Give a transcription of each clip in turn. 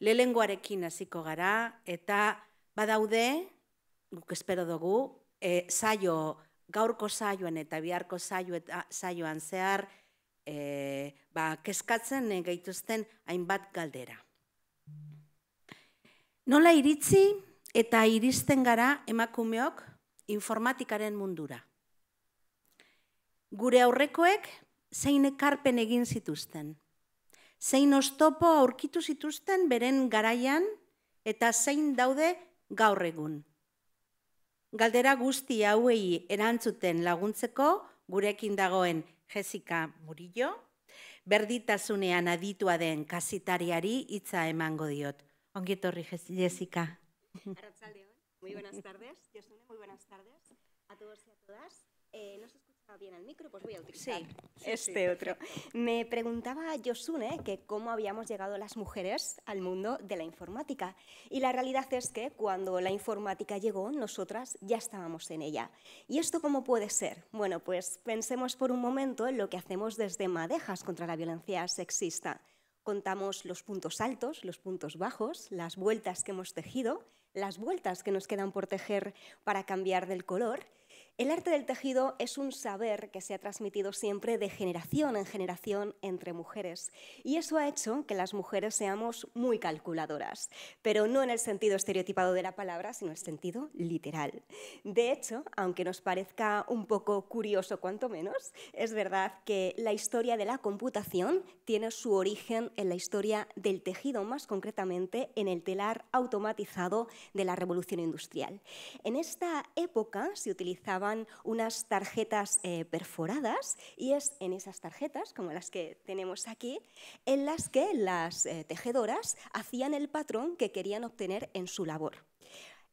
lelengoarekin hasiko gara eta badaude guk espero dugu e, saio gaurko saioan eta biharko saio saioan zehar e, ba kezkatzen gaituzten hainbat galdera. Nola iritzi eta iristen gara emakumeok informatikaren mundura. Gure aurrekoek zein ekarpen egin zituzten zein ostopo aurkitu zituzten beren garaian eta zein daude gaur egun. Galdera guzti hauei erantzuten laguntzeko gurekin dagoen Jessica Murillo, berditasunean aditua den kasitariari hitza emango diot. Ongi etorri Jessica. Arratsaldeon. Muy buenas tardes. Yo muy buenas tardes a todos y a todas. Eh, no bien el micro, pues voy a utilizar. este otro. Me preguntaba Yosune que cómo habíamos llegado las mujeres al mundo de la informática. Y la realidad es que cuando la informática llegó, nosotras ya estábamos en ella. ¿Y esto cómo puede ser? Bueno, pues pensemos por un momento en lo que hacemos desde Madejas contra la violencia sexista. Contamos los puntos altos, los puntos bajos, las vueltas que hemos tejido, las vueltas que nos quedan por tejer para cambiar del color el arte del tejido es un saber que se ha transmitido siempre de generación en generación entre mujeres y eso ha hecho que las mujeres seamos muy calculadoras, pero no en el sentido estereotipado de la palabra, sino en el sentido literal. De hecho, aunque nos parezca un poco curioso cuanto menos, es verdad que la historia de la computación tiene su origen en la historia del tejido, más concretamente en el telar automatizado de la revolución industrial. En esta época se utilizaba unas tarjetas eh, perforadas y es en esas tarjetas, como las que tenemos aquí, en las que las eh, tejedoras hacían el patrón que querían obtener en su labor.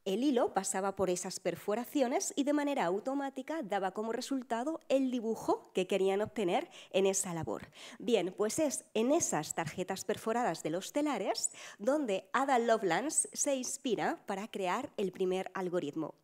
El hilo pasaba por esas perforaciones y de manera automática daba como resultado el dibujo que querían obtener en esa labor. Bien, pues es en esas tarjetas perforadas de los telares donde Ada Lovelace se inspira para crear el primer algoritmo.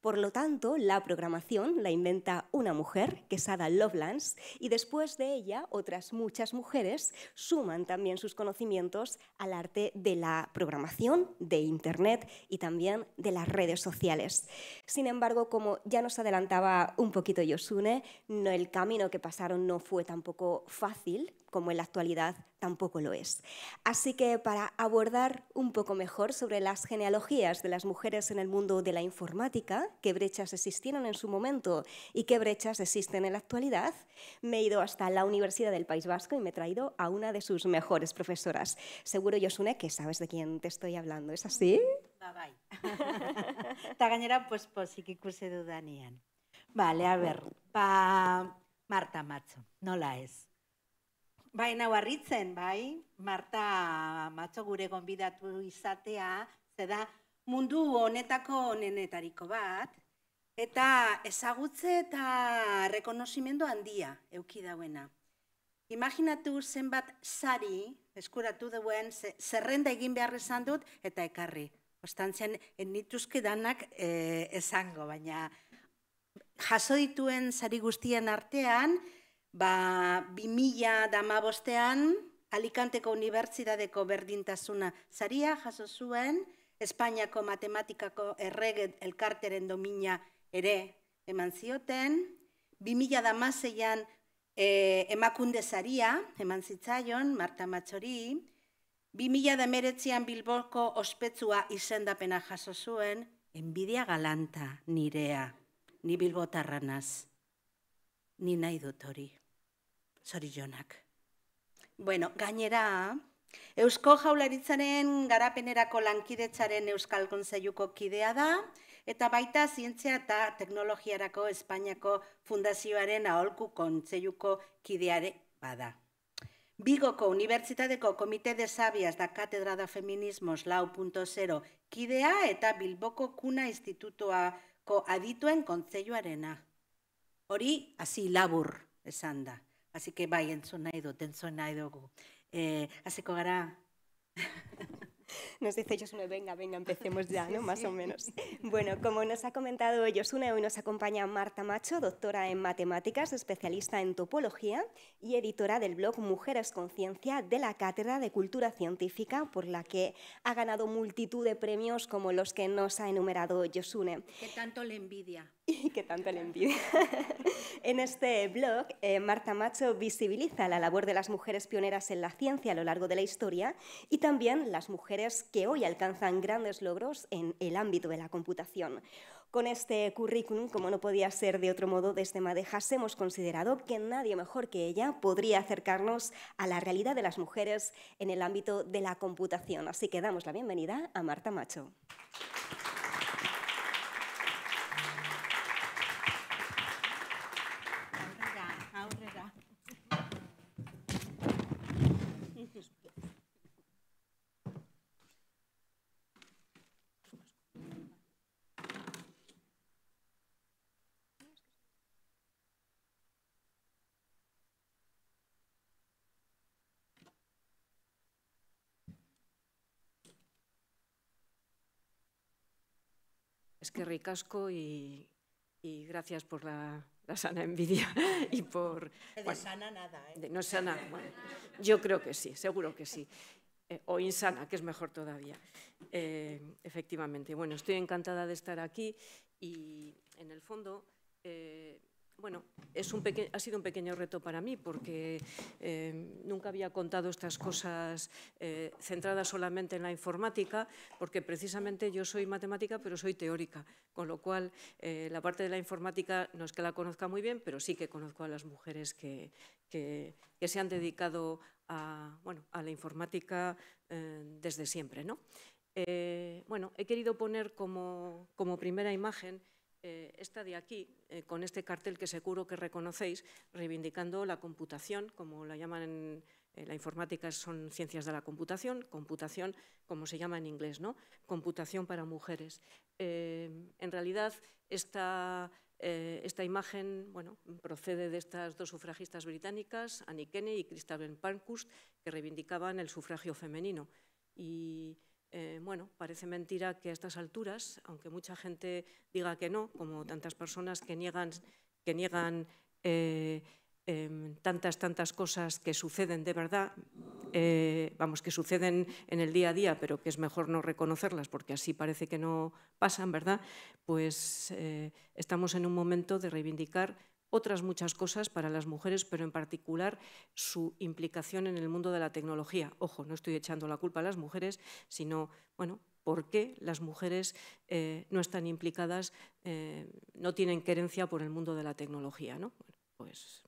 Por lo tanto, la programación la inventa una mujer, que Ada Lovelace, y después de ella otras muchas mujeres suman también sus conocimientos al arte de la programación, de Internet y también de las redes sociales. Sin embargo, como ya nos adelantaba un poquito Yosune, no, el camino que pasaron no fue tampoco fácil como en la actualidad tampoco lo es. Así que para abordar un poco mejor sobre las genealogías de las mujeres en el mundo de la informática, qué brechas existieron en su momento y qué brechas existen en la actualidad, me he ido hasta la Universidad del País Vasco y me he traído a una de sus mejores profesoras. Seguro, Yosune, que sabes de quién te estoy hablando, ¿es así? bye. Esta gainera, pues, pues que de dudanían. Vale, a ver, para Marta Macho, no la es. Baina, nau bai, Marta Matxo gure gonbidatu izatea, zeda mundu honetako onenetariko bat, eta ezagutze eta rekonosimendu handia euki Imaginatu zenbat sari eskuratu duen zerrenda egin behar izan dut eta ekarri. Ostantzen, nituzke danak eh, esango, baina jaso dituen sari guztien artean, Ba, bi mila dama bostean, Alikanteko Unibertsitateko berdintasuna zaria jaso zuen, Espainiako matematikako erreget elkarteren domina ere eman zioten, bi mila dama e, emakunde zaria, eman zitzaion, Marta Matxori, bi mila da Bilborko bilboko ospetsua izendapena jaso zuen, enbidea galanta nirea, ni bilbotarranaz ni nahi dut hori. Zorionak. Bueno, gainera, Eusko Jaularitzaren garapenerako lankidetzaren Euskal Kontseiluko kidea da eta baita zientzia eta teknologiarako Espainiako Fundazioaren aholku kontseiluko kideare bada. Bigoko Unibertsitateko Komite de Sabias da Katedra da Feminismos lau kidea eta Bilboko Kuna Institutuako adituen Kontseiluarena. ori así labur es anda Así que bai, entzun nahi dut, entzun nahi dugu. Así que gara... Nos dice Yosune, venga, venga, empecemos ya, ¿no? Más o menos. Bueno, como nos ha comentado Yosune, hoy nos acompaña Marta Macho, doctora en matemáticas, especialista en topología y editora del blog Mujeres Conciencia de la Cátedra de Cultura Científica, por la que ha ganado multitud de premios como los que nos ha enumerado Yosune. Que tanto le envidia y que tanto le envidia. en este blog, eh, Marta Macho visibiliza la labor de las mujeres pioneras en la ciencia a lo largo de la historia y también las mujeres que hoy alcanzan grandes logros en el ámbito de la computación. Con este currículum, como no podía ser de otro modo, desde este Madejas hemos considerado que nadie mejor que ella podría acercarnos a la realidad de las mujeres en el ámbito de la computación. Así que damos la bienvenida a Marta Macho. Es que ricasco y, gracias por la, sana envidia y por... De sana nada, ¿eh? De no sana, yo creo que sí, seguro que sí. Eh, o insana, que es mejor todavía, eh, efectivamente. Bueno, estoy encantada de estar aquí y, en el fondo, bueno, ha sido un pequeño reto para mí porque eh, nunca había contado estas cosas eh, centradas solamente en la informática, porque precisamente yo soy matemática, pero soy teórica, con lo cual eh, la parte de la informática no es que la conozca muy bien, pero sí que conozco a las mujeres que, se han dedicado a, la informática desde siempre. bueno, he querido poner como primera imagen eh, esta de aquí, eh, con este cartel que seguro que reconocéis, reivindicando la computación, como la llaman en eh, la informática, son ciencias de la computación, computación, como se llama en inglés, ¿no? Computación para mujeres. en realidad, esta, esta imagen bueno, procede de estas dos sufragistas británicas, Annie Kenney y Christabel Pankhurst, que reivindicaban el sufragio femenino. Y eh, bueno, parece mentira que a estas alturas, aunque mucha gente diga que no, como tantas personas que niegan, que niegan eh, em, tantas, tantas cosas que suceden de verdad, eh, vamos, que suceden en el día a día, pero que es mejor no reconocerlas porque así parece que no pasan, ¿verdad? Pues estamos en un momento de reivindicar otras muchas cosas para las mujeres, pero en particular su implicación en el mundo de la tecnología. Ojo, no estoy echando la culpa a las mujeres, sino, bueno, por qué las mujeres eh, no están implicadas, eh, no tienen querencia por el mundo de la tecnología, ¿no? pues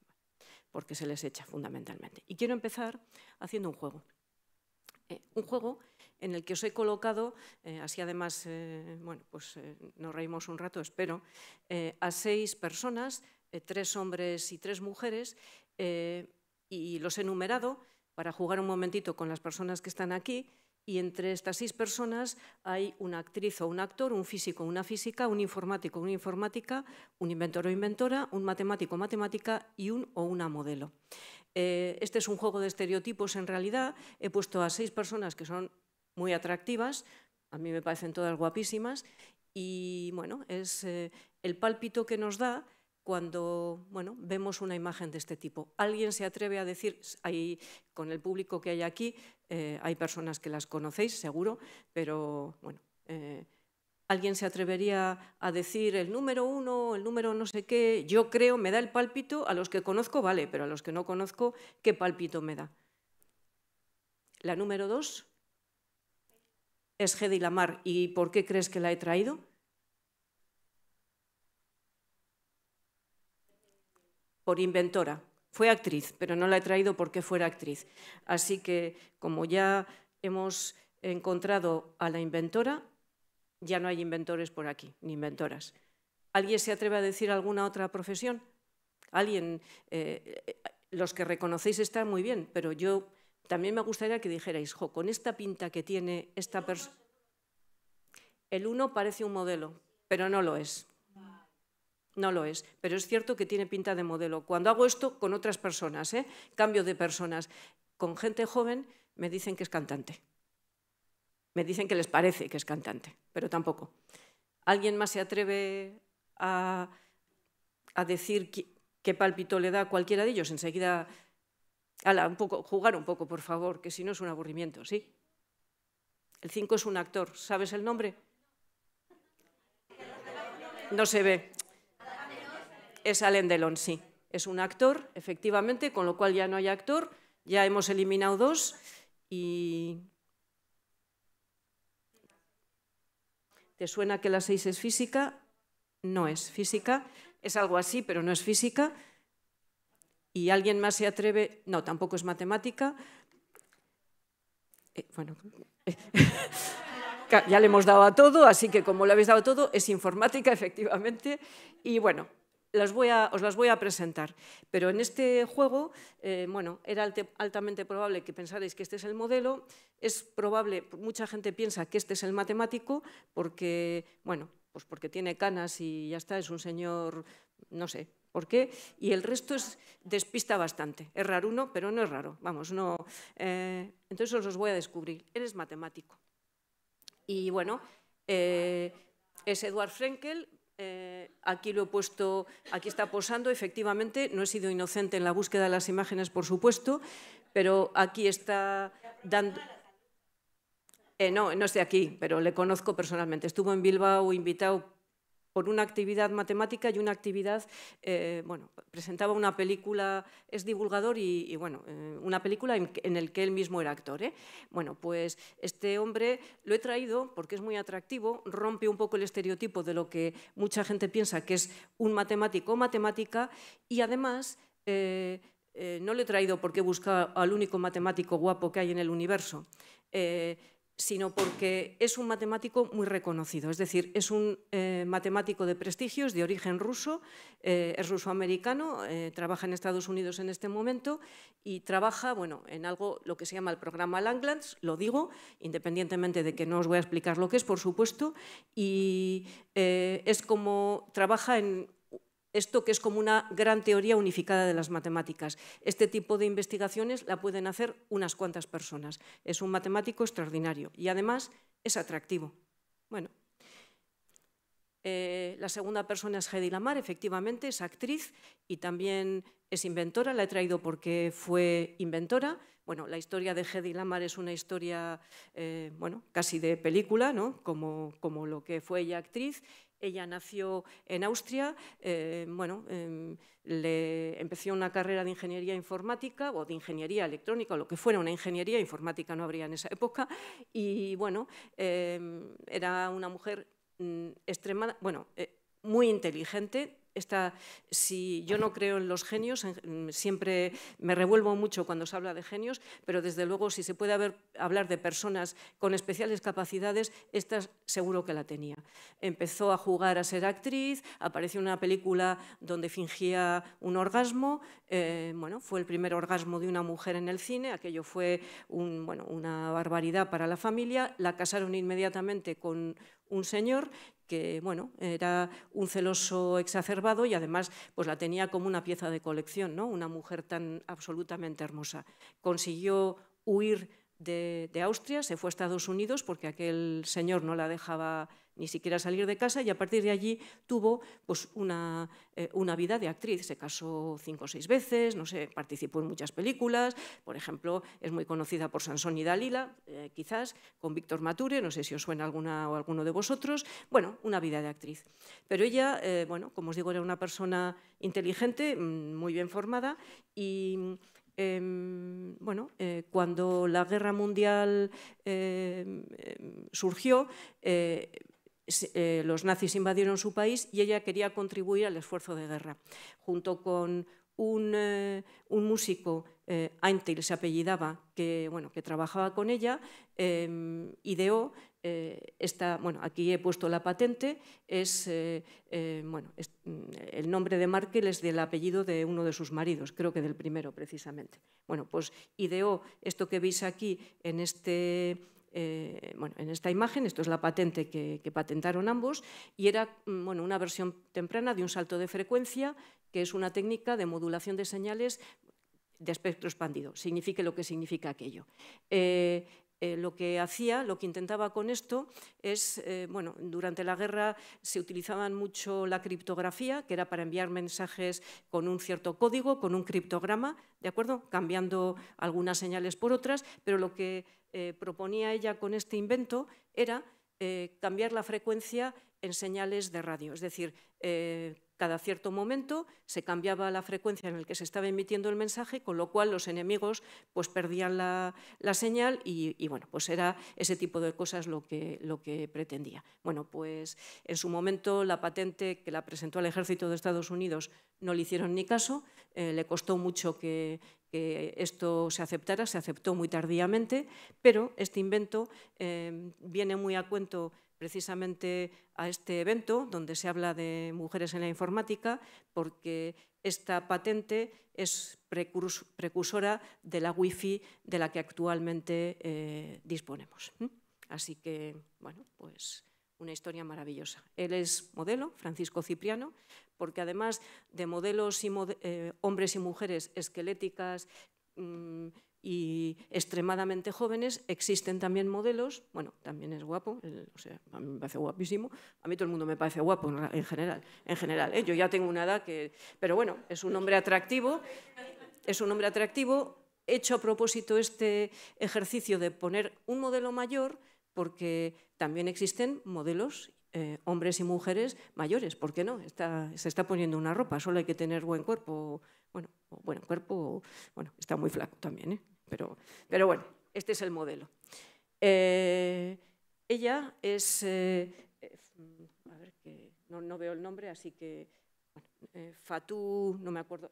porque se les echa fundamentalmente. Y quiero empezar haciendo un juego. Eh, un juego en el que os he colocado, así además, bueno, pues nos reímos un rato, espero, a seis personas eh, tres hombres y tres mujeres, eh, y los he numerado para jugar un momentito con las personas que están aquí. Y entre estas seis personas hay una actriz o un actor, un físico, o una física, un informático, o una informática, un inventor o inventora, un matemático o matemática y un o una modelo. Eh, este es un juego de estereotipos en realidad. He puesto a seis personas que son muy atractivas, a mí me parecen todas guapísimas, y bueno, es el pálpito que nos da cuando bueno, vemos una imagen de este tipo. Alguien se atreve a decir, con el público que hay aquí, eh, hay personas que las conocéis, seguro, pero bueno, eh, alguien se atrevería a decir el número uno, el número no sé qué, yo creo, me da el pálpito, a los que conozco vale, pero a los que no conozco, ¿qué pálpito me da? La número dos es Hedy Lamar. ¿Y por qué crees que la he traído? por inventora. Fue actriz, pero no la he traído porque fuera actriz. Así que como ya hemos encontrado a la inventora, ya no hay inventores por aquí, ni inventoras. ¿Alguien se atreve a decir alguna otra profesión? Alguien, eh, los que reconocéis están muy bien, pero yo también me gustaría que dijerais, con esta pinta que tiene esta persona, el uno parece un modelo, pero no lo es no lo es, pero es cierto que tiene pinta de modelo. Cuando hago esto con otras personas, ¿eh? cambio de personas, con gente joven me dicen que es cantante. Me dicen que les parece que es cantante, pero tampoco. ¿Alguien más se atreve a, decir qué, pálpito palpito le da a cualquiera de ellos? Enseguida, ala, un poco, jugar un poco, por favor, que si no es un aburrimiento, ¿sí? El 5 es un actor, ¿sabes el nombre? No se ve, es Alain Delon, sí. Es un actor, efectivamente, con lo cual ya no hay actor, ya hemos eliminado dos y... ¿Te suena que la seis es física? No es física, es algo así, pero no es física. ¿Y alguien más se atreve? No, tampoco es matemática. Eh, bueno, ya le hemos dado a todo, así que como lo habéis dado a todo, es informática, efectivamente. Y bueno, voy a, os las voy a presentar. Pero en este juego, eh, bueno, era altamente probable que pensarais que este es el modelo, es probable, mucha gente piensa que este es el matemático, porque, bueno, pues porque tiene canas y ya está, es un señor, no sé, ¿Por qué? Y el resto es, despista bastante. Es raro uno, pero no es raro. Vamos, no. Eh, entonces os los voy a descubrir. Él es matemático. Y bueno, eh, es Eduard Frenkel, eh, aquí lo he puesto, aquí está posando, efectivamente, no he sido inocente en la búsqueda de las imágenes, por supuesto, pero aquí está dando... Eh, no, no estoy aquí, pero le conozco personalmente. Estuvo en Bilbao invitado por una actividad matemática y una actividad, eh, bueno, presentaba una película, es divulgador y, bueno, eh, una película en, el que él mismo era actor. ¿eh? Bueno, pues este hombre lo he traído porque es muy atractivo, rompe un poco el estereotipo de lo que mucha gente piensa que es un matemático o matemática y además... no lo he traído porque busca al único matemático guapo que hay en el universo sino porque es un matemático muy reconocido, es decir, es un eh, matemático de es de origen ruso, eh, es rusoamericano, eh, trabaja en Estados Unidos en este momento y trabaja bueno, en algo, lo que se llama el programa Langlands, lo digo, independientemente de que no os voy a explicar lo que es, por supuesto, y es como trabaja en esto que es como una gran teoría unificada de las matemáticas. Este tipo de investigaciones la pueden hacer unas cuantas personas. Es un matemático extraordinario y además es atractivo. Bueno, eh, la segunda persona es Hedy Lamar, efectivamente, es actriz y también es inventora. La he traído porque fue inventora. Bueno, la historia de Hedy Lamar es una historia, eh, bueno, casi de película, ¿no? Como, como lo que fue ella actriz ella nació en Austria, eh, bueno, em, le empezó una carrera de ingeniería informática o de ingeniería electrónica, o lo que fuera una ingeniería informática no habría en esa época, y bueno, em, era una mujer mm, extremada, bueno, eh, muy inteligente, esta, si yo no creo en los genios, mm, siempre me revuelvo mucho cuando se habla de genios, pero desde luego si se puede hablar de personas con especiales capacidades, esta seguro que la tenía. Empezó a jugar a ser actriz, apareció una película donde fingía un orgasmo, eh, bueno, fue el primer orgasmo de una mujer en el cine, aquello fue una barbaridad para la familia, la casaron inmediatamente con un señor que bueno, era un celoso exacerbado y además pues, la tenía como una pieza de colección, ¿no? una mujer tan absolutamente hermosa. Consiguió huir de, de Austria, se fue a Estados Unidos porque aquel señor no la dejaba ni siquiera salir de casa y a partir de allí tuvo pues, eh, una, vida de actriz. Se casó cinco o seis veces, no sé, participó en muchas películas, por ejemplo, es muy conocida por Sansón y Dalila, eh, quizás, con Víctor Mature, no sé si os suena alguna o alguno de vosotros, bueno, una vida de actriz. Pero ella, eh, bueno, como os digo, era una persona inteligente, mm, muy bien formada y... Em, bueno, cuando la guerra mundial em, em, surgió, eh, los nazis invadieron su país y ella quería contribuir al esfuerzo de guerra. Junto con un, eh, músico, eh, se apellidaba, que, bueno, que trabajaba con ella, em, ideó eh, esta, bueno, aquí he puesto la patente, es, bueno, mm, el nombre de Markel es del apellido de uno de sus maridos, creo que del primero precisamente. Bueno, pues ideó esto que veis aquí en este eh, bueno, en esta imagen, esto es la patente que, patentaron ambos, y era mm, bueno, una versión temprana de un salto de frecuencia, que es una técnica de modulación de señales de espectro expandido, signifique lo que significa aquello. Eh, eh, lo que hacía, lo que intentaba con esto es, eh, bueno, durante la guerra se utilizaban mucho la criptografía, que era para enviar mensajes con un cierto código, con un criptograma, ¿de acuerdo? Cambiando algunas señales por otras, pero lo que eh, proponía ella con este invento era cambiar la frecuencia en señales de radio, es decir, cada cierto momento se cambiaba la frecuencia en la que se estaba emitiendo el mensaje, con lo cual los enemigos pues, perdían la, señal y, bueno, pues era ese tipo de cosas lo que, lo que pretendía. Bueno, pues en su momento la patente que la presentó al ejército de Estados Unidos no le hicieron ni caso, eh, le costó mucho que, esto se aceptara, se aceptó muy tardíamente, pero este invento eh, viene muy a cuento precisamente a este evento donde se habla de mujeres en la informática, porque esta patente es precursora de la Wi-Fi de la que actualmente eh, disponemos. Así que, bueno, pues una historia maravillosa. Él es modelo, Francisco Cipriano, porque además de modelos y eh, hombres y mujeres esqueléticas, mm, y extremadamente jóvenes. Existen también modelos, bueno, también es guapo, o sea, a mí me parece guapísimo, a mí todo el mundo me parece guapo en, general, en general, ¿eh? yo ya tengo una edad que, pero bueno, es un hombre atractivo, es un hombre atractivo, hecho a propósito este ejercicio de poner un modelo mayor porque también existen modelos eh, hombres y mujeres mayores, ¿por qué no? Está, se está poniendo una ropa, solo hay que tener buen cuerpo, bueno, buen cuerpo, bueno, está muy flaco también, ¿eh? pero, bueno, este es el modelo. Eh, ella es, eh, eh, a ver, que no, veo el nombre, así que Fatú, Fatou, no me acuerdo,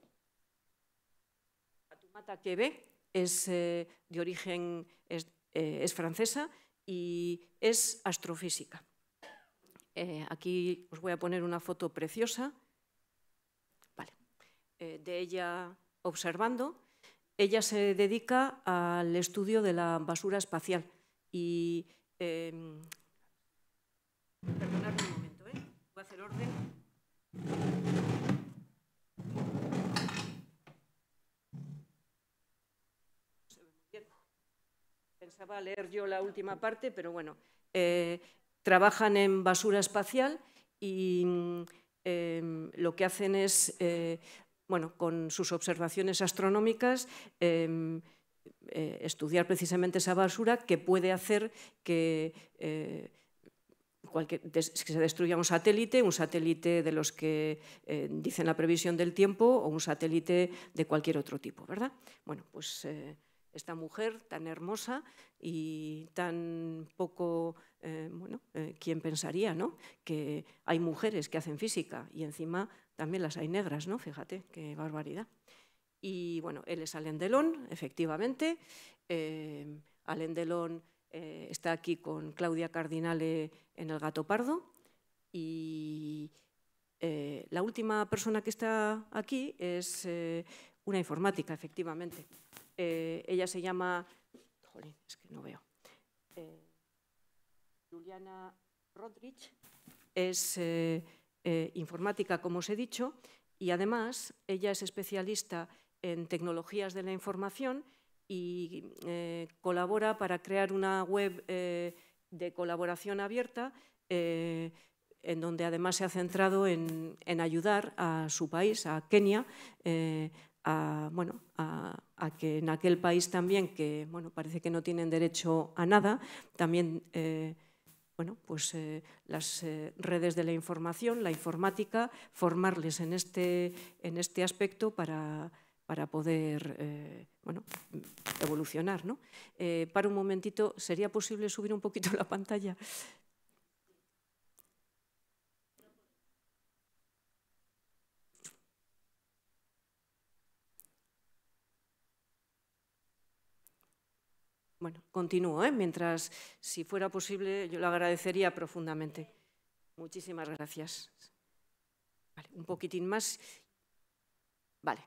Fatoumata Kebe, es de origen, es, francesa y es astrofísica. aquí os voy a poner una foto preciosa vale. de ella observando. Ella se dedica al estudio de la basura espacial y... Em, un momento, ¿eh? voy a hacer orden. Pensaba leer yo la última parte, pero bueno. Eh, trabajan en basura espacial y em, lo que hacen es eh, bueno, con sus observaciones astronómicas, em, eh, estudiar precisamente esa basura que puede hacer que, eh, que, se destruya un satélite, un satélite de los que eh, dicen la previsión del tiempo o un satélite de cualquier otro tipo, ¿verdad? Bueno, pues esta mujer tan hermosa y tan poco, bueno, ¿quién pensaría, no? Que hay mujeres que hacen física y encima también las hay negras, ¿no? Fíjate, qué barbaridad. Y bueno, él es Alain Delon, efectivamente. Eh, Alain Delon eh, está aquí con Claudia Cardinale en El Gato Pardo. Y eh, la última persona que está aquí es eh, una informática, efectivamente. ella se llama. Jolín, es que no veo. Juliana Rodrich. Es eh, informática, como os he dicho, y además ella es especialista en tecnologías de la información y eh, colabora para crear una web eh, de colaboración abierta en donde además se ha centrado en, ayudar a su país, a Kenia, a, bueno, que en aquel país también, que bueno, parece que no tienen derecho a nada, también bueno, pues, eh, las eh, redes de la información, la informática, formarles en este, este aspecto para, poder eh, evolucionar. para un momentito, ¿sería posible subir un poquito la pantalla? Bueno, continúo, ¿eh? mientras, si fuera posible, yo lo agradecería profundamente. Muchísimas gracias. Vale, un poquitín más. Vale,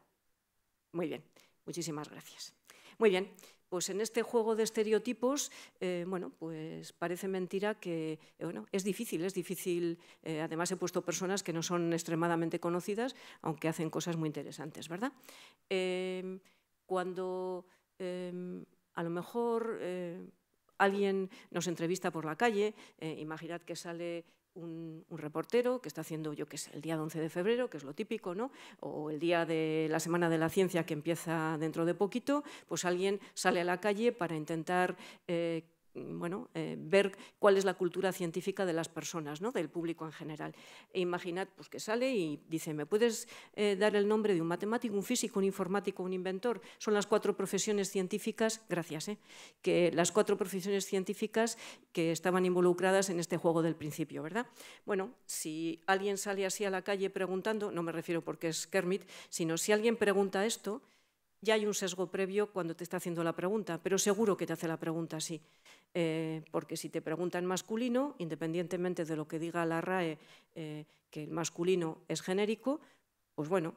muy bien, muchísimas gracias. Muy bien, pues en este juego de estereotipos, eh, bueno, pues parece mentira que, eh, bueno, es difícil, es difícil. además he puesto personas que no son extremadamente conocidas, aunque hacen cosas muy interesantes, ¿verdad? cuando a lo mejor eh, alguien nos entrevista por la calle, eh, imaginad que sale un, reportero que está haciendo, yo que sé, el día 11 de febrero, que es lo típico, ¿no? O el día de la Semana de la Ciencia, que empieza dentro de poquito, pues alguien sale a la calle para intentar eh, Mm, bueno, eh, ver cuál es la cultura científica de las personas, ¿no? del público en general. E imaginad pues, que sale y dice, ¿me puedes eh, dar el nombre de un matemático, un físico, un informático, un inventor? Son las cuatro profesiones científicas, gracias, ¿eh? que las cuatro profesiones científicas que estaban involucradas en este juego del principio, ¿verdad? Bueno, si alguien sale así a la calle preguntando, no me refiero porque es Kermit, sino si alguien pregunta esto, ya hay un sesgo previo cuando te está haciendo la pregunta, pero seguro que te hace la pregunta así. Eh, porque si te pregunta en masculino, independientemente de lo que diga la RAE, eh, que el masculino es genérico, pues bueno,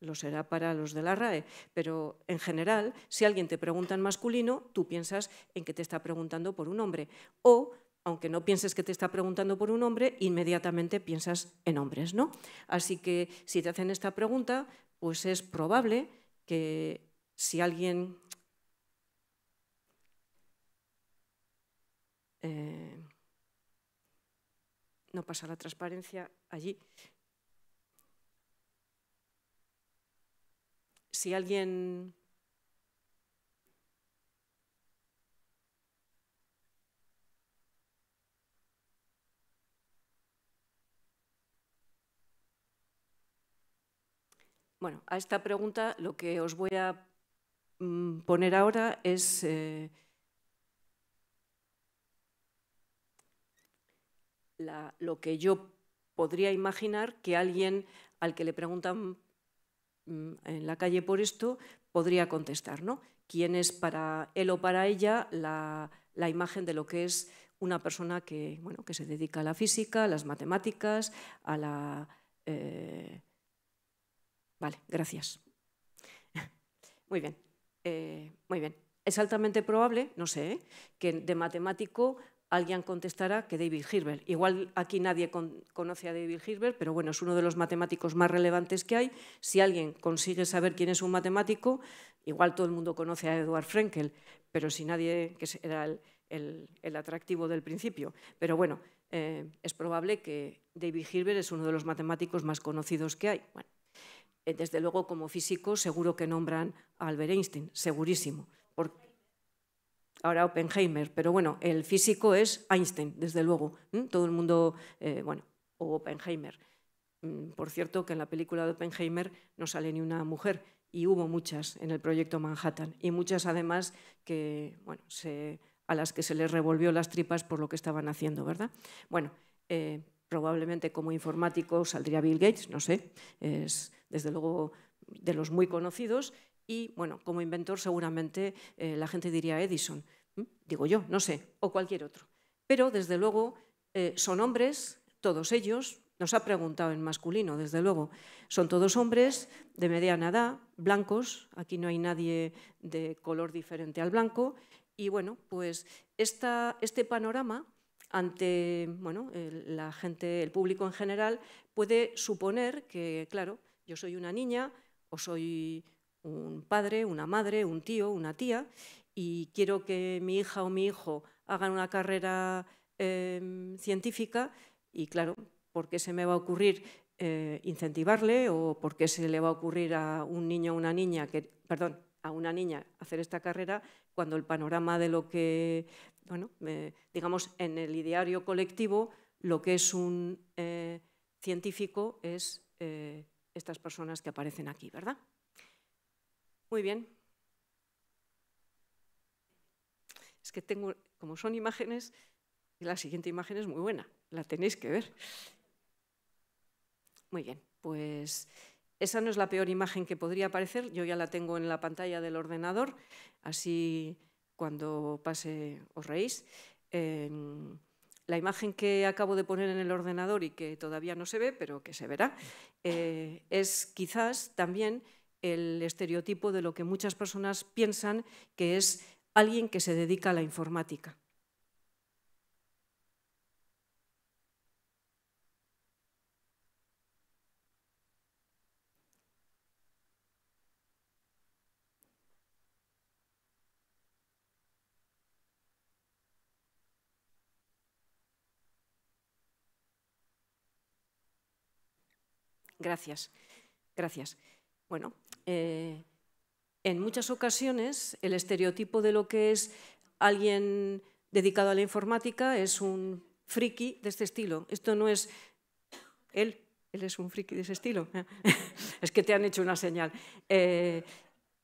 lo será para los de la RAE, pero en general, si alguien te pregunta en masculino, tú piensas en que te está preguntando por un hombre. O, aunque no pienses que te está preguntando por un hombre, inmediatamente piensas en hombres, ¿no? Así que si te hacen esta pregunta, pues es probable que si alguien eh, no pasa la transparencia allí, si alguien Bueno, a esta pregunta lo que os voy a mm, poner ahora es... Eh, lo que yo podría imaginar que alguien al que le preguntan mm, en la calle por esto podría contestar, ¿no? ¿Quién es para él o para ella la, imagen de lo que es una persona que, que se dedica a la física, a las matemáticas, a la... Eh, Vale, gracias. Muy bien, eh, muy bien. Es altamente probable, no sé, que de matemático alguien contestará que David Hilbert. Igual aquí nadie conoce a David Hilbert, pero bueno, es uno de los matemáticos más relevantes que hay. Si alguien consigue saber quién es un matemático, igual todo el mundo conoce a Eduard Frenkel, pero si nadie, que era el, atractivo del principio. Pero bueno, eh, es probable que David Hilbert es uno de los matemáticos más conocidos que hay. Bueno, eh, desde luego como físico seguro que nombran a Albert Einstein, segurísimo. Porque ahora Oppenheimer, pero bueno, el físico es Einstein, desde luego. Todo el mundo, eh, bueno, o Oppenheimer. Mm, por cierto, que en la película de Oppenheimer no sale ni una mujer y hubo muchas en el proyecto Manhattan y muchas además que, bueno, a las que se les revolvió las tripas por lo que estaban haciendo, ¿verdad? Bueno, eh, probablemente como informático saldría Bill Gates, no sé, es desde luego de los muy conocidos, y bueno, como inventor seguramente eh, la gente diría Edison, digo yo, no sé, o cualquier otro. Pero desde luego eh, son hombres, todos ellos, nos ha preguntado en masculino, desde luego, son todos hombres de mediana edad, blancos, aquí no hay nadie de color diferente al blanco, y bueno, pues este panorama ante bueno, la gente, el público en general, puede suponer que, claro, yo soy una niña o soy un padre, una madre, un tío, una tía, y quiero que mi hija o mi hijo hagan una carrera em, científica, y claro, ¿por qué se me va a ocurrir eh, incentivarle o por qué se le va a ocurrir a un niño o una niña que, perdón, a una niña hacer esta carrera cuando el panorama de lo que, bueno, eh, digamos, en el ideario colectivo, lo que es un eh, científico es eh, estas personas que aparecen aquí, ¿verdad? Muy bien. Es que tengo, como son imágenes, la siguiente imagen es muy buena, la tenéis que ver. Muy bien, pues esa no es la peor imagen que podría aparecer, yo ya la tengo en la pantalla del ordenador, así cuando pase os reís. la imagen que acabo de poner en el ordenador y que todavía no se ve, pero que se verá, eh, es quizás también el estereotipo de lo que muchas personas piensan que es alguien que se dedica a la informática. Gracias. Gracias. Bueno, eh, en muchas ocasiones el estereotipo de lo que es alguien dedicado a la informática es un friki de este estilo. Esto no es él, él es un friki de ese estilo. es que te han hecho una señal. Eh,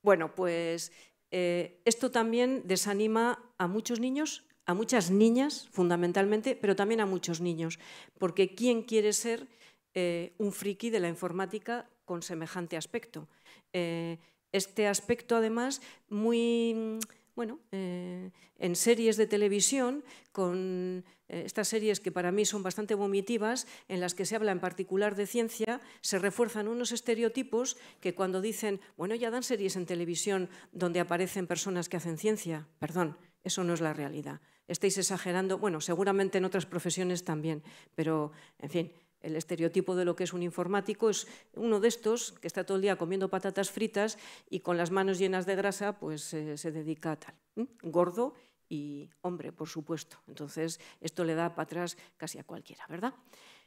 bueno, pues eh, esto también desanima a muchos niños, a muchas niñas fundamentalmente, pero también a muchos niños, porque ¿quién quiere ser eh, un friki de la informática con semejante aspecto. Eh, este aspecto, además, muy mm, bueno, eh, en series de televisión, con estas series que para mí son bastante vomitivas, en las que se habla en particular de ciencia, se refuerzan unos estereotipos que cuando dicen, bueno, ya dan series en televisión donde aparecen personas que hacen ciencia, perdón, eso no es la realidad. Estáis exagerando, bueno, seguramente en otras profesiones también, pero, en fin, el estereotipo de lo que es un informático es uno de estos que está todo el día comiendo patatas fritas y con las manos llenas de grasa pues eh, se dedica a tal. Gordo y hombre, por supuesto. Entonces esto le da para atrás casi a cualquiera, ¿verdad?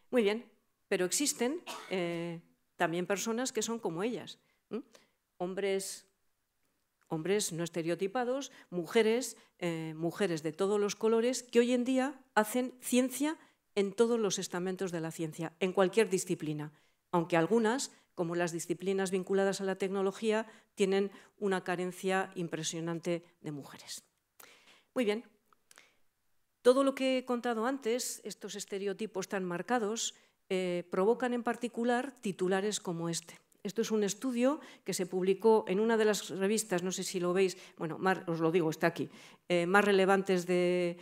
Muy bien, pero existen eh, también personas que son como ellas. Hombres hombres no estereotipados, mujeres, eh, mujeres de todos los colores, que hoy en día hacen ciencia en todos los estamentos de la ciencia, en cualquier disciplina, aunque algunas, como las disciplinas vinculadas a la tecnología, tienen una carencia impresionante de mujeres. Muy bien, todo lo que he contado antes, estos estereotipos tan marcados, eh, provocan en particular titulares como este. Esto es un estudio que se publicó en una de las revistas, no sé si lo veis, bueno, os lo digo, está aquí, eh, más relevantes de,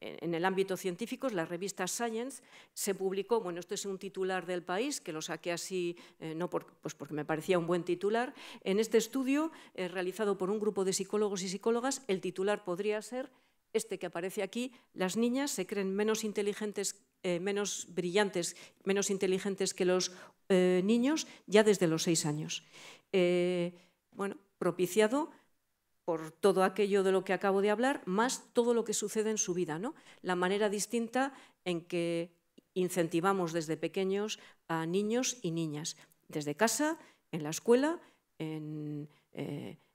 en el ámbito científico, la revista Science se publicó, bueno, este es un titular del país, que lo saqué así, eh, no pues porque me parecía un buen titular, en este estudio eh, realizado por un grupo de psicólogos y psicólogas, el titular podría ser este que aparece aquí, las niñas se creen menos inteligentes, eh, menos brillantes, menos inteligentes que los niños ya desde los seis años. bueno, propiciado por todo aquello de lo que acabo de hablar, más todo lo que sucede en su vida, ¿no? La manera distinta en que incentivamos desde pequeños a niños y niñas, desde casa, en la escuela, eh,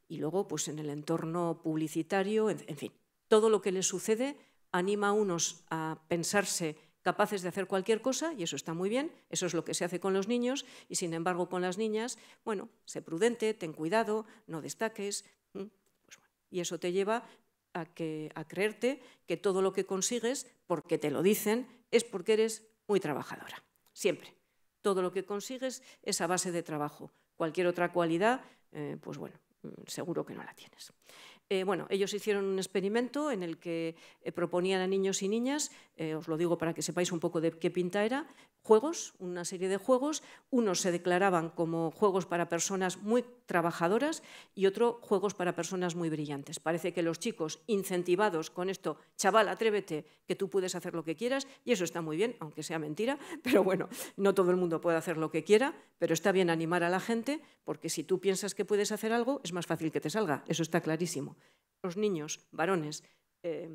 y luego pues en el entorno publicitario, en, en fin, todo lo que les sucede anima a unos a pensarse capaces de hacer cualquier cosa, y eso está muy bien, eso es lo que se hace con los niños, y sin embargo con las niñas, bueno, sé prudente, ten cuidado, no destaques, y eso te lleva a, creerte que todo lo que consigues, porque te lo dicen, es porque eres muy trabajadora. Siempre. Todo lo que consigues es a base de trabajo. Cualquier otra cualidad, eh, pues bueno, mm, seguro que no la tienes. Eh, bueno, ellos hicieron un experimento en el que eh, proponían a niños y niñas, os lo digo para que sepáis un poco de qué pinta era, juegos, una serie de juegos. Unos se declaraban como juegos para personas muy trabajadoras y otro juegos para personas muy brillantes. Parece que los chicos incentivados con esto, chaval, atrévete, que tú puedes hacer lo que quieras, y eso está muy bien, aunque sea mentira, pero bueno, no todo el mundo puede hacer lo que quiera, pero está bien animar a la gente, porque si tú piensas que puedes hacer algo, es más fácil que te salga, eso está clarísimo. Los niños, varones, eh,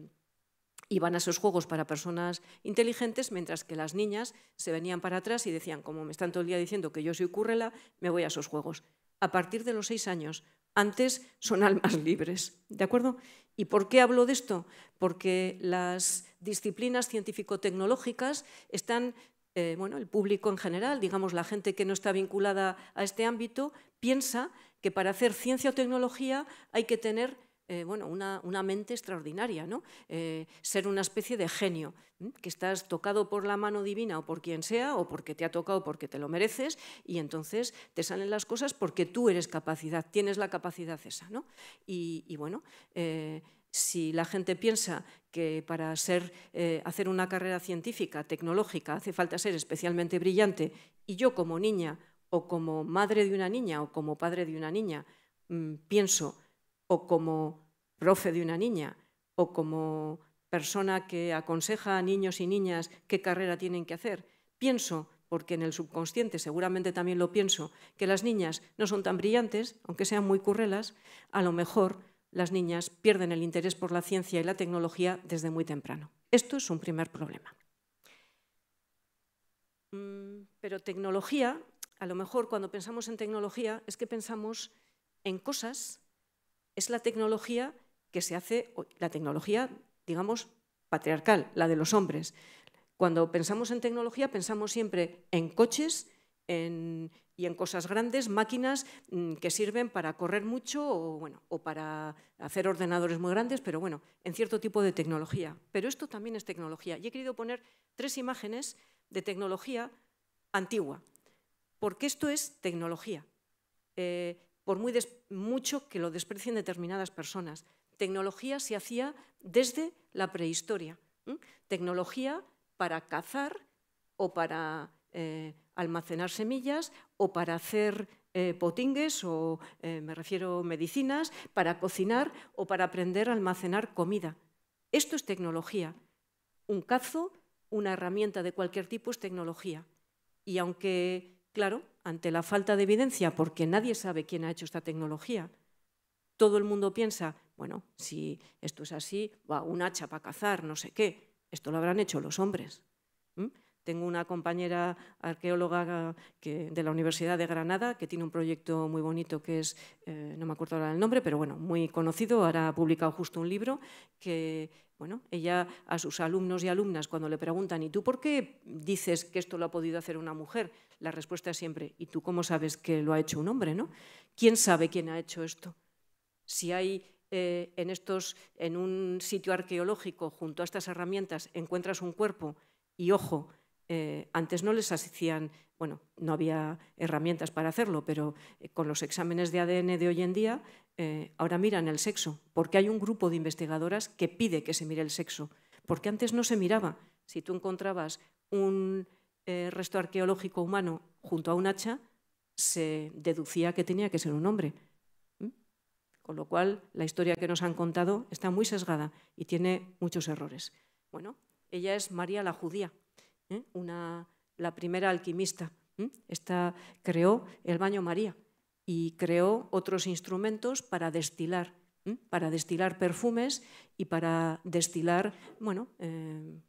iban a esos juegos para personas inteligentes, mientras que las niñas se venían para atrás y decían, como me están todo el día diciendo que yo soy currela, me voy a esos juegos a partir de los seis años. Antes son almas libres, ¿de acuerdo? ¿Y por qué hablo de esto? Porque las disciplinas científico-tecnológicas están, eh, bueno, el público en general, digamos, la gente que no está vinculada a este ámbito, piensa que para hacer ciencia o tecnología hay que tener eh, bueno, una, mente extraordinaria, ¿no? Eh, ser una especie de genio, que estás tocado por la mano divina o por quien sea, o porque te ha tocado porque te lo mereces, y entonces te salen las cosas porque tú eres capacidad, tienes la capacidad esa. ¿no? Y, bueno, eh, si la gente piensa que para hacer una carrera científica, tecnológica, hace falta ser especialmente brillante, y yo como niña o como madre de una niña o como padre de una niña mm, pienso o como profe de una niña o como persona que aconseja a niños y niñas qué carrera tienen que hacer. Pienso, porque en el subconsciente seguramente también lo pienso, que las niñas no son tan brillantes, aunque sean muy currelas, a lo mejor las niñas pierden el interés por la ciencia y la tecnología desde muy temprano. Esto es un primer problema. Mm, pero tecnología, a lo mejor cuando pensamos en tecnología es que pensamos en cosas es la tecnología que se hace, la tecnología, digamos, patriarcal, la de los hombres. Cuando pensamos en tecnología, pensamos siempre en coches y en cosas grandes, máquinas mm, que sirven para correr mucho o, bueno, o para hacer ordenadores muy grandes, pero bueno, en cierto tipo de tecnología. Pero esto también es tecnología. Y he querido poner tres imágenes de tecnología antigua, porque esto es tecnología. Eh, por muy mucho que lo desprecien determinadas personas. Tecnología se hacía desde la prehistoria. Tecnología para cazar o para eh, almacenar semillas o para hacer eh, potingues o, eh, me refiero, medicinas, para cocinar o para aprender a almacenar comida. Esto es tecnología. Un cazo, una herramienta de cualquier tipo es tecnología. Y aunque, claro, ante la falta de evidencia, porque nadie sabe quién ha hecho esta tecnología, todo el mundo piensa, bueno, si esto es así, va un hacha para cazar, no sé qué, esto lo habrán hecho los hombres. ¿Mm? Tengo una compañera arqueóloga de la Universidad de Granada que tiene un proyecto muy bonito que es, eh, no me acuerdo ahora el nombre, pero bueno, muy conocido, ahora ha publicado justo un libro que bueno, ella a sus alumnos y alumnas cuando le preguntan, ¿y tú por qué dices que esto lo ha podido hacer una mujer? La respuesta es siempre, ¿y tú cómo sabes que lo ha hecho un hombre? ¿no? ¿Quién sabe quién ha hecho esto? Si hay eh, en, estos, en un sitio arqueológico junto a estas herramientas encuentras un cuerpo y ojo, eh, antes no les hacían bueno, no había herramientas para hacerlo, pero eh, con los exámenes de ADN de hoy en día, eh, ahora miran el sexo, porque hay un grupo de investigadoras que pide que se mire el sexo, porque antes no se miraba. Si tú encontrabas un eh, resto arqueológico humano junto a un hacha, se deducía que tenía que ser un hombre. ¿Mm? Con lo cual, la historia que nos han contado está muy sesgada y tiene muchos errores. Bueno, ella es María la Judía, una la primera alquimista. Esta creó el baño María y creó otros instrumentos para destilar, para destilar perfumes y para destilar bueno, eh,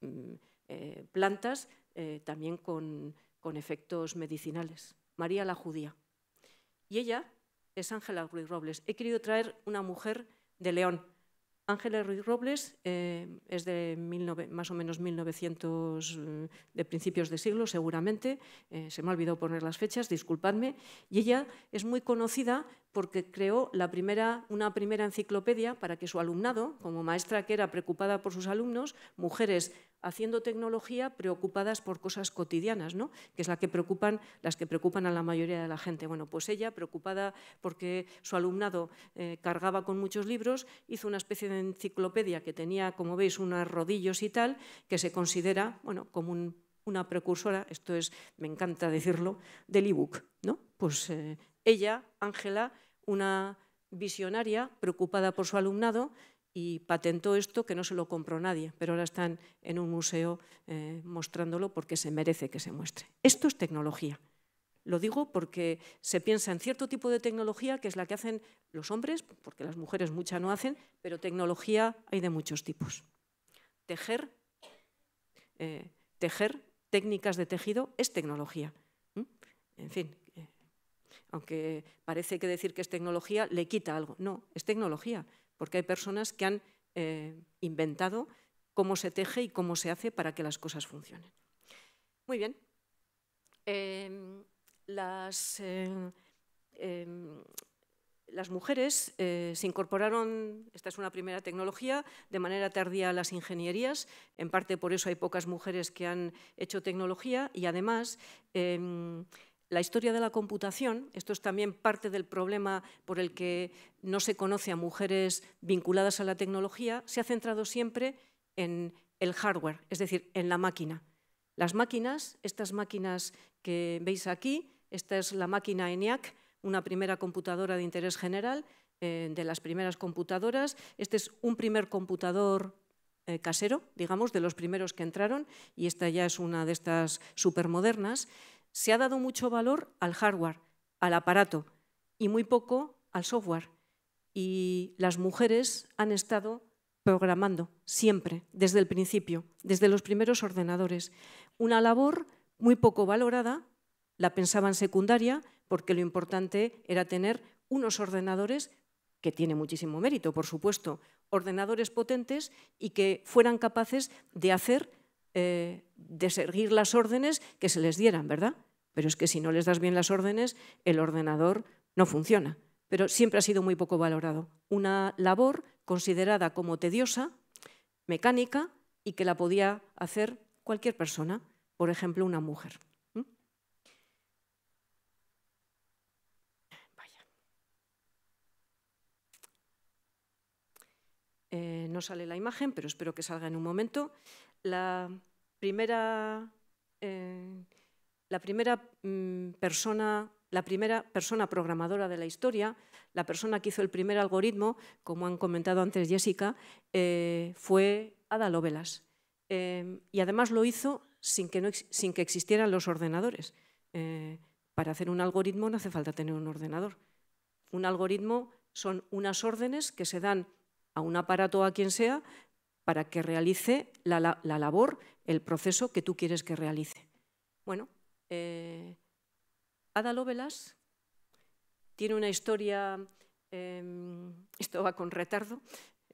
mm, eh, plantas eh, también con, con efectos medicinales. María la judía. Y ella es Ángela Ruiz Robles. He querido traer una mujer de León Ángela Ruiz Robles eh, es de más o menos 1900, eh, de principios de siglo seguramente, eh, se me ha olvidado poner las fechas, disculpadme, y ella es muy conocida porque creó una primera enciclopedia para que su alumnado, como maestra que era preocupada por sus alumnos, mujeres haciendo tecnología preocupadas por cosas cotidianas, ¿no? que es la que preocupan, las que preocupan a la mayoría de la gente. Bueno, pues ella, preocupada porque su alumnado eh, cargaba con muchos libros, hizo una especie de enciclopedia que tenía, como veis, unos rodillos y tal, que se considera bueno, como una precursora, esto es, me encanta decirlo, del e ¿no? Pues eh, ella, Ángela, una visionaria preocupada por su alumnado, y patentó esto que no se lo compró nadie, pero ahora están en un museo eh, mostrándolo porque se merece que se muestre. Esto es tecnología. Lo digo porque se piensa en cierto tipo de tecnología que es la que hacen los hombres, porque las mujeres mucha no hacen, pero tecnología hay de muchos tipos. Tejer, eh, tejer, técnicas de tejido es tecnología. En fin, eh, aunque parece que decir que es tecnología le quita algo. No, es tecnología porque hay personas que han eh, inventado cómo se teje y cómo se hace para que las cosas funcionen. Muy bien. Em, em, em, las, mujeres eh, se incorporaron, esta es una primera tecnología, de manera tardía a las ingenierías, en parte por eso hay pocas mujeres que han hecho tecnología y además la historia de la computación, esto es también parte del problema por el que no se conoce a mujeres vinculadas a la tecnología, se ha centrado siempre en el hardware, es decir, en la máquina. Las máquinas, estas máquinas que veis aquí, esta es la máquina ENIAC, una primera computadora de interés general, eh, de las primeras computadoras. Este es un primer computador eh, casero, digamos, de los primeros que entraron, y esta ya es una de estas supermodernas se ha dado mucho valor al hardware, al aparato, y muy poco al software. Y las mujeres han estado programando siempre, desde el principio, desde los primeros ordenadores. Una labor muy poco valorada, la pensaban secundaria, porque lo importante era tener unos ordenadores, que tiene muchísimo mérito, por supuesto, ordenadores potentes y que fueran capaces de hacer eh, de seguir las órdenes que se les dieran, ¿verdad? Pero es que si no les das bien las órdenes, el ordenador no funciona. Pero siempre ha sido muy poco valorado. Una labor considerada como tediosa, mecánica y que la podía hacer cualquier persona, por ejemplo, una mujer. Eh, no sale la imagen, pero espero que salga en un momento la primera, eh, la primera mm, persona la primera persona programadora de la historia, la persona que hizo el primer algoritmo, como han comentado antes Jessica, eh, fue Ada Lovelace. Eh, y además lo hizo sin que, sin que existieran los ordenadores. para hacer un algoritmo no hace falta tener un ordenador. Un algoritmo son unas órdenes que se dan a un aparato a quien sea para que realice la, labor, el proceso que tú quieres que realice. Bueno, eh, Ada Lovelace tiene una historia, em, esto va con retardo,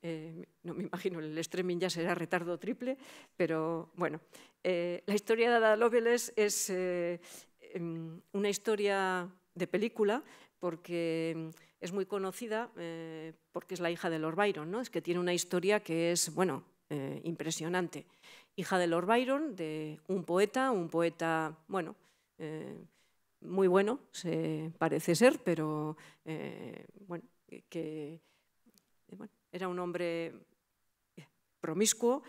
eh, no me imagino, el streaming ya será retardo triple, pero bueno, eh, la historia de Ada Lovelace es em, una historia de película porque mm, es muy conocida, eh, porque es la hija de Lord Byron, es que tiene una historia que es, bueno, eh, impresionante. Hija de Lord Byron, de un poeta, un poeta, bueno, eh, muy bueno, se parece ser, pero bueno, que era un hombre promiscuo,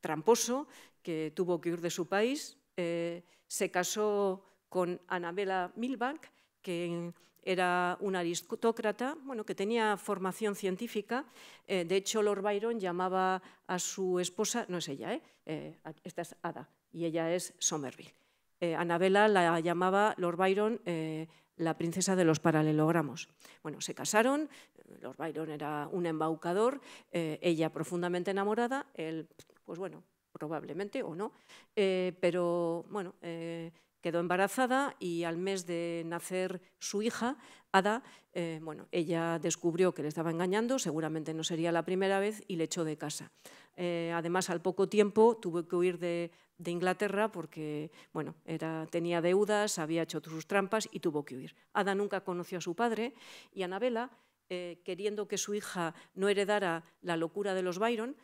tramposo, que tuvo que ir de su país, se casó con Anabela Milbank, que era una aristócrata, bueno, que tenía formación científica. Eh, de hecho, Lord Byron llamaba a su esposa, no es ella, eh, eh, esta es Ada, y ella es Somerville. Anabela la llamaba Lord Byron la princesa de los paralelogramos. Bueno, se casaron, Lord Byron era un embaucador, ella profundamente enamorada, él, pues bueno, probablemente o no, pero bueno Quedó embarazada y al mes de nacer su hija, Ada, eh, bueno, ella descubrió que le estaba engañando, seguramente no sería la primera vez, y le echó de casa. Eh, además, al poco tiempo tuvo que huir de, Inglaterra porque bueno, era, tenía deudas, había hecho sus trampas y tuvo que huir. Ada nunca conoció a su padre y Anabela, eh, queriendo que su hija no heredara la locura de los Byron,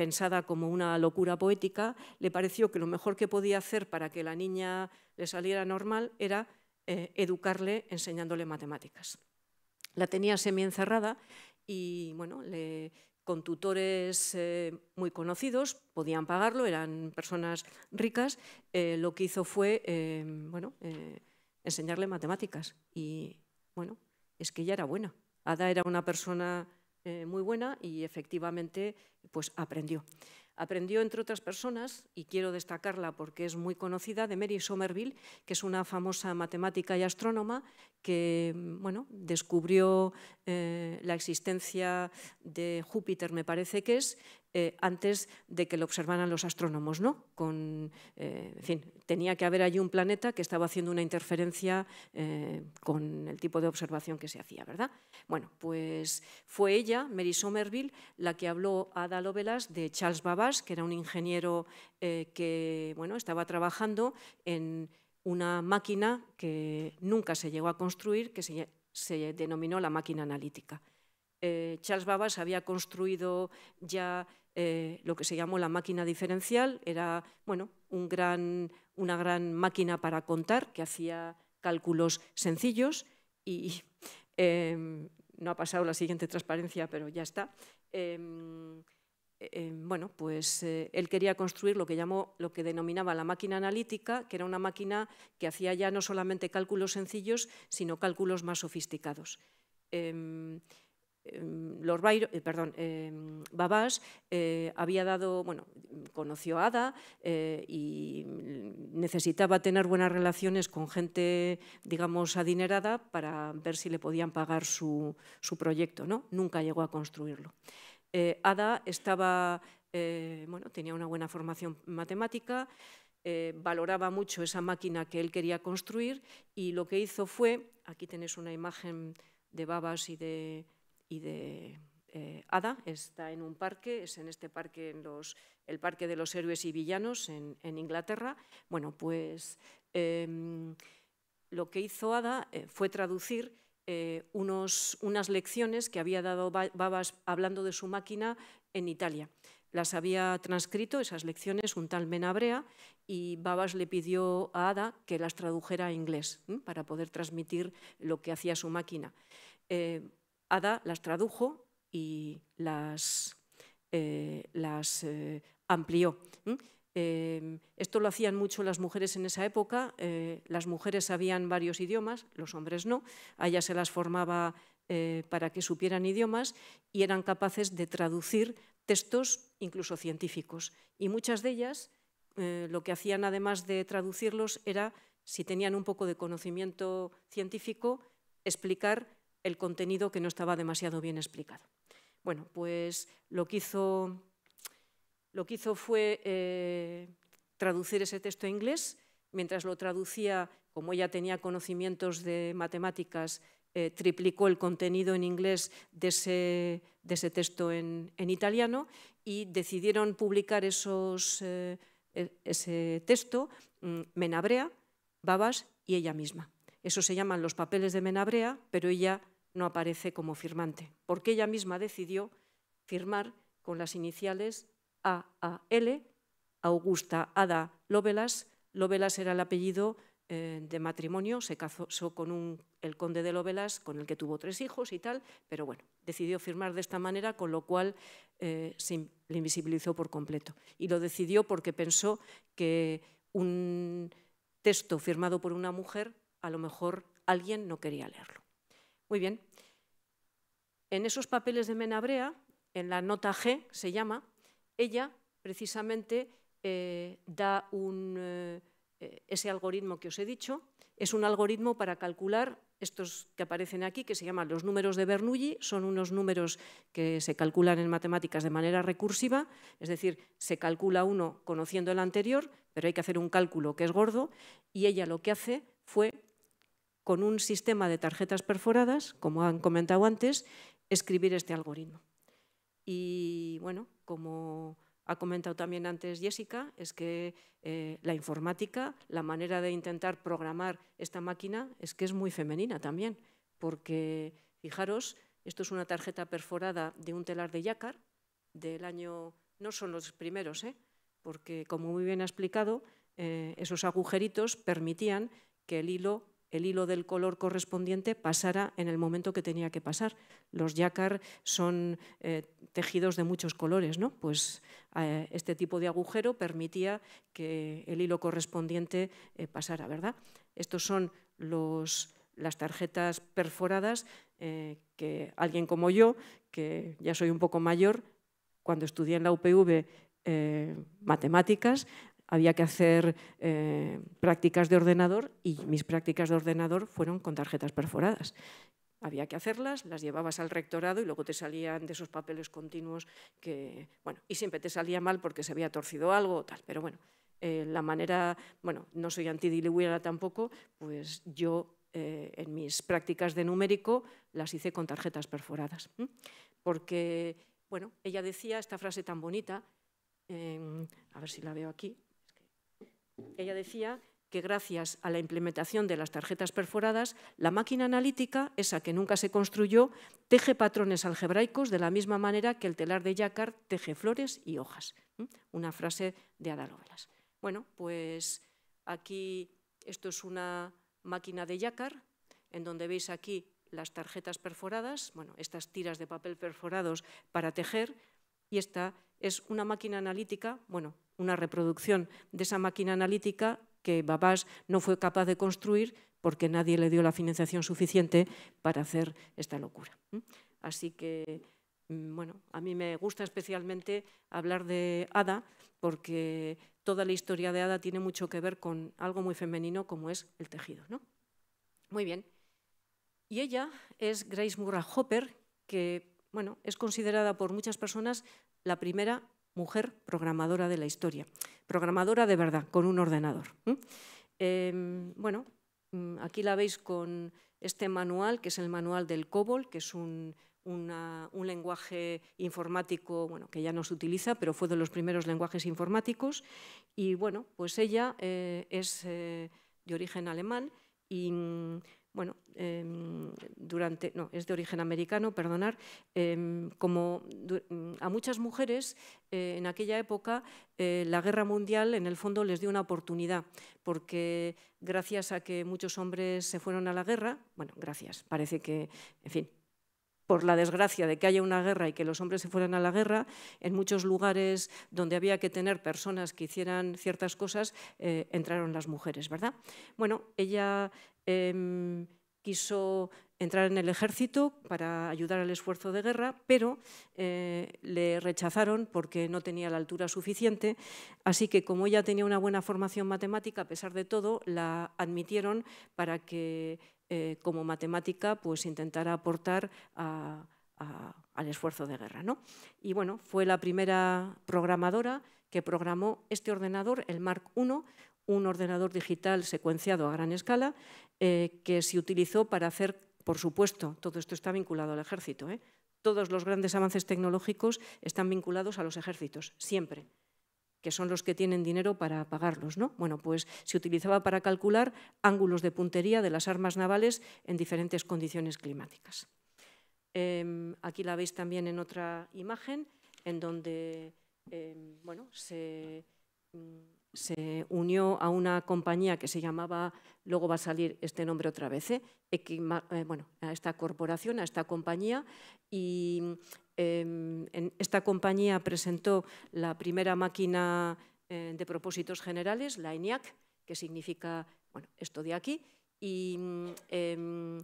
pensada como una locura poética, le pareció que lo mejor que podía hacer para que la niña le saliera normal era eh, educarle enseñándole matemáticas. La tenía semi encerrada y bueno, con tutores eh, muy conocidos, podían pagarlo, eran personas ricas, eh, lo que hizo fue bueno, enseñarle matemáticas. Y bueno, es que ella era buena. Ada era una persona eh, muy buena y efectivamente pues aprendió. Aprendió, entre otras personas, y quiero destacarla porque es muy conocida, de Mary Somerville, que es una famosa matemática y astrónoma que mm, descubrió eh, la existencia de Júpiter, me parece que es, eh, antes de que lo observaran los astrónomos. ¿no? Eh, en fin, tenía que haber allí un planeta que estaba haciendo una interferencia eh, con el tipo de observación que se hacía. ¿verdad? Bueno, pues fue ella, Mary Somerville, la que habló a Ada Lovelace de Charles Babbage, que era un ingeniero que bueno, estaba trabajando en una máquina que nunca se llegó a construir, que se, se denominó la máquina analítica. Charles Babas había construido ya eh, lo que se llamó la máquina diferencial, era bueno, un gran, una gran máquina para contar que hacía cálculos sencillos y em, no ha pasado la siguiente transparencia, pero ya está. Em, em, bueno, pues eh, él quería construir lo que llamó, lo que denominaba la máquina analítica, que era una máquina que hacía ya no solamente cálculos sencillos, sino cálculos más sofisticados. Em, Lord eh, em, eh, había dado, bueno, conoció a Ada eh, y necesitaba tener buenas relaciones con gente, digamos, adinerada para ver si le podían pagar su, proyecto, ¿no? Nunca llegó a construirlo. Ada estaba, bueno, tenía una buena formación matemática, valoraba mucho esa máquina que él quería construir y lo que hizo fue, aquí tenéis una imagen de Babas y de y de eh, Ada. Está en un parque, es en este parque, en los, el Parque de los Héroes y Villanos en, Inglaterra. Bueno, pues em, lo que hizo Ada eh, fue traducir eh, unas lecciones que había dado Babas hablando de su máquina en Italia. Las había transcrito, esas lecciones, un tal Menabrea, y Babas le pidió a Ada que las tradujera a inglés para poder transmitir lo que hacía su máquina. Ada las tradujo y las, eh, eh, amplió. Em, esto lo hacían mucho las mujeres en esa época. Eh, las mujeres sabían varios idiomas, los hombres no. A ellas se las formaba para que supieran idiomas y eran capaces de traducir textos, incluso científicos. Y muchas de ellas lo que hacían, además de traducirlos, era, si tenían un poco de conocimiento científico, explicar el contenido que no estaba demasiado bien explicado. Bueno, pues lo que hizo, lo fue eh, traducir ese texto a inglés. Mientras lo traducía, como ella tenía conocimientos de matemáticas, eh, triplicó el contenido en inglés de ese, texto en, italiano y decidieron publicar esos, eh, e-, ese texto mm, Menabrea, Babas y ella misma. Eso se llaman los papeles de Menabrea, pero ella no aparece como firmante, porque ella misma decidió firmar con las iniciales AAL, Augusta Ada Lovelas. Lovelas era el apellido eh, de matrimonio, se casó con el conde de Lovelas, con el que tuvo tres hijos y tal, pero bueno, decidió firmar de esta manera, con lo cual eh, se le invisibilizó por completo. Y lo decidió porque pensó que un texto firmado por una mujer, a lo mejor alguien no quería leerlo. Muy bien. En esos papeles de Menabrea, en la nota G se llama, ella precisamente eh, da un, eh, eh, ese algoritmo que os he dicho. Es un algoritmo para calcular estos que aparecen aquí, que se llaman los números de Bernoulli, son unos números que se calculan en matemáticas de manera recursiva, es decir, se calcula uno conociendo el anterior, pero hay que hacer un cálculo que es gordo, y ella lo que hace fue con un sistema de tarjetas perforadas, como han comentado antes, escribir este algoritmo. Y bueno, como ha comentado también antes Jessica, es que eh, la informática, la manera de intentar programar esta máquina es que es muy femenina también, porque fijaros, esto es una tarjeta perforada de un telar de yácar del año, no son los primeros, ¿eh? porque como muy bien ha explicado, eh, esos agujeritos permitían que el hilo el hilo del color correspondiente pasara en el momento que tenía que pasar. Los yacar son eh, tejidos de muchos colores, ¿no? Pues eh, este tipo de agujero permitía que el hilo correspondiente eh, pasara, ¿verdad? Estos son los, las tarjetas perforadas que alguien como yo, que ya soy un poco mayor, cuando estudié en la UPV matemáticas, había que hacer eh, prácticas de ordenador y mis prácticas de ordenador fueron con tarjetas perforadas. Había que hacerlas, las llevabas al rectorado y luego te salían de esos papeles continuos que, bueno, y siempre te salía mal porque se había torcido algo o tal, pero bueno, eh, la manera, bueno, no soy antidilihuera tampoco, pues yo eh, en mis prácticas de numérico las hice con tarjetas perforadas. Porque, bueno, ella decía esta frase tan bonita, em, a ver si la veo aquí, ella decía que gracias a la implementación de las tarjetas perforadas, la máquina analítica, esa que nunca se construyó, teje patrones algebraicos de la misma manera que el telar de Jacquard teje flores y hojas. Una frase de Ada Lovelace. Bueno, pues aquí esto es una máquina de Jacquard, en donde veis aquí las tarjetas perforadas, bueno, estas tiras de papel perforados para tejer, y esta es una máquina analítica, bueno, una reproducción de esa máquina analítica que Babás no fue capaz de construir porque nadie le dio la financiación suficiente para hacer esta locura. Así que, mm, bueno, a mí me gusta especialmente hablar de Ada porque toda la historia de Ada tiene mucho que ver con algo muy femenino como es el tejido. ¿no? Muy bien. Y ella es Grace Murray Hopper, que bueno, es considerada por muchas personas la primera mujer programadora de la historia, programadora de verdad, con un ordenador. Em, bueno, mm, aquí la veis con este manual, que es el manual del COBOL, que es un, lenguaje informático bueno, que ya no se utiliza, pero fue de los primeros lenguajes informáticos. Y bueno, pues ella eh, es eh, de origen alemán y mm, bueno, em, durante, no, es de origen americano, perdonar, em, como a muchas mujeres eh, en aquella época eh, la guerra mundial en el fondo les dio una oportunidad, porque gracias a que muchos hombres se fueron a la guerra, bueno, gracias, parece que, en fin, por la desgracia de que haya una guerra y que los hombres se fueran a la guerra, en muchos lugares donde había que tener personas que hicieran ciertas cosas, eh, entraron las mujeres, ¿verdad? Bueno, ella Em, quiso entrar en el ejército para ayudar al esfuerzo de guerra, pero eh, le rechazaron porque no tenía la altura suficiente, así que como ella tenía una buena formación matemática, a pesar de todo, la admitieron para que eh, como matemática pues intentara aportar al esfuerzo de guerra. ¿no? Y bueno, fue la primera programadora que programó este ordenador, el Mark I, un ordenador digital secuenciado a gran escala eh, que se utilizó para hacer, por supuesto, todo esto está vinculado al ejército, ¿eh? todos los grandes avances tecnológicos están vinculados a los ejércitos, siempre que son los que tienen dinero para pagarlos, ¿no? Bueno, pues se utilizaba para calcular ángulos de puntería de las armas navales en diferentes condiciones climáticas. Em, aquí la veis también en otra imagen, en donde, em, bueno, se mm, se unió a una compañía que se llamaba, luego va a salir este nombre otra vez, ¿eh? Eh, bueno, a esta corporación, a esta compañía, y mm, em, esta compañía presentó la primera máquina eh, de propósitos generales, la ENIAC, que significa bueno, esto de aquí, y mm, em,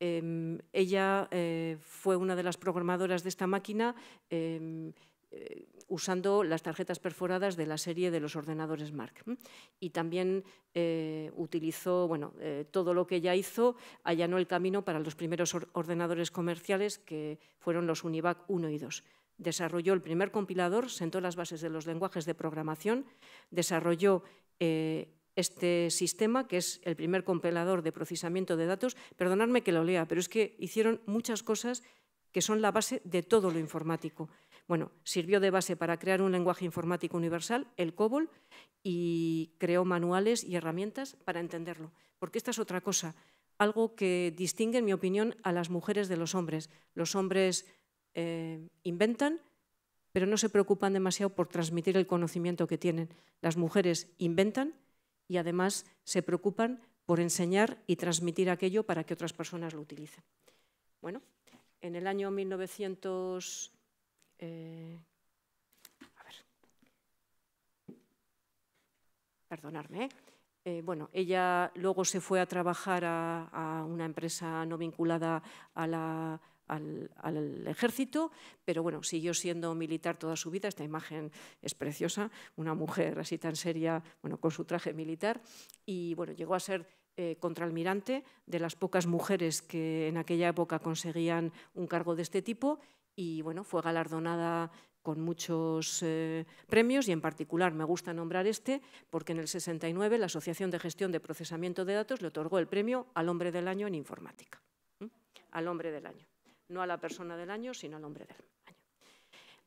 em, ella fue una de las programadoras de esta máquina eh, usando las tarjetas perforadas de la serie de los ordenadores Mark. Y también eh, utilizó bueno, eh, todo lo que ella hizo, allanó el camino para los primeros ordenadores comerciales que fueron los Univac 1 y 2. Desarrolló el primer compilador, sentó las bases de los lenguajes de programación, desarrolló este sistema, que es el primer compilador de procesamiento de datos. Perdonadme que lo lea, pero es que hicieron muchas cosas que son la base de todo lo informático. Bueno, sirvió de base para crear un lenguaje informático universal, el COBOL, y creó manuales y herramientas para entenderlo. Porque esta es otra cosa, algo que distingue, en mi opinión, a las mujeres de los hombres. Los hombres eh, inventan, pero no se preocupan demasiado por transmitir el conocimiento que tienen. Las mujeres inventan y además se preocupan por enseñar y transmitir aquello para que otras personas lo utilicen. Bueno, en el año 1900... Eh, Perdonarme. ¿eh? Eh, bueno, ella luego se fue a trabajar a, una empresa no vinculada al, ejército, pero bueno, siguió siendo militar toda su vida. Esta imagen es preciosa, una mujer así tan seria, bueno, con su traje militar. Y bueno, llegó a ser contraalmirante, de las pocas mujeres que en aquella época conseguían un cargo de este tipo y bueno, fue galardonada con muchos eh, premios y en particular me gusta nombrar este porque en el 69 la Asociación de Gestión de Procesamiento de Datos le otorgó el premio al hombre del año en informática. Al hombre del año. No a la persona del año, sino al hombre del año.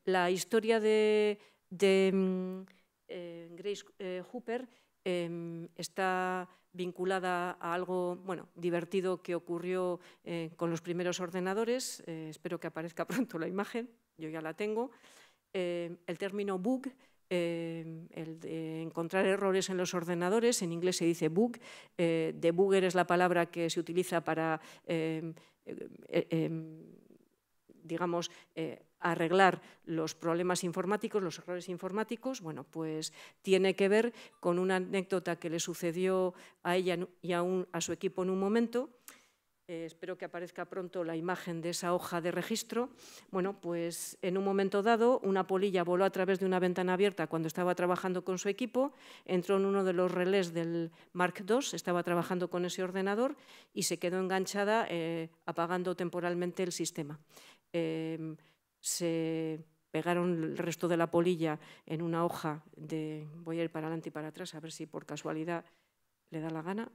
La historia de, mm, eh, Grace eh, Hooper Em, está vinculada a algo bueno, divertido que ocurrió eh, con los primeros ordenadores. Eh, espero que aparezca pronto la imagen, yo ya la tengo. Em, el término bug, em, el de encontrar errores en los ordenadores, en inglés se dice bug. Eh, debugger es la palabra que se utiliza para, digamos, arreglar los problemas informáticos, los errores informáticos, bueno, pues tiene que ver con una anécdota que le sucedió a ella y a, a su equipo en un momento. Eh, espero que aparezca pronto la imagen de esa hoja de registro. Bueno, pues en un momento dado, una polilla voló a través de una ventana abierta cuando estaba trabajando con su equipo, entró en uno de los relés del Mark II, estaba trabajando con ese ordenador y se quedó enganchada eh, apagando temporalmente el sistema. Eh, se pegaron el resto de la polilla en una hoja de voy a ir para adelante y para atrás a ver si por casualidad le da la gana.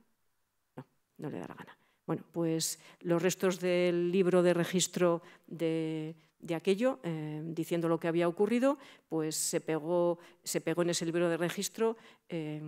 No, no le da la gana. Bueno, pues los restos del libro de registro de, aquello, eh, diciendo lo que había ocurrido, pues se pegó, se pegó en ese libro de registro eh,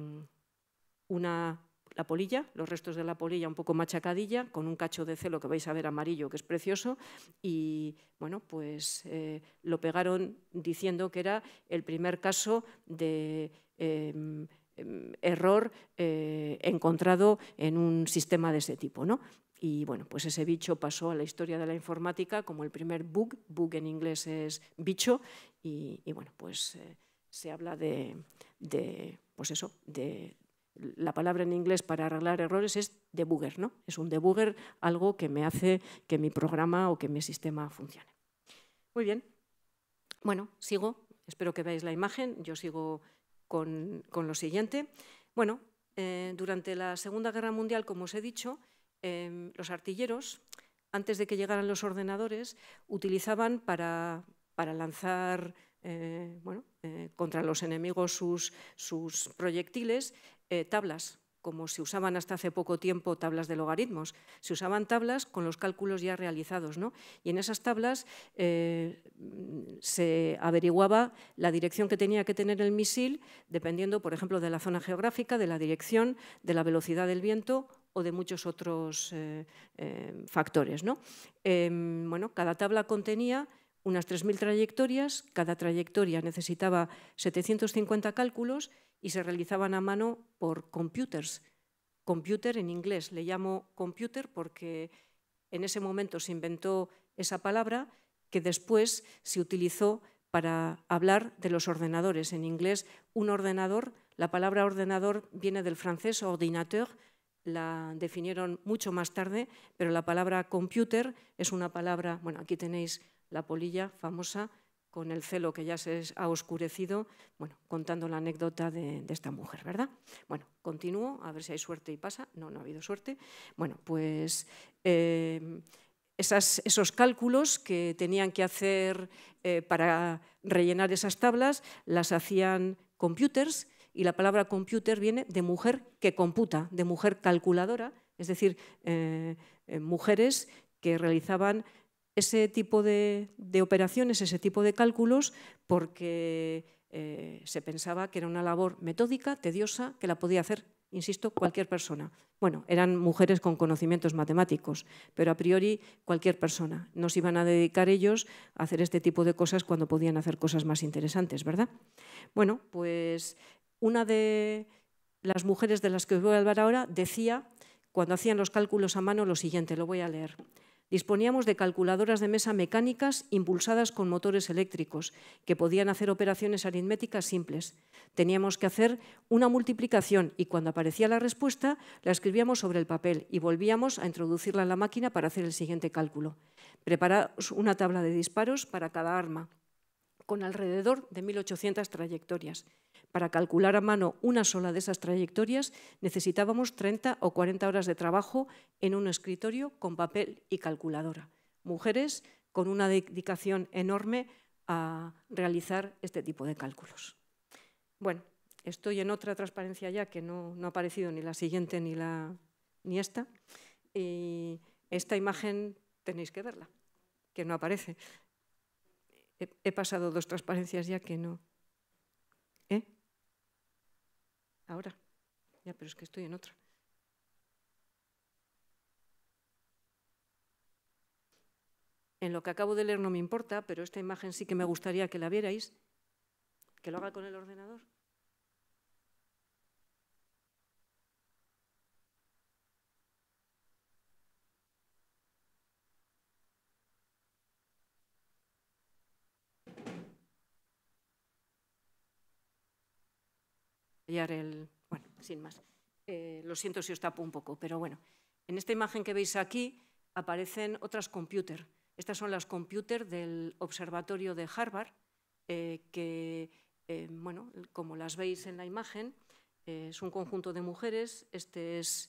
una la polilla, los restos de la polilla un poco machacadilla, con un cacho de celo que vais a ver amarillo, que es precioso, y bueno, pues eh, lo pegaron diciendo que era el primer caso de em, em, error eh, encontrado en un sistema de ese tipo, ¿no? Y bueno, pues ese bicho pasó a la historia de la informática como el primer bug, bug en inglés es bicho, y, bueno, pues eh, se habla de, de, pues eso, de, la palabra en inglés para arreglar errores es debugger, ¿no? Es un debugger, algo que me hace que mi programa o que mi sistema funcione. Muy bien. Bueno, sigo. Espero que veáis la imagen. Yo sigo con, lo siguiente. Bueno, eh, durante la Segunda Guerra Mundial, como os he dicho, em, los artilleros, antes de que llegaran los ordenadores, utilizaban para, lanzar eh, eh, contra los enemigos sus, sus proyectiles, eh, tablas, como se usaban hasta hace poco tiempo tablas de logaritmos. Se usaban tablas con los cálculos ya realizados. Y en esas tablas eh, se averiguaba la dirección que tenía que tener el misil, dependiendo, por ejemplo, de la zona geográfica, de la dirección, de la velocidad del viento o de muchos otros eh, factores. Em, bueno, cada tabla contenía unas 3.000 trayectorias, cada trayectoria necesitaba 750 cálculos y se realizaban a mano por computers. Computer en inglés, le llamo computer porque en ese momento se inventó esa palabra que después se utilizó para hablar de los ordenadores. En inglés, un ordenador, la palabra ordenador viene del francés ordinateur, la definieron mucho más tarde, pero la palabra computer es una palabra, bueno, aquí tenéis la polilla famosa con el celo que ya se ha oscurecido, bueno, contando la anécdota de, esta mujer, ¿verdad? Bueno, continúo, a ver si hay suerte y pasa. No, no ha habido suerte. Bueno, pues eh, esas, esos cálculos que tenían que hacer eh, para rellenar esas tablas las hacían computers y la palabra computer viene de mujer que computa, de mujer calculadora, es decir, eh, mujeres que realizaban ese tipo de, operaciones, ese tipo de cálculos, porque eh, se pensaba que era una labor metódica, tediosa, que la podía hacer, insisto, cualquier persona. Bueno, eran mujeres con conocimientos matemáticos, pero a priori cualquier persona. No se iban a dedicar ellos a hacer este tipo de cosas cuando podían hacer cosas más interesantes, ¿verdad? Bueno, pues una de las mujeres de las que os voy a hablar ahora decía, cuando hacían los cálculos a mano, lo siguiente, lo voy a leer. Disponíamos de calculadoras de mesa mecánicas impulsadas con motores eléctricos, que podían hacer operaciones aritméticas simples. Teníamos que hacer una multiplicación y cuando aparecía la respuesta la escribíamos sobre el papel y volvíamos a introducirla en la máquina para hacer el siguiente cálculo. Preparamos una tabla de disparos para cada arma, con alrededor de 1.800 trayectorias. Para calcular a mano una sola de esas trayectorias necesitábamos 30 o 40 horas de trabajo en un escritorio con papel y calculadora. Mujeres con una dedicación enorme a realizar este tipo de cálculos. Bueno, estoy en otra transparencia ya que no, ha aparecido ni la siguiente ni, la, ni esta. Y esta imagen tenéis que verla, que no aparece. He, he pasado dos transparencias ya que no. ¿Eh? ahora. Ya, pero es que estoy en otra. En lo que acabo de leer no me importa, pero esta imagen sí que me gustaría que la vierais. Que lo haga con el ordenador. el... Bueno, sin más. Eh, lo siento si os tapo un poco, pero bueno. En esta imagen que veis aquí aparecen otras computer. Estas son las computer del Observatorio de Harvard, eh, que, eh, bueno, como las veis en la imagen, es un conjunto de mujeres. Este es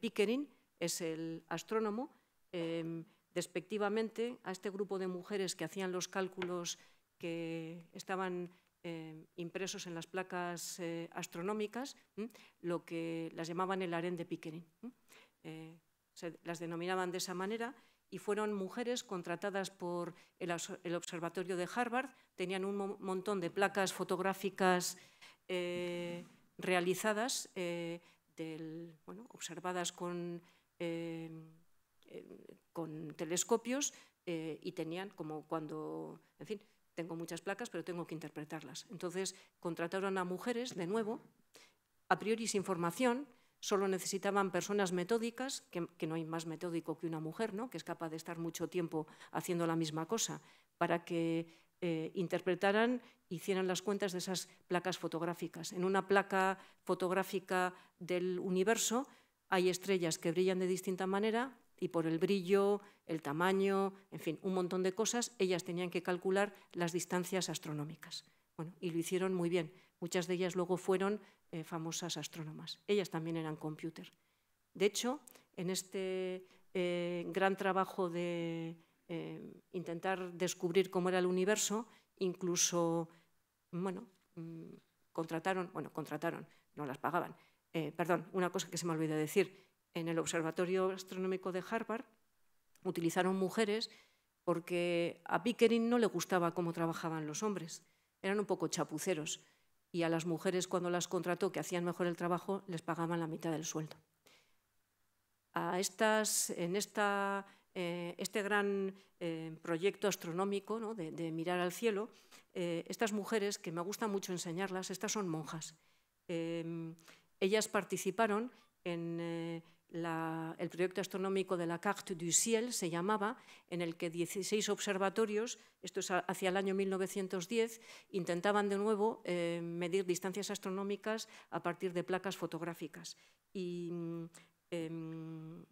Pickering, es el astrónomo. Em, despectivamente, a este grupo de mujeres que hacían los cálculos que estaban Em, impresos en las placas eh, astronómicas, lo que las llamaban el harén de Pickering. Eh, se las denominaban de esa manera y fueron mujeres contratadas por el, Observatorio de Harvard, tenían un montón de placas fotográficas eh, realizadas, observadas con, con telescopios y tenían como cuando, en fin, tengo muchas placas, pero tengo que interpretarlas. Entonces, contrataron a mujeres, de nuevo, a priori sin formación, solo necesitaban personas metódicas, que, no hay más metódico que una mujer, ¿no? que es capaz de estar mucho tiempo haciendo la misma cosa, para que eh, interpretaran, hicieran las cuentas de esas placas fotográficas. En una placa fotográfica del universo hay estrellas que brillan de distinta manera, y por el brillo, el tamaño, en fin, un montón de cosas, ellas tenían que calcular las distancias astronómicas. Bueno, y lo hicieron muy bien. Muchas de ellas luego fueron eh, famosas astrónomas. Ellas también eran computer. De hecho, en este eh, gran trabajo de eh, intentar descubrir cómo era el universo, incluso, bueno, mm, contrataron, bueno, contrataron, no las pagaban. perdón, una cosa que se me olvidó decir, en el Observatorio Astronómico de Harvard utilizaron mujeres porque a Pickering no le gustaba cómo trabajaban los hombres, eran un poco chapuceros y a las mujeres cuando las contrató que hacían mejor el trabajo les pagaban la mitad del sueldo. A estas, en esta, eh, este gran eh, proyecto astronómico de, mirar al cielo, eh, estas mujeres, que me gusta mucho enseñarlas, estas son monjas. ellas participaron en el proyecto astronómico de la Carte du Ciel, se llamaba, en el que 16 observatorios, esto es hacia el año 1910, intentaban de nuevo eh, medir distancias astronómicas a partir de placas fotográficas. Y mm, em,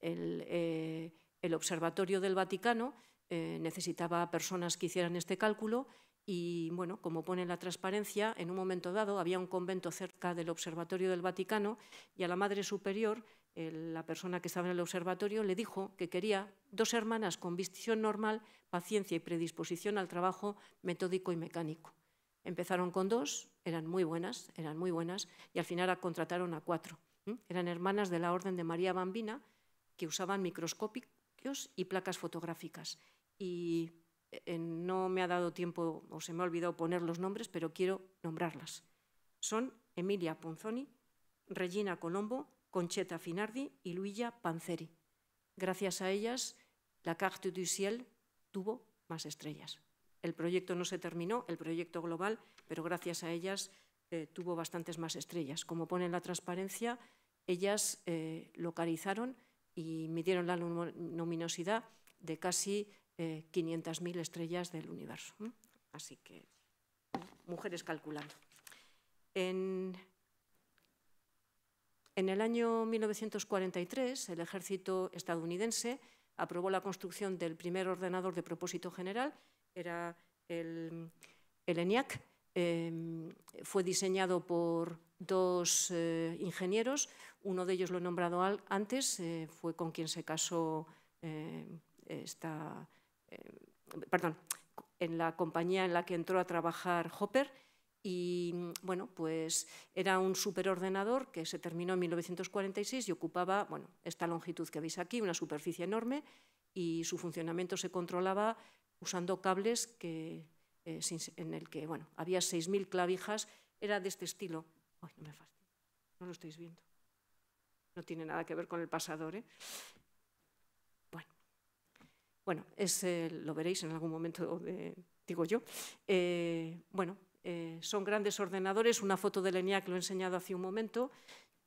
eh, el, Observatorio del Vaticano eh, necesitaba personas que hicieran este cálculo y bueno, como pone la transparencia, en un momento dado había un convento cerca del Observatorio del Vaticano y a la Madre Superior, la persona que estaba en el observatorio, le dijo que quería dos hermanas con visión normal, paciencia y predisposición al trabajo metódico y mecánico. Empezaron con dos, eran muy buenas, eran muy buenas, y al final contrataron a cuatro. Eran hermanas de la Orden de María Bambina que usaban microscopios y placas fotográficas. Y eh, no me ha dado tiempo o se me ha olvidado poner los nombres, pero quiero nombrarlas. Son Emilia Ponzoni, Regina Colombo, Concheta Finardi y Luilla Panzeri. Gracias a ellas, la Carte du Ciel tuvo más estrellas. El proyecto no se terminó, el proyecto global, pero gracias a ellas eh, tuvo bastantes más estrellas. Como pone en la transparencia, ellas eh, localizaron y midieron la luminosidad de casi 500.000 eh, estrellas del universo. Así que, mujeres calculando. En, en el año 1943, el ejército estadounidense aprobó la construcción del primer ordenador de propósito general, era el, ENIAC, em, fue diseñado por dos eh, ingenieros, uno de ellos lo he nombrado antes, eh, fue con quien se casó esta Em, perdón, en la compañía en la que entró a trabajar Hopper. Y bueno, pues era un superordenador que se terminó en 1946 y ocupaba bueno, esta longitud que veis aquí, una superficie enorme, y su funcionamiento se controlaba usando cables que, eh, en el que bueno, había 6.000 clavijas, era de este estilo. no no lo estáis viendo. No tiene nada que ver con el pasador. ¿eh? Bueno, lo veréis en algún momento, digo yo. Eh, bueno, eh, son grandes ordenadores, una foto de que lo he enseñado hace un momento,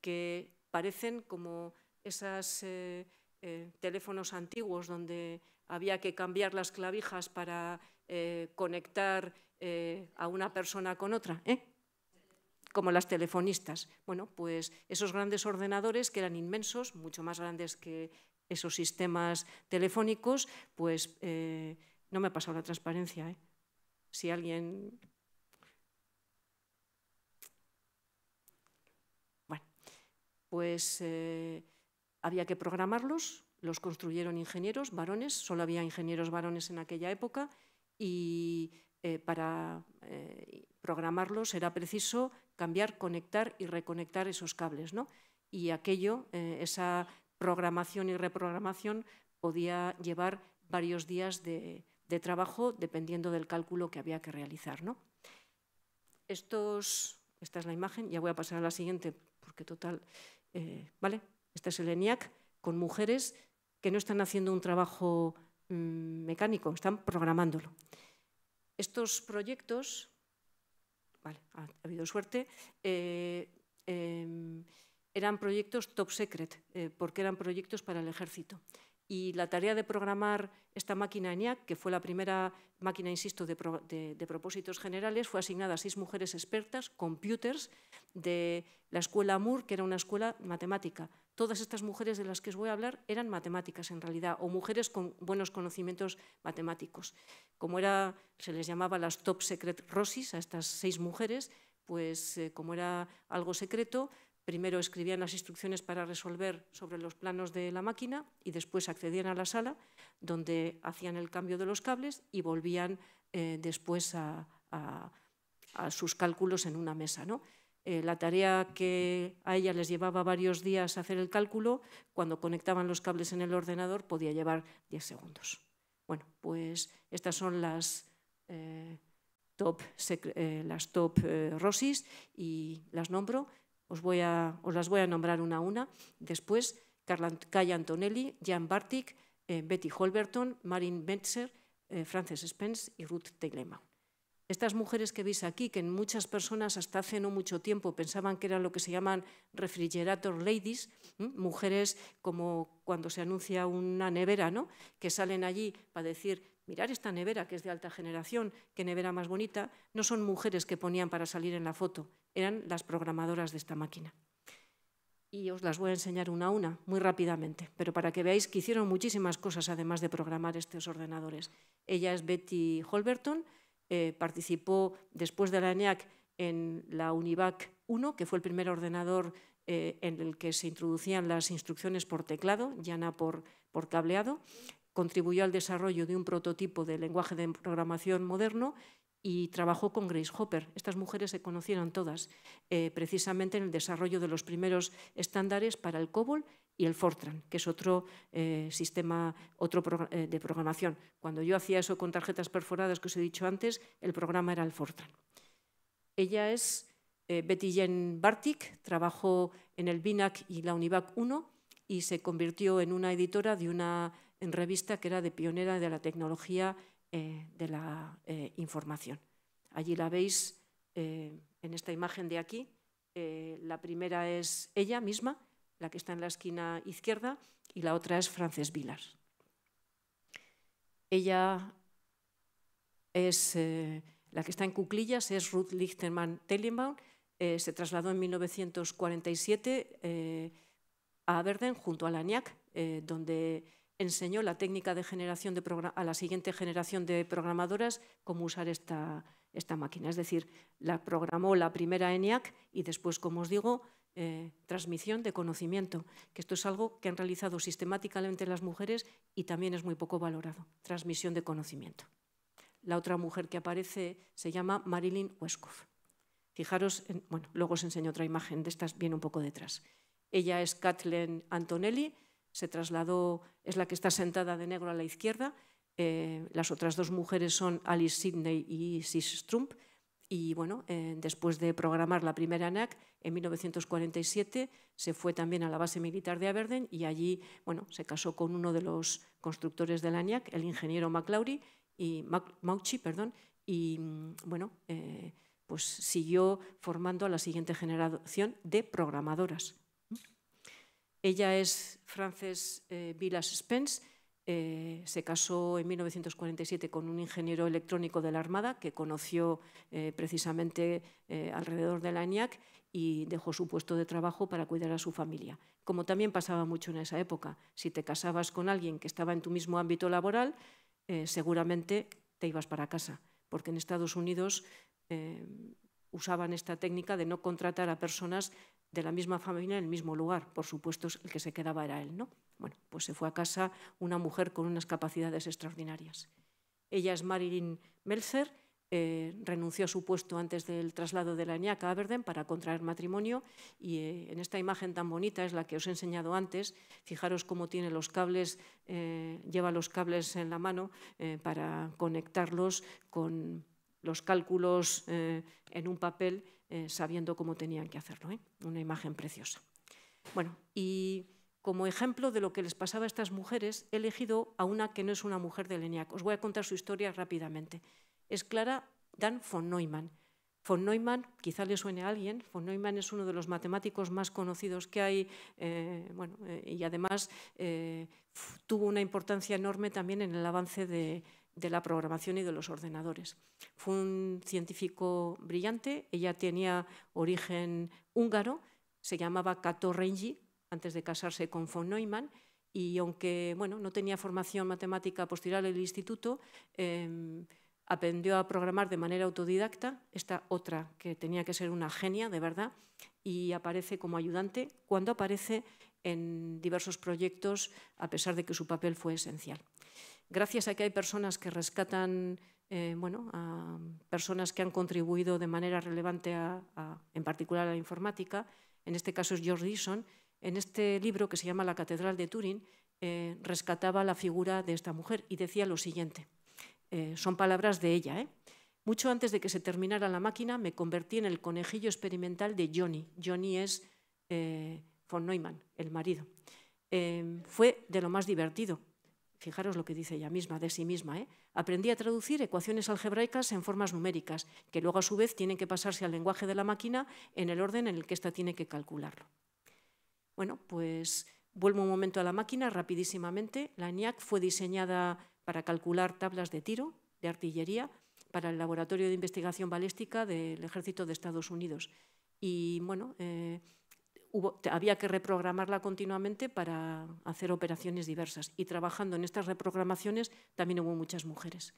que parecen como esos eh, teléfonos antiguos donde había que cambiar las clavijas para conectar a una persona con otra, como las telefonistas. Bueno, pues esos grandes ordenadores que eran inmensos, mucho más grandes que esos sistemas telefónicos, pues eh, no me ha pasado la transparencia. ¿eh? Si alguien... Bueno, pues eh, había que programarlos, los construyeron ingenieros varones, solo había ingenieros varones en aquella época y eh, para programarlos era preciso cambiar, conectar y reconectar esos cables. ¿no? Y aquello, esa programación y reprogramación podía llevar varios días de, trabajo dependiendo del cálculo que había que realizar. Estos, esta es la imagen, ya voy a pasar a la siguiente porque total, eh, ¿vale? Este es el ENIAC con mujeres que no están haciendo un trabajo mm, mecánico, están programándolo. Estos proyectos, vale, ha, habido suerte, eh, em, eran proyectos top secret, eh, porque eran proyectos para el ejército. Y la tarea de programar esta máquina ENIAC, que fue la primera máquina, insisto, de, propósitos generales, fue asignada a seis mujeres expertas, computers, de la escuela Moore, que era una escuela matemática. Todas estas mujeres de las que os voy a hablar eran matemáticas en realidad, o mujeres con buenos conocimientos matemáticos. Como era, se les llamaba las top secret rosis a estas seis mujeres, pues eh, como era algo secreto, Primero escribían las instrucciones para resolver sobre los planos de la máquina y después accedían a la sala donde hacían el cambio de los cables y volvían eh, después a, sus cálculos en una mesa. Eh, la tarea que a ella les llevaba varios días hacer el cálculo, cuando conectaban los cables en el ordenador podía llevar 10 segundos. Bueno, pues estas son las... Eh, top, Rosis y las nombro. Os, las voy a nombrar una a una. Después, Carla Antonelli, Jan Bartik, eh, Betty Holberton, Marin Metzer, eh, Frances Spence y Ruth Teilema. Estas mujeres que veis aquí, que en muchas personas hasta hace no mucho tiempo pensaban que eran lo que se llaman refrigerator ladies, mujeres como cuando se anuncia una nevera, ¿no? que salen allí para decir, mirar esta nevera que es de alta generación, qué nevera más bonita, no son mujeres que ponían para salir en la foto, eran las programadoras de esta máquina. Y os las voy a enseñar una a una, muy rápidamente, pero para que veáis que hicieron muchísimas cosas además de programar estos ordenadores. Ella es Betty Holberton, eh, participó después de la ENIAC en la UNIVAC 1, que fue el primer ordenador eh, en el que se introducían las instrucciones por teclado, llana por, por cableado, contribuyó al desarrollo de un prototipo de lenguaje de programación moderno y trabajó con Grace Hopper. Estas mujeres se conocieron todas, eh, precisamente en el desarrollo de los primeros estándares para el COBOL y el Fortran, que es otro eh, sistema otro eh, de programación. Cuando yo hacía eso con tarjetas perforadas que os he dicho antes, el programa era el Fortran. Ella es Betty Jen Bartik, trabajó en el BINAC y la UNIVAC 1 y se convirtió en una editora de una en revista que era de pionera de la tecnología eh, de la eh, información. Allí la veis eh, en esta imagen de aquí. la primera es ella misma, la que está en la esquina izquierda, y la otra es Frances Vilar. Ella es la que está en cuclillas, es Ruth Lichtenmann Tellenbaum. se trasladó en 1947 a Verden junto a Lagnac, donde enseñó la técnica de generación de a la siguiente generación de programadoras cómo usar esta, máquina. Es decir, la programó la primera ENIAC y después, como os digo, eh, transmisión de conocimiento, que esto es algo que han realizado sistemáticamente las mujeres y también es muy poco valorado, transmisión de conocimiento. La otra mujer que aparece se llama Marilyn Weskov. Fijaros, en, bueno, luego os enseño otra imagen, de estas viene un poco detrás. Ella es Kathleen Antonelli, se trasladó, es la que está sentada de negro a la izquierda. Eh, las otras dos mujeres son Alice Sidney y Sis Strump. Y bueno, eh, después de programar la primera ANAC, en 1947 se fue también a la base militar de Aberdeen y allí bueno, se casó con uno de los constructores de la ANAC, el ingeniero McLaury, y perdón, y mm, bueno, eh, pues siguió formando a la siguiente generación de programadoras. Ella es Frances eh, Villas Spence, eh, se casó en 1947 con un ingeniero electrónico de la Armada que conoció eh, precisamente alrededor de la ENIAC y dejó su puesto de trabajo para cuidar a su familia. Como también pasaba mucho en esa época, si te casabas con alguien que estaba en tu mismo ámbito laboral, seguramente te ibas para casa, porque en Estados Unidos usaban esta técnica de no contratar a personas de la misma familia en el mismo lugar. Por supuesto, el que se quedaba era él, ¿no? Bueno, pues se fue a casa una mujer con unas capacidades extraordinarias. Ella es Marilyn Melzer, eh, renunció a su puesto antes del traslado de la ENIAC a Aberdeen para contraer matrimonio y eh, en esta imagen tan bonita es la que os he enseñado antes, fijaros cómo tiene los cables, eh, lleva los cables en la mano para conectarlos con los cálculos en un papel eh, sabiendo cómo tenían que hacerlo. ¿eh? Una imagen preciosa. Bueno, y como ejemplo de lo que les pasaba a estas mujeres, he elegido a una que no es una mujer de ENIAC. Os voy a contar su historia rápidamente. Es Clara Dan von Neumann. Von Neumann, quizá le suene a alguien, von Neumann es uno de los matemáticos más conocidos que hay eh, y además tuvo una importancia enorme también en el avance de, de la programación y de los ordenadores. Fue un científico brillante, ella tenía origen húngaro, se llamaba Kato Rengi, antes de casarse con von Neumann, y aunque bueno, no tenía formación matemática posterior al instituto, em, aprendió a programar de manera autodidacta, esta otra que tenía que ser una genia de verdad, y aparece como ayudante cuando aparece en diversos proyectos, a pesar de que su papel fue esencial gracias a que hay personas que rescatan eh, bueno, personas que han contribuido de manera relevante, en particular a la informática, en este caso es George Dyson, en este libro que se llama La Catedral de Turín, eh, rescataba la figura de esta mujer y decía lo siguiente, eh, son palabras de ella, mucho antes de que se terminara la máquina me convertí en el conejillo experimental de Johnny, Johnny es von Neumann, el marido. fue de lo más divertido, Fijaros lo que dice ella misma, de sí misma. ¿eh? Aprendí a traducir ecuaciones algebraicas en formas numéricas, que luego a su vez tienen que pasarse al lenguaje de la máquina en el orden en el que ésta tiene que calcularlo. Bueno, pues vuelvo un momento a la máquina rapidísimamente. La ENIAC fue diseñada para calcular tablas de tiro, de artillería, para el Laboratorio de Investigación Balística del Ejército de Estados Unidos. Y bueno, eh, había que reprogramarla continuamente para hacer operaciones diversas. Y trabajando en estas reprogramaciones también hubo muchas mujeres.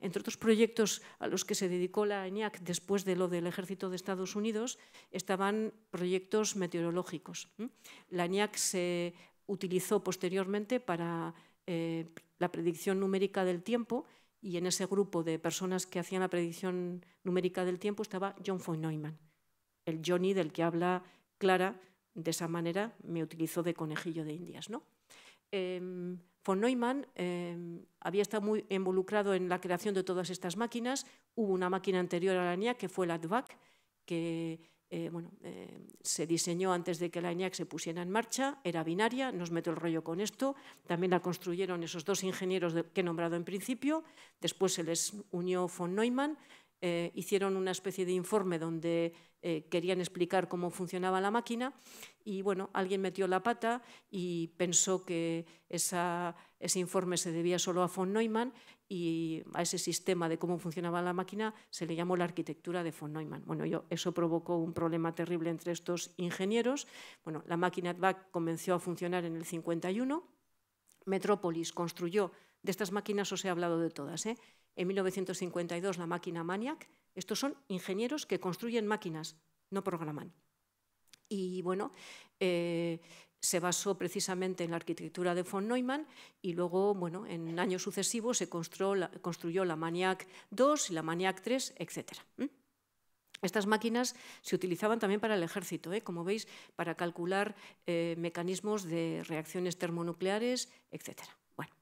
Entre otros proyectos a los que se dedicó la ENIAC después de lo del ejército de Estados Unidos estaban proyectos meteorológicos. La ENIAC se utilizó posteriormente para eh, la predicción numérica del tiempo y en ese grupo de personas que hacían la predicción numérica del tiempo estaba John von Neumann, el Johnny del que habla Clara de esa manera me utilizó de conejillo de indias. ¿no? von em, Neumann em, había estado muy involucrado en la creación de todas estas máquinas. Hubo una máquina anterior a la ENIAC, que fue la ADVAC, que eh, eh, se diseñó antes de que la ENIAC se pusiera en marcha, era binaria, nos meto el rollo con esto, también la construyeron esos dos ingenieros que he nombrado en principio, después se les unió von Neumann, eh, hicieron una especie de informe donde eh, querían explicar cómo funcionaba la máquina y bueno, alguien metió la pata y pensó que ese informe se debía solo a von Neumann y a ese sistema de cómo funcionaba la máquina se le llamó la arquitectura de von Neumann. Bueno, eso provocó un problema terrible entre estos ingenieros. Bueno, la máquina Advac comenzó a funcionar en el 51. Metrópolis construyó, de estas máquinas os he hablado de todas, ¿eh? en 1952 la máquina Maniac. Estos son ingenieros que construyen máquinas, no programan. Y bueno, eh, se basó precisamente en la arquitectura de von Neumann y luego, bueno, en años sucesivos se construyó la, Maniac 2 y la Maniac 3, etc. Estas máquinas se utilizaban también para el ejército, ¿eh? como veis, para calcular eh, mecanismos de reacciones termonucleares, etc. Bueno,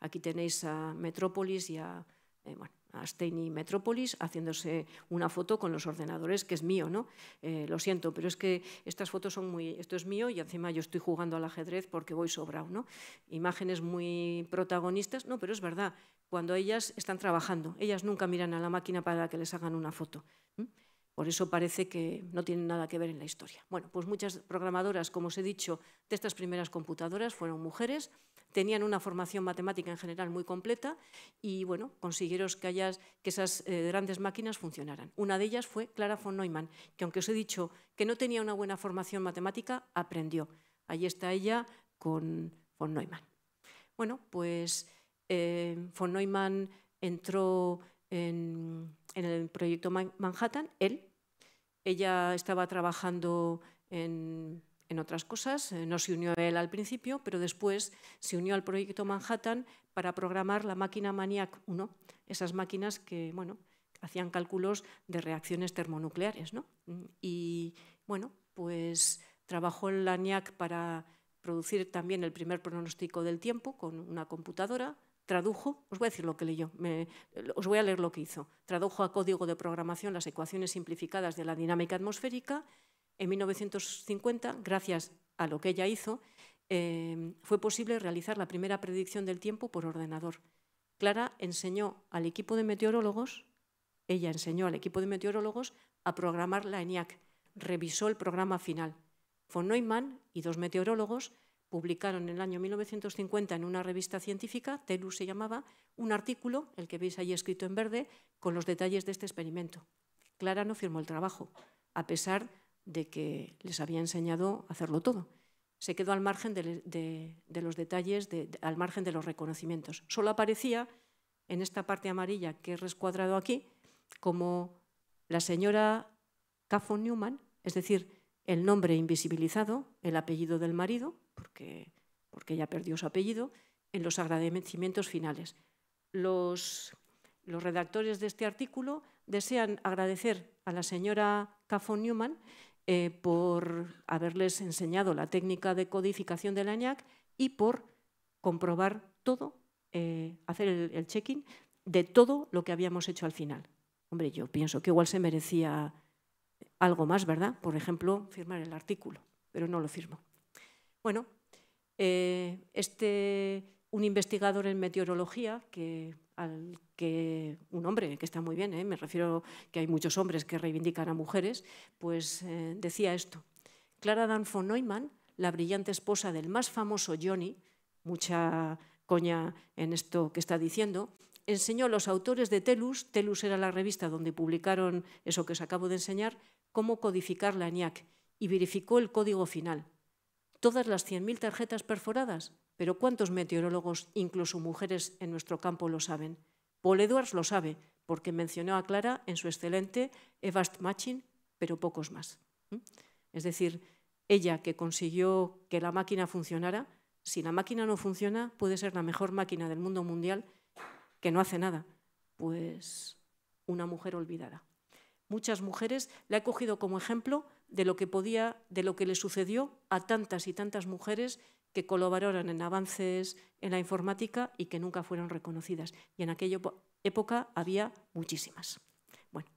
aquí tenéis a Metrópolis y a eh, a bueno, y Metrópolis haciéndose una foto con los ordenadores, que es mío, ¿no? Eh, lo siento, pero es que estas fotos son muy... Esto es mío y encima yo estoy jugando al ajedrez porque voy sobrado, ¿no? Imágenes muy protagonistas, no, pero es verdad, cuando ellas están trabajando, ellas nunca miran a la máquina para que les hagan una foto. Por eso parece que no tienen nada que ver en la historia. Bueno, pues muchas programadoras, como os he dicho, de estas primeras computadoras fueron mujeres, tenían una formación matemática en general muy completa y, bueno, consiguieron que, esas eh, grandes máquinas funcionaran. Una de ellas fue Clara von Neumann, que aunque os he dicho que no tenía una buena formación matemática, aprendió. Ahí está ella con von Neumann. Bueno, pues eh, von Neumann entró en en el proyecto Manhattan, él. Ella estaba trabajando en, otras cosas, eh, no se unió a él al principio, pero después se unió al proyecto Manhattan para programar la máquina Maniac 1, esas máquinas que, hacían cálculos de reacciones termonucleares, ¿no? Y, bueno, pues trabajó en la NIAC para producir también el primer pronóstico del tiempo con una computadora, Tradujo, os voy a decir lo que leyó, os voy a leer lo que hizo. Tradujo a código de programación las ecuaciones simplificadas de la dinámica atmosférica. En 1950, gracias a lo que ella hizo, eh, fue posible realizar la primera predicción del tiempo por ordenador. Clara enseñó al equipo de meteorólogos, ella enseñó al equipo de meteorólogos a programar la ENIAC, revisó el programa final. Von Neumann y dos meteorólogos publicaron en el año 1950 en una revista científica, TELU se llamaba, un artículo, el que veis ahí escrito en verde, con los detalles de este experimento. Clara no firmó el trabajo, a pesar de que les había enseñado a hacerlo todo. Se quedó al margen de, los detalles, al margen de los reconocimientos. Solo aparecía en esta parte amarilla que he rescuadrado aquí como la señora Caffo Newman, es decir, el nombre invisibilizado, el apellido del marido, porque, porque ya perdió su apellido, en los agradecimientos finales. Los, los redactores de este artículo desean agradecer a la señora Cafón Newman eh, por haberles enseñado la técnica de codificación del ANIAC y por comprobar todo, eh, hacer el, checking de todo lo que habíamos hecho al final. Hombre, yo pienso que igual se merecía algo más, ¿verdad? Por ejemplo, firmar el artículo, pero no lo firmo bueno, eh, este, un investigador en meteorología, que, un hombre, que está muy bien, eh, me refiero que hay muchos hombres que reivindican a mujeres, pues eh, decía esto. Clara von Neumann, la brillante esposa del más famoso Johnny, mucha coña en esto que está diciendo, enseñó a los autores de Telus, Telus era la revista donde publicaron eso que os acabo de enseñar, cómo codificar la ENIAC y verificó el código final todas las 100.000 tarjetas perforadas, pero ¿cuántos meteorólogos, incluso mujeres en nuestro campo, lo saben? Paul Edwards lo sabe, porque mencionó a Clara en su excelente Evast Machine, pero pocos más. Es decir, ella que consiguió que la máquina funcionara, si la máquina no funciona, puede ser la mejor máquina del mundo mundial que no hace nada. Pues una mujer olvidada. Muchas mujeres, la he cogido como ejemplo de lo que podía, de lo que le sucedió a tantas y tantas mujeres que colaboraron en avances en la informática y que nunca fueron reconocidas. Y en aquella época había muchísimas. Bueno,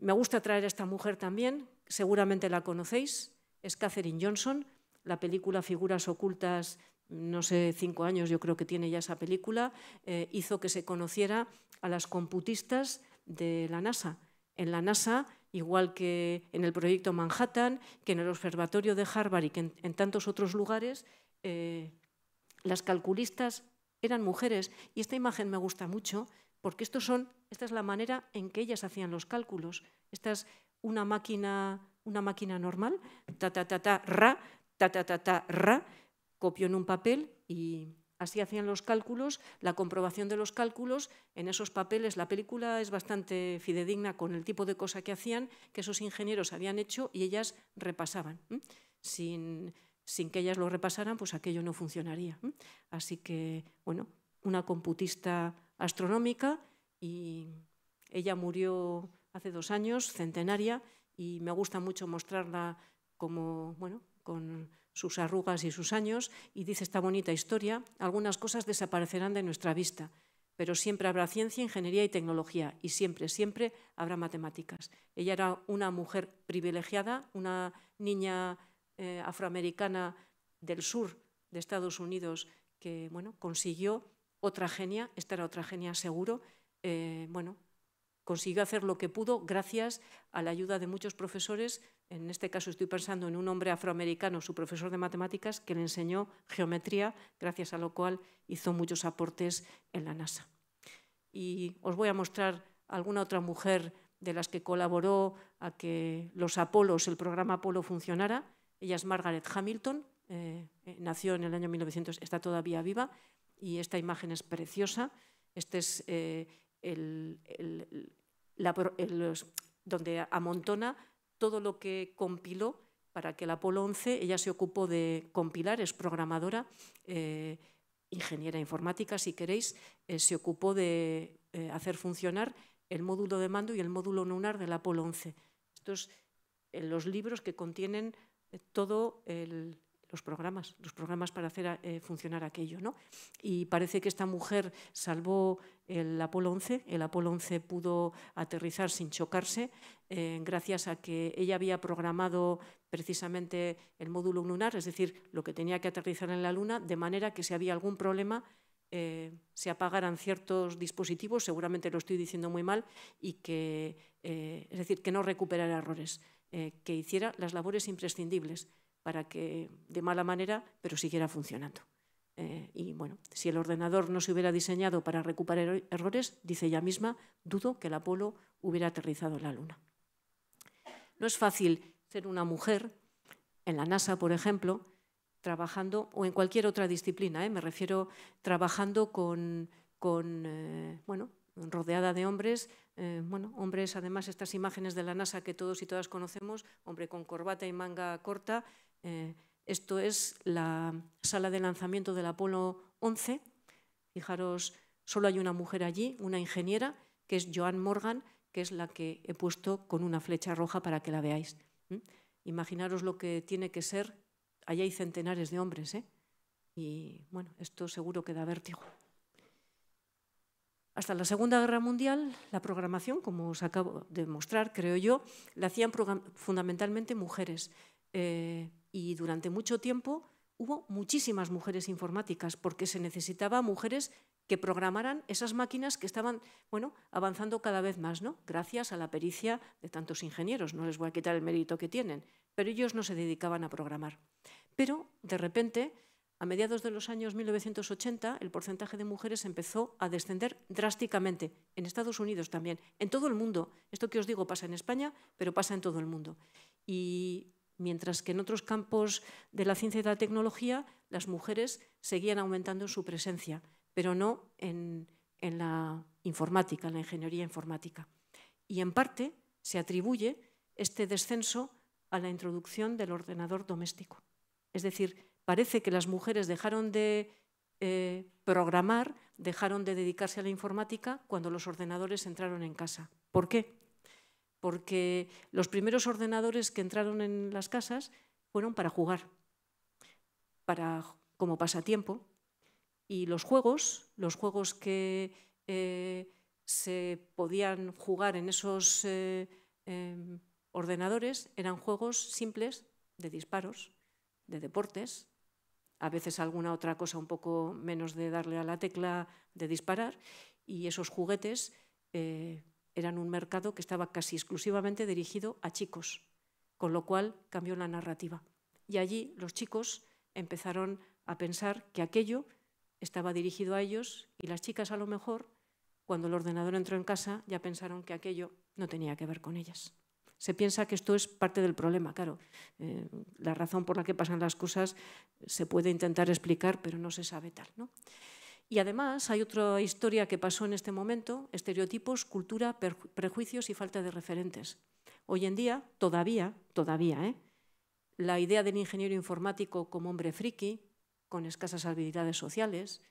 me gusta traer a esta mujer también, seguramente la conocéis, es Catherine Johnson. La película Figuras Ocultas, no sé, cinco años yo creo que tiene ya esa película, eh, hizo que se conociera a las computistas de la NASA. En la NASA igual que en el proyecto Manhattan, que en el observatorio de Harvard y que en, tantos otros lugares, eh, las calculistas eran mujeres. Y esta imagen me gusta mucho porque estos son, esta es la manera en que ellas hacían los cálculos. Esta es una máquina, una máquina normal, ta, ta, ta, ta, ra, ta, ta, ta, ta, ra, copio en un papel y Así hacían los cálculos, la comprobación de los cálculos en esos papeles. La película es bastante fidedigna con el tipo de cosa que hacían, que esos ingenieros habían hecho y ellas repasaban. Sin, sin que ellas lo repasaran, pues aquello no funcionaría. Así que, bueno, una computista astronómica y ella murió hace dos años, centenaria, y me gusta mucho mostrarla como, bueno, con sus arrugas y sus años, y dice esta bonita historia, algunas cosas desaparecerán de nuestra vista, pero siempre habrá ciencia, ingeniería y tecnología, y siempre, siempre habrá matemáticas. Ella era una mujer privilegiada, una niña eh, afroamericana del sur de Estados Unidos que bueno, consiguió otra genia, esta era otra genia seguro, eh, bueno, consiguió hacer lo que pudo gracias a la ayuda de muchos profesores, en este caso estoy pensando en un hombre afroamericano, su profesor de matemáticas, que le enseñó geometría, gracias a lo cual hizo muchos aportes en la NASA. Y os voy a mostrar alguna otra mujer de las que colaboró a que los Apolos, el programa Apolo, funcionara. Ella es Margaret Hamilton, eh, eh, nació en el año 1900, está todavía viva y esta imagen es preciosa. Este es eh, donde amontona todo lo que compiló para que el Apolo 11, ella se ocupó de compilar, es programadora, eh, ingeniera informática, si queréis, eh, se ocupó de eh, hacer funcionar el módulo de mando y el módulo lunar del Apolo 11. Estos son los libros que contienen todos los programas, los programas para hacer funcionar aquello. ¿no? Y parece que esta mujer salvó el Apolo 11. El Apolo 11 pudo aterrizar sin chocarse eh, gracias a que ella había programado precisamente el módulo lunar, es decir, lo que tenía que aterrizar en la Luna, de manera que si había algún problema eh, se apagaran ciertos dispositivos, seguramente lo estoy diciendo muy mal, y que, eh, es decir, que no recuperara errores, que hiciera las labores imprescindibles para que, de mala manera, pero siguiera funcionando. Eh, y bueno, si el ordenador no se hubiera diseñado para recuperar er-, errores, dice ella misma, dudo que el Apolo hubiera aterrizado en la Luna. No es fácil ser una mujer en la NASA, por ejemplo, trabajando, o en cualquier otra disciplina, ¿eh? me refiero trabajando con, eh, bueno, rodeada de hombres, bueno, hombres, además estas imágenes de la NASA que todos y todas conocemos, hombre con corbata y manga corta, esto es la sala de lanzamiento del Apolo 11. Fijaros, solo hay una mujer allí, una ingeniera, que es Joan Morgan, que es la que he puesto con una flecha roja para que la veáis. Imaginaros lo que tiene que ser. allí hay centenares de hombres, ¿eh? Y bueno, esto seguro que da vértigo. Hasta la Segunda Guerra Mundial, la programación, como os acabo de mostrar, creo yo, la hacían fundamentalmente mujeres. Eh, y durante mucho tiempo hubo muchísimas mujeres informáticas porque se necesitaba mujeres que programaran esas máquinas que estaban bueno, avanzando cada vez más, ¿no? gracias a la pericia de tantos ingenieros. No les voy a quitar el mérito que tienen, pero ellos no se dedicaban a programar. Pero, de repente, a mediados de los años 1980, el porcentaje de mujeres empezó a descender drásticamente, en Estados Unidos también, en todo el mundo. Esto que os digo pasa en España, pero pasa en todo el mundo. Y mientras que en otros campos de la ciencia y la tecnología las mujeres seguían aumentando su presencia, pero no en, la informática, en la ingeniería informática. Y en parte se atribuye este descenso a la introducción del ordenador doméstico. Es decir, parece que las mujeres dejaron de eh, programar, dejaron de dedicarse a la informática cuando los ordenadores entraron en casa. ¿Por qué? porque los primeros ordenadores que entraron en las casas fueron para jugar, para, como pasatiempo, y los juegos, los juegos que eh, se podían jugar en esos eh, em, ordenadores eran juegos simples de disparos, de deportes, a veces alguna otra cosa un poco menos de darle a la tecla de disparar, y esos juguetes eh, eran un mercado que estaba casi exclusivamente dirigido a chicos, con lo cual cambió la narrativa. Y allí los chicos empezaron a pensar que aquello estaba dirigido a ellos y las chicas a lo mejor, cuando el ordenador entró en casa, ya pensaron que aquello no tenía que ver con ellas. Se piensa que esto es parte del problema, claro. Eh, la razón por la que pasan las cosas se puede intentar explicar, pero no se sabe tal. ¿no? Y además hay otra historia que pasó en este momento, estereotipos, cultura, prejuicios y falta de referentes. Hoy en día, todavía, todavía, ¿eh? la idea del ingeniero informático como hombre friki, con escasas habilidades sociales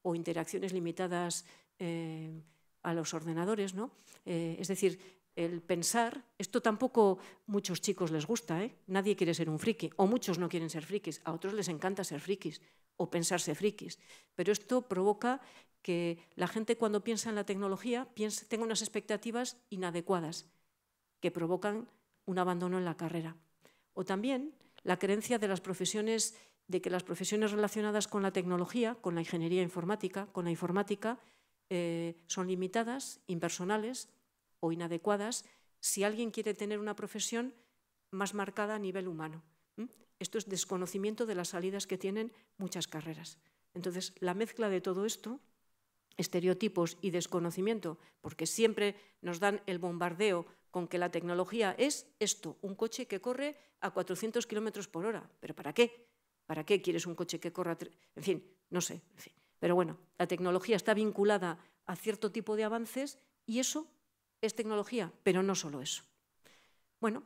o interacciones limitadas eh, a los ordenadores, ¿no? Eh, es decir, el pensar, esto tampoco muchos chicos les gusta, ¿eh? nadie quiere ser un friki, o muchos no quieren ser frikis, a otros les encanta ser frikis o pensarse frikis, pero esto provoca que la gente cuando piensa en la tecnología tenga unas expectativas inadecuadas que provocan un abandono en la carrera. O también la creencia de las profesiones de que las profesiones relacionadas con la tecnología, con la ingeniería informática, con la informática, eh, son limitadas, impersonales o inadecuadas si alguien quiere tener una profesión más marcada a nivel humano. Esto es desconocimiento de las salidas que tienen muchas carreras. Entonces, la mezcla de todo esto, estereotipos y desconocimiento, porque siempre nos dan el bombardeo con que la tecnología es esto, un coche que corre a 400 kilómetros por hora. ¿Pero para qué? ¿Para qué quieres un coche que corra? En fin, no sé. Pero bueno, la tecnología está vinculada a cierto tipo de avances y eso es tecnología, pero no solo eso. Bueno,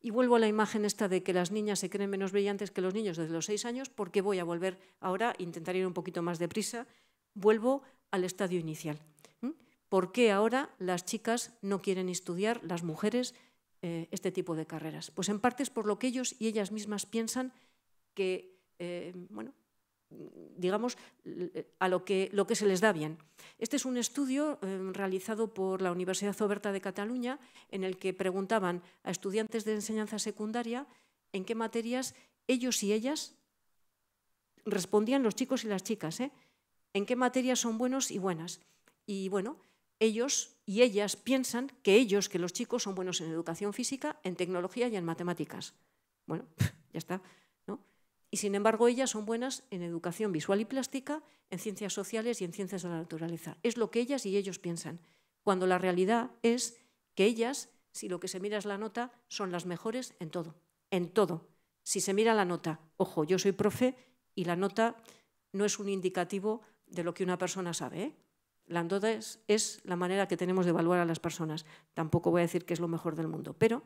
y vuelvo a la imagen esta de que las niñas se creen menos brillantes que los niños desde los seis años, porque voy a volver ahora, intentar ir un poquito más deprisa, vuelvo al estadio inicial. ¿Por qué ahora las chicas no quieren estudiar, las mujeres, eh, este tipo de carreras? Pues en parte es por lo que ellos y ellas mismas piensan que eh, bueno, digamos, a lo que, lo que se les da bien. Este es un estudio eh, realizado por la Universidad Oberta de Cataluña en el que preguntaban a estudiantes de enseñanza secundaria en qué materias ellos y ellas respondían los chicos y las chicas, ¿eh? en qué materias son buenos y buenas. Y bueno, ellos y ellas piensan que ellos, que los chicos, son buenos en educación física, en tecnología y en matemáticas. Bueno, ya está y sin embargo ellas son buenas en educación visual y plástica, en ciencias sociales y en ciencias de la naturaleza. Es lo que ellas y ellos piensan, cuando la realidad es que ellas, si lo que se mira es la nota, son las mejores en todo, en todo. Si se mira la nota, ojo, yo soy profe y la nota no es un indicativo de lo que una persona sabe. ¿eh? La nota es, es la manera que tenemos de evaluar a las personas. Tampoco voy a decir que es lo mejor del mundo, pero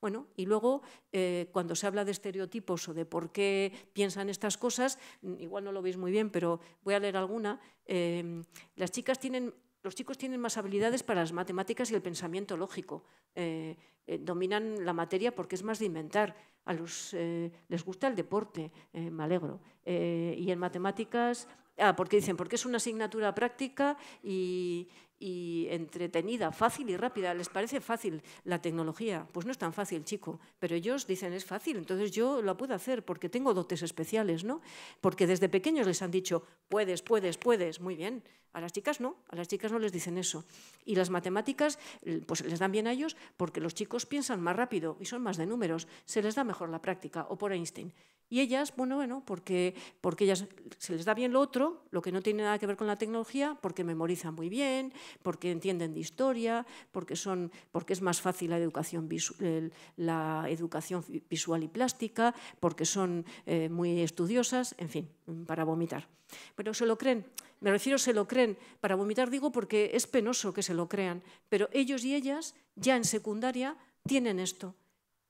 bueno, y luego, eh, cuando se habla de estereotipos o de por qué piensan estas cosas, mm, igual no lo veis muy bien, pero voy a leer alguna. Em, las chicas tienen, los chicos tienen más habilidades para las matemáticas y el pensamiento lógico. Eh, eh, dominan la materia porque es más de inventar. A los eh, les gusta el deporte, eh, me alegro. y en matemáticas, ah, porque dicen, porque es una asignatura práctica y, entretenida, fácil y rápida. ¿Les parece fácil la tecnología? Pues no es tan fácil, chico, pero ellos dicen es fácil, entonces yo la puedo hacer porque tengo dotes especiales, ¿no? Porque desde pequeños les han dicho, puedes, puedes, puedes, muy bien. A las chicas no, a las chicas no les dicen eso. Y las matemáticas, pues les dan bien a ellos porque los chicos piensan más rápido y son más de números, se les da mejor la práctica, o por Einstein. Y ellas, bueno, bueno, porque, porque ellas se les da bien lo otro, lo que no tiene nada que ver con la tecnología, porque memorizan muy bien, porque entienden de historia, porque, son, porque es más fácil la educación, visual, la educación visual y plástica, porque son eh, muy estudiosas, en fin, para vomitar. Pero se lo creen, me refiero se lo creen, para vomitar digo porque es penoso que se lo crean, pero ellos y ellas ya en secundaria tienen esto,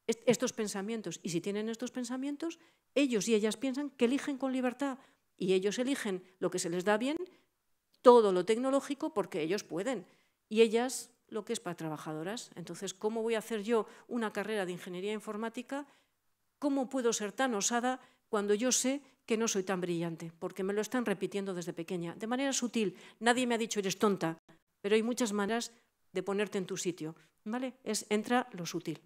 estos pensamientos. Y si tienen estos pensamientos, ellos y ellas piensan que eligen con libertad y ellos eligen lo que se les da bien, todo lo tecnológico, porque ellos pueden. Y ellas lo que es para trabajadoras. Entonces, ¿cómo voy a hacer yo una carrera de ingeniería informática? ¿Cómo puedo ser tan osada cuando yo sé que no soy tan brillante? Porque me lo están repitiendo desde pequeña, de manera sutil. Nadie me ha dicho eres tonta, pero hay muchas maneras de ponerte en tu sitio, ¿vale? Es entra lo sutil.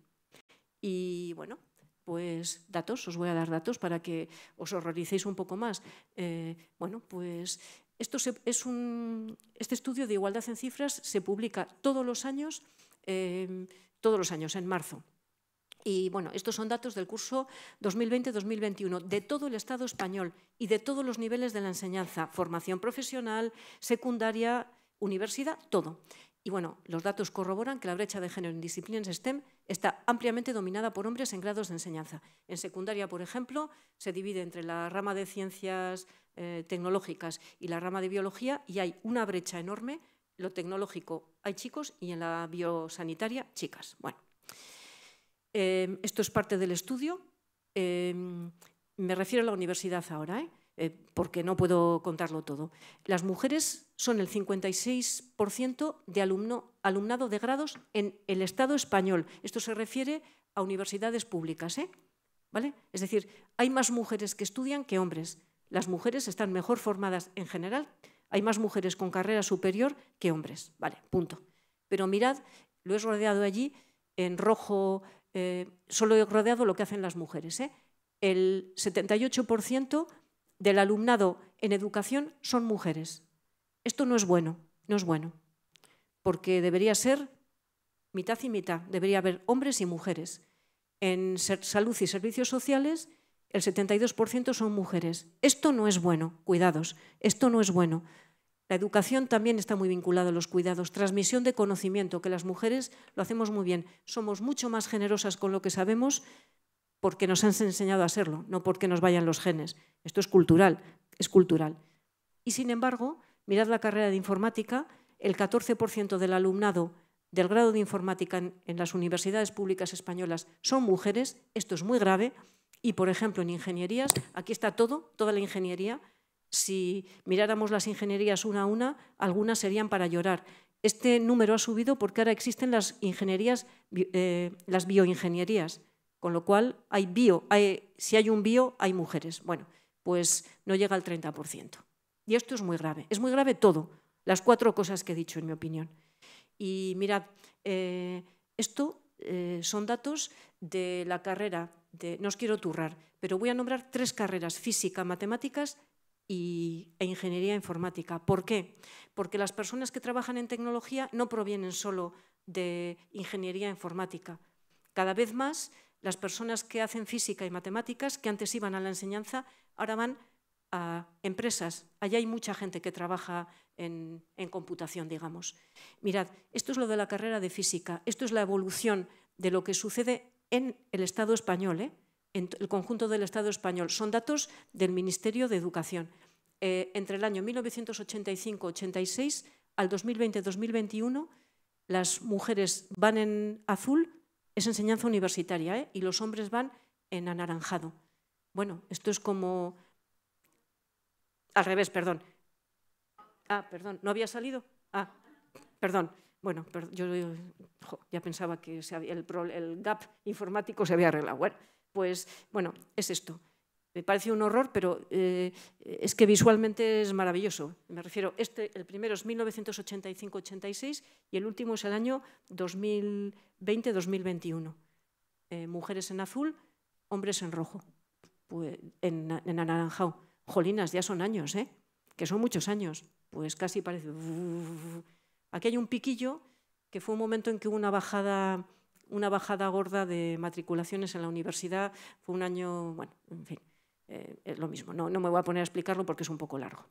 Y bueno, pues datos, os voy a dar datos para que os horroricéis un poco más. Eh, bueno, pues esto es un, este estudio de igualdad en cifras se publica todos los años, em, todos los años, en marzo. Y bueno, estos son datos del curso 2020-2021 de todo el Estado español y de todos los niveles de la enseñanza, formación profesional, secundaria, universidad, todo. Y bueno, los datos corroboran que la brecha de género en disciplinas STEM está ampliamente dominada por hombres en grados de enseñanza. En secundaria, por ejemplo, se divide entre la rama de ciencias eh, tecnológicas y la rama de biología y hay una brecha enorme. Lo tecnológico hay chicos y en la biosanitaria chicas. Bueno, eh, esto es parte del estudio. Eh, me refiero a la universidad ahora. ¿eh? Eh, porque no puedo contarlo todo. Las mujeres son el 56% de alumnado de grados en el Estado español. Esto se refiere a universidades públicas. ¿eh? ¿Vale? Es decir, hay más mujeres que estudian que hombres. Las mujeres están mejor formadas en general. Hay más mujeres con carrera superior que hombres. Vale, punto. Pero mirad, lo he rodeado allí en rojo, eh, solo he rodeado lo que hacen las mujeres. ¿eh? El 78% del alumnado en educación son mujeres. Esto no es bueno, no es bueno, porque debería ser mitad y mitad, debería haber hombres y mujeres. En salud y servicios sociales, el 72% son mujeres. Esto no es bueno, cuidados, esto no es bueno. La educación también está muy vinculada a los cuidados, transmisión de conocimiento, que las mujeres lo hacemos muy bien. Somos mucho más generosas con lo que sabemos porque nos han enseñado a serlo, no porque nos vayan los genes. Esto es cultural, es cultural. Y sin embargo, mirad la carrera de informática, el 14% del alumnado del grado de informática en, las universidades públicas españolas son mujeres, esto es muy grave, y por ejemplo en ingenierías, aquí está todo, toda la ingeniería, si miráramos las ingenierías una a una, algunas serían para llorar. Este número ha subido porque ahora existen las ingenierías, eh, las bioingenierías, con lo cual, hay bio, si hay un bio, hay mujeres. Bueno, pues no llega al 30%. Y esto es muy grave. Es muy grave todo, las cuatro cosas que he dicho, en mi opinión. Y mirad, eh, esto eh, son datos de la carrera, de, no os quiero turrar, pero voy a nombrar tres carreras, física, matemáticas y, e ingeniería informática. ¿Por qué? Porque las personas que trabajan en tecnología no provienen solo de ingeniería informática. Cada vez más las personas que hacen física y matemáticas, que antes iban a la enseñanza, ahora van a empresas. allí hay mucha gente que trabaja en, computación, digamos. Mirad, esto es lo de la carrera de física, esto es la evolución de lo que sucede en el Estado español, ¿eh? en el conjunto del Estado español. Son datos del Ministerio de Educación. Eh, entre el año 1985-86 al 2020-2021, las mujeres van en azul, es enseñanza universitaria, ¿eh? y los hombres van en anaranjado. Bueno, esto es como... Al revés, perdón. Ah, perdón, ¿no había salido? Ah, perdón. Bueno, yo, ya pensaba que había, el, el, gap informático se había arreglado. Bueno, pues bueno, es esto me parece un horror, pero eh, es que visualmente es maravilloso. Me refiero, este, el primero es 1985-86 y el último es el año 2020-2021. Eh, mujeres en azul, hombres en rojo, pues, en, anaranjado. Jolinas, ya son años, ¿eh? que son muchos años. Pues casi parece... Aquí hay un piquillo que fue un momento en que hubo una bajada, una bajada gorda de matriculaciones en la universidad. Fue un año, bueno, en fin eh, es lo mismo. No, me voy a poner a explicarlo porque es un poco largo.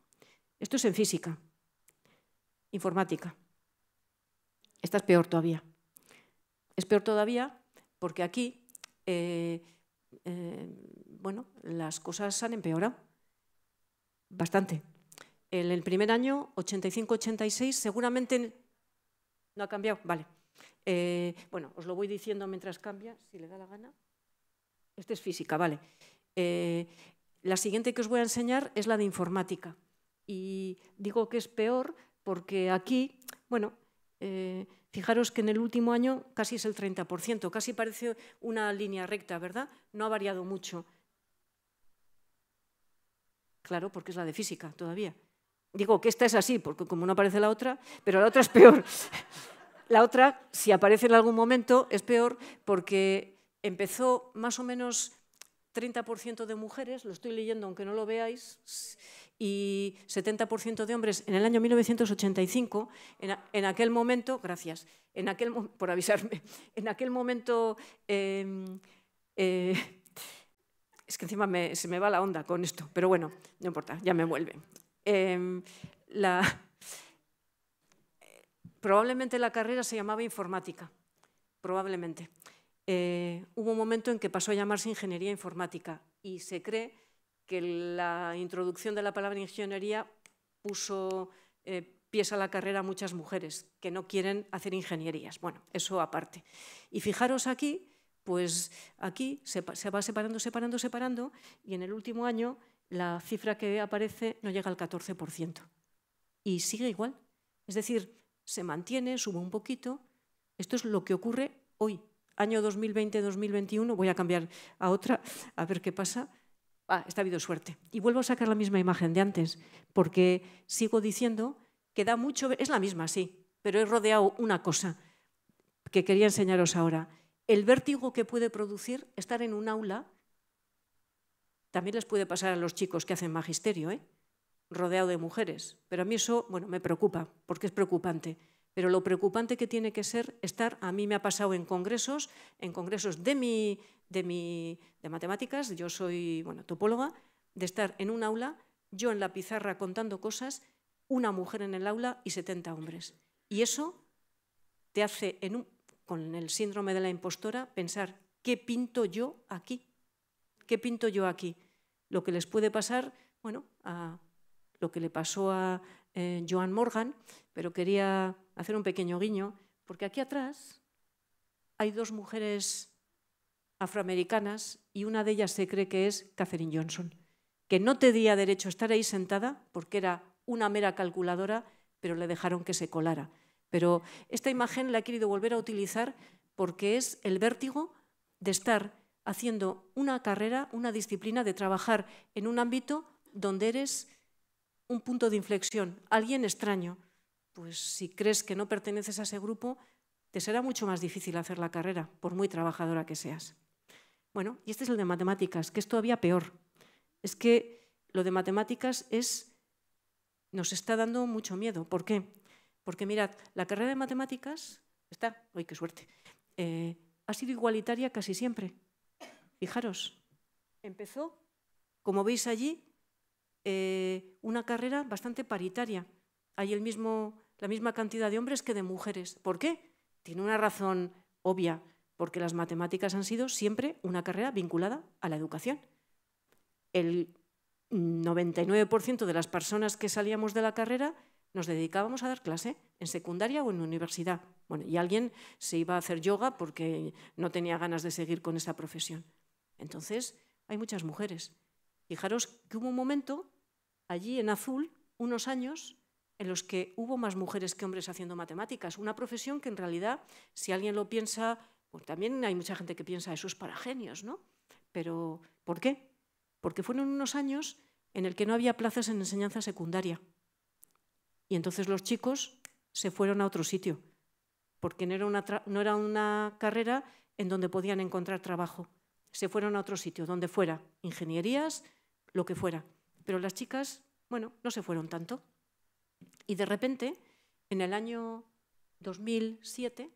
Esto es en física, informática. Esta es peor todavía. Es peor todavía porque aquí, eh, eh, bueno, las cosas han empeorado bastante. En el primer año, 85-86, seguramente no ha cambiado, vale. bueno, os lo voy diciendo mientras cambia, si le da la gana. Este es física, vale. La siguiente que os voy a enseñar es la de informática. Y digo que es peor porque aquí, bueno, eh, fijaros que en el último año casi es el 30%, casi parece una línea recta, ¿verdad? No ha variado mucho. Claro, porque es la de física todavía. Digo que esta es así, porque como no aparece la otra, pero la otra es peor. La otra, si aparece en algún momento, es peor porque empezó más o menos 30% de mujeres, lo estoy leyendo aunque no lo veáis, y 70% de hombres en el año 1985, en, aquel momento, gracias, en aquel, por avisarme, en aquel momento, em, eh, es que encima se me va la onda con esto, pero bueno, no importa, ya me vuelve. Em, probablemente la carrera se llamaba informática, probablemente. Eh, hubo un momento en que pasó a llamarse ingeniería informática y se cree que la introducción de la palabra ingeniería puso eh, pies a la carrera a muchas mujeres que no quieren hacer ingenierías. Bueno, eso aparte. Y fijaros aquí, pues aquí se, se va separando, separando, separando y en el último año la cifra que aparece no llega al 14%. Y sigue igual. Es decir, se mantiene, sube un poquito. Esto es lo que ocurre hoy, año 2020-2021, voy a cambiar a otra, a ver qué pasa. Ah, está habido suerte. Y vuelvo a sacar la misma imagen de antes, porque sigo diciendo que da mucho, es la misma, sí, pero he rodeado una cosa que quería enseñaros ahora. El vértigo que puede producir estar en un aula, también les puede pasar a los chicos que hacen magisterio, ¿eh? rodeado de mujeres. Pero a mí eso, bueno, me preocupa, porque es preocupante. Pero lo preocupante que tiene que ser estar, a mí me ha pasado en congresos, en congresos de, de, matemáticas, yo soy bueno, topóloga, de estar en un aula, yo en la pizarra contando cosas, una mujer en el aula y 70 hombres. Y eso te hace, con el síndrome de la impostora, pensar, ¿qué pinto yo aquí? ¿Qué pinto yo aquí? Lo que les puede pasar, bueno, a lo que le pasó a eh, Joan Morgan, pero quería hacer un pequeño guiño, porque aquí atrás hay dos mujeres afroamericanas y una de ellas se cree que es Catherine Johnson, que no tenía derecho a estar ahí sentada porque era una mera calculadora, pero le dejaron que se colara. Pero esta imagen la he querido volver a utilizar porque es el vértigo de estar haciendo una carrera, una disciplina, de trabajar en un ámbito donde eres un punto de inflexión, alguien extraño, pues si crees que no perteneces a ese grupo, te será mucho más difícil hacer la carrera, por muy trabajadora que seas. Bueno, y este es el de matemáticas, que es todavía peor. Es que lo de matemáticas es, nos está dando mucho miedo. ¿Por qué? Porque mirad, la carrera de matemáticas está, ¡ay, qué suerte! Eh, ha sido igualitaria casi siempre. Fijaros, empezó, como veis allí, eh, una carrera bastante paritaria hay el mismo, la misma cantidad de hombres que de mujeres. ¿Por qué? Tiene una razón obvia, porque las matemáticas han sido siempre una carrera vinculada a la educación. El 99% de las personas que salíamos de la carrera nos dedicábamos a dar clase en secundaria o en universidad. y alguien se iba a hacer yoga porque no tenía ganas de seguir con esa profesión. Entonces, hay muchas mujeres. Fijaros que hubo un momento, allí en azul, unos años, en los que hubo más mujeres que hombres haciendo matemáticas. Una profesión que en realidad, si alguien lo piensa, pues también hay mucha gente que piensa eso es para genios, ¿no? Pero ¿por qué? Porque fueron unos años en el que no había plazas en enseñanza secundaria. Y entonces los chicos se fueron a otro sitio, porque no era no era una carrera en donde podían encontrar trabajo. Se fueron a otro sitio, donde fuera, ingenierías, lo que fuera. Pero las chicas, bueno, no se fueron tanto. Y de repente, en el año 2007,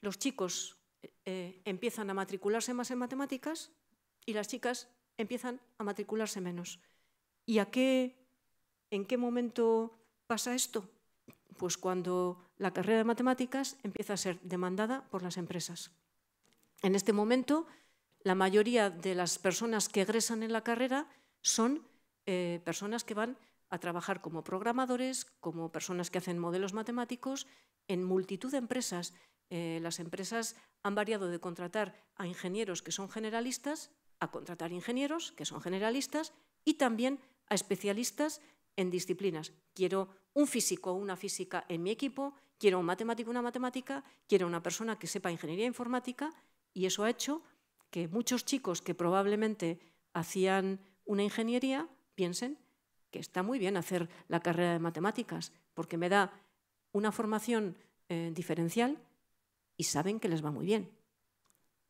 los chicos eh, eh, empiezan a matricularse más en matemáticas y las chicas empiezan a matricularse menos. ¿Y a qué, en qué momento pasa esto? Pues cuando la carrera de matemáticas empieza a ser demandada por las empresas. En este momento, la mayoría de las personas que egresan en la carrera son eh, personas que van a trabajar como programadores, como personas que hacen modelos matemáticos, en multitud de empresas. Eh, las empresas han variado de contratar a ingenieros que son generalistas a contratar ingenieros que son generalistas y también a especialistas en disciplinas. Quiero un físico o una física en mi equipo, quiero un matemático o una matemática, quiero una persona que sepa ingeniería informática y eso ha hecho que muchos chicos que probablemente hacían una ingeniería piensen que está muy bien hacer la carrera de matemáticas, porque me da una formación eh, diferencial y saben que les va muy bien.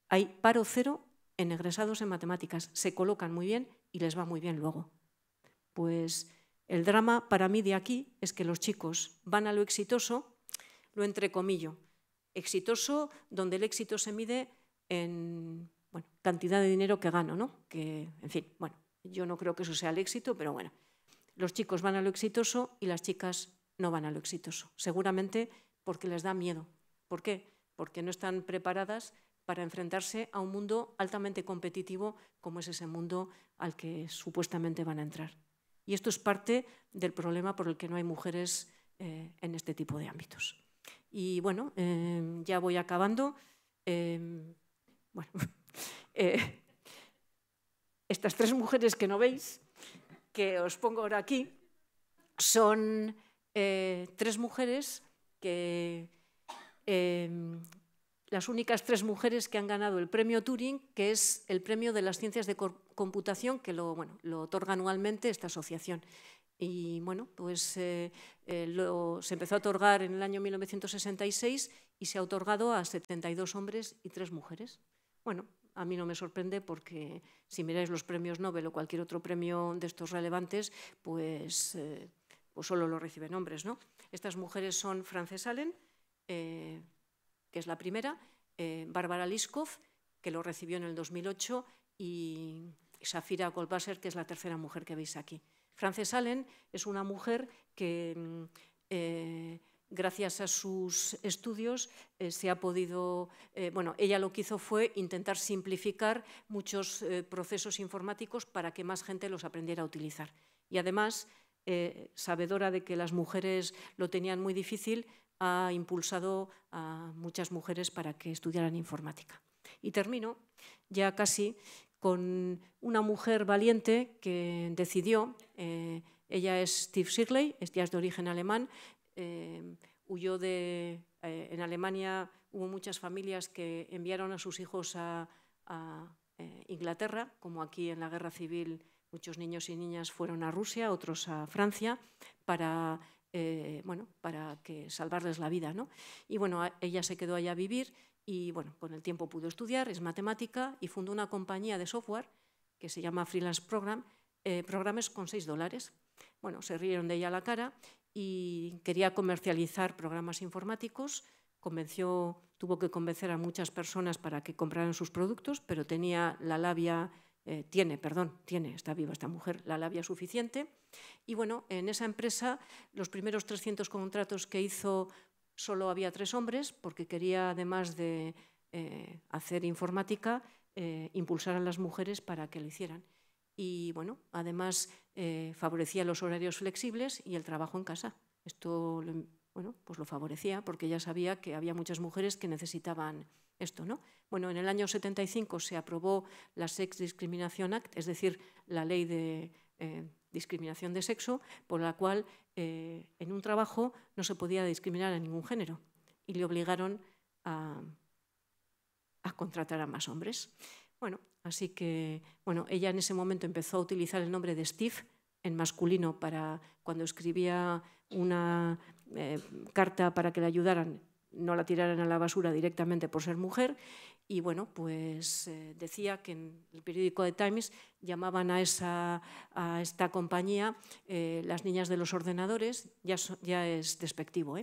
Hay paro cero en egresados en matemáticas, se colocan muy bien y les va muy bien luego. Pues el drama para mí de aquí es que los chicos van a lo exitoso, lo entrecomillo, exitoso donde el éxito se mide en cantidad de dinero que gano, ¿no? Que, en fin, bueno, yo no creo que eso sea el éxito, pero bueno, los chicos van a lo exitoso y las chicas no van a lo exitoso, seguramente porque les da miedo. ¿Por qué? Porque no están preparadas para enfrentarse a un mundo altamente competitivo como es ese mundo al que supuestamente van a entrar. Y esto es parte del problema por el que no hay mujeres eh, en este tipo de ámbitos. Y bueno, eh, ya voy acabando. Eh, bueno, estas tres mujeres que no veis que os pongo ahora aquí son eh, tres mujeres que... Em, las únicas tres mujeres que han ganado el premio Turing, que es el premio de las ciencias de computación, que lo, bueno, lo otorga anualmente esta asociación. Y bueno, pues eh, eh, lo, se empezó a otorgar en el año 1966 y se ha otorgado a 72 hombres y tres mujeres. Bueno, a mí no me sorprende porque si miráis los premios Nobel o cualquier otro premio de estos relevantes, pues, eh, pues solo lo reciben hombres. ¿no? Estas mujeres son Frances Allen, eh, que es la primera, eh, Bárbara Liskov, que lo recibió en el 2008, y Safira Goldwasser, que es la tercera mujer que veis aquí. Frances Allen es una mujer que mm, gracias a sus estudios, eh, se ha podido, eh, bueno, ella lo que hizo fue intentar simplificar muchos eh, procesos informáticos para que más gente los aprendiera a utilizar. Y además, sabedora de que las mujeres lo tenían muy difícil, ha impulsado a muchas mujeres para que estudiaran informática. Y termino ya casi con una mujer valiente que decidió ella es Steve Shirley, es de origen alemán, Em, huyó de... Eh, en Alemania hubo muchas familias que enviaron a sus hijos a, eh, Inglaterra, como aquí en la guerra civil muchos niños y niñas fueron a Rusia, otros a Francia, para, eh, bueno, para que salvarles la vida. ¿no? Y bueno, ella se quedó allá a vivir y bueno, con el tiempo pudo estudiar, es matemática y fundó una compañía de software que se llama Freelance Program, programas con 6 dólares. Bueno, se rieron de ella a la cara y quería comercializar programas informáticos. Convenció, tuvo que convencer a muchas personas para que compraran sus productos, pero tenía la labia, eh, tiene, perdón, tiene, está viva esta mujer, la labia suficiente. Y bueno, en esa empresa, los primeros 300 contratos que hizo solo había tres hombres, porque quería, además de eh, hacer informática, eh, impulsar a las mujeres para que lo hicieran. Y bueno, además eh, favorecía los horarios flexibles y el trabajo en casa. Esto em, bueno, pues lo favorecía porque ya sabía que había muchas mujeres que necesitaban esto. ¿no? Bueno, en el año 75 se aprobó la Sex Discrimination Act, es decir, la ley de eh, discriminación de sexo, por la cual eh, en un trabajo no se podía discriminar a ningún género y le obligaron a contratar a más hombres. Bueno, así que ella en ese momento empezó a utilizar el nombre de Steve en masculino para cuando escribía una eh, carta para que la ayudaran, no la tiraran a la basura directamente por ser mujer. Y bueno, pues eh, decía que en el periódico de Times llamaban a, a esta compañía eh, las niñas de los ordenadores, ya, ya es despectivo,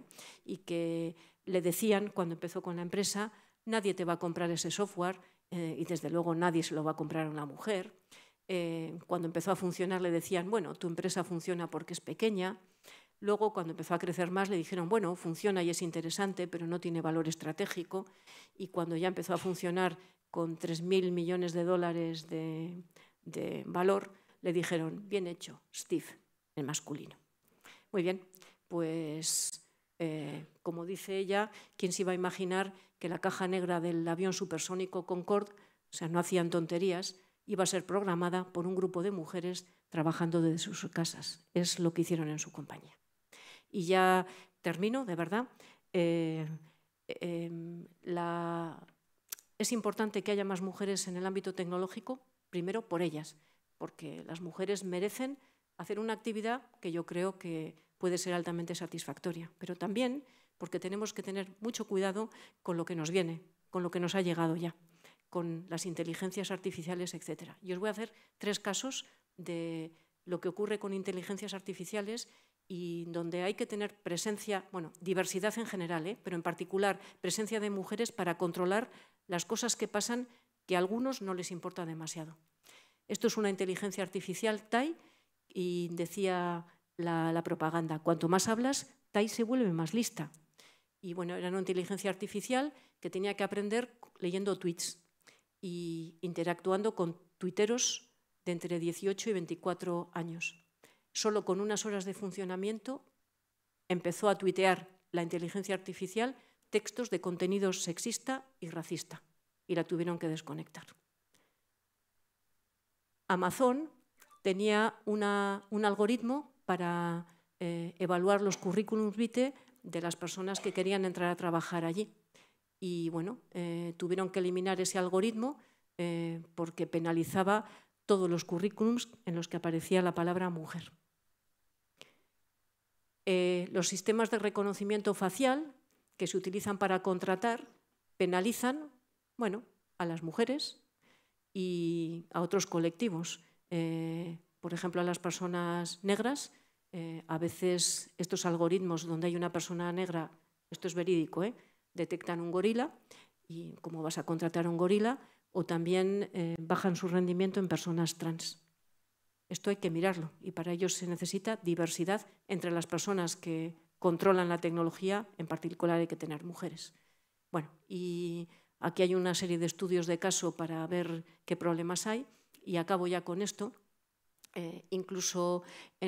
y que le decían cuando empezó con la empresa, nadie te va a comprar ese software eh, y desde luego nadie se lo va a comprar a una mujer. Eh, cuando empezó a funcionar le decían, bueno, tu empresa funciona porque es pequeña. Luego, cuando empezó a crecer más, le dijeron, bueno, funciona y es interesante, pero no tiene valor estratégico. Y cuando ya empezó a funcionar con 3.000 millones de dólares de, valor, le dijeron, bien hecho, Steve, el masculino. Muy bien, pues eh, como dice ella, ¿quién se iba a imaginar que la caja negra del avión supersónico Concorde, o sea, no hacían tonterías, iba a ser programada por un grupo de mujeres trabajando desde sus casas? Es lo que hicieron en su compañía. Y ya termino, de verdad. Eh, em, es importante que haya más mujeres en el ámbito tecnológico, primero por ellas, porque las mujeres merecen hacer una actividad que yo creo que puede ser altamente satisfactoria, pero también porque tenemos que tener mucho cuidado con lo que nos viene, con lo que nos ha llegado ya, con las inteligencias artificiales, etc. Y os voy a hacer tres casos de lo que ocurre con inteligencias artificiales y donde hay que tener presencia, bueno, diversidad en general, ¿eh? pero en particular presencia de mujeres para controlar las cosas que pasan que a algunos no les importa demasiado. Esto es una inteligencia artificial TAI y decía la, propaganda. Cuanto más hablas, Tai se vuelve más lista. Y bueno, era una inteligencia artificial que tenía que aprender leyendo tweets y interactuando con tuiteros de entre 18 y 24 años. Solo con unas horas de funcionamiento empezó a tuitear la inteligencia artificial textos de contenido sexista y racista y la tuvieron que desconectar. Amazon tenía un algoritmo para eh, evaluar los currículums vitae de las personas que querían entrar a trabajar allí. Y bueno, eh, tuvieron que eliminar ese algoritmo eh, porque penalizaba todos los currículums en los que aparecía la palabra mujer. los sistemas de reconocimiento facial que se utilizan para contratar penalizan, bueno, a las mujeres y a otros colectivos, por ejemplo, a las personas negras eh, a veces estos algoritmos donde hay una persona negra, esto es verídico, ¿eh? detectan un gorila y cómo vas a contratar a un gorila, o también eh, bajan su rendimiento en personas trans. Esto hay que mirarlo y para ello se necesita diversidad entre las personas que controlan la tecnología, en particular hay que tener mujeres. Bueno, y aquí hay una serie de estudios de caso para ver qué problemas hay y acabo ya con esto. Eh, incluso eh,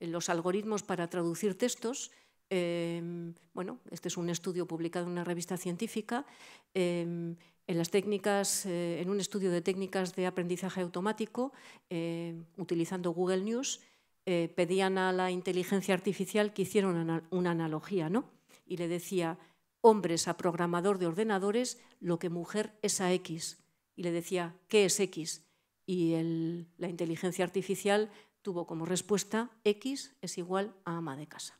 en, los algoritmos para traducir textos. Em, bueno, este es un estudio publicado en una revista científica. Em, en las técnicas, eh, en un estudio de técnicas de aprendizaje automático, em, utilizando Google News, pedían a la inteligencia artificial que hiciera una, analogía, ¿no? Y le decía, hombres a programador de ordenadores lo que mujer es a X. Y le decía, ¿qué es X? y la inteligencia artificial tuvo como respuesta X es igual a ama de casa.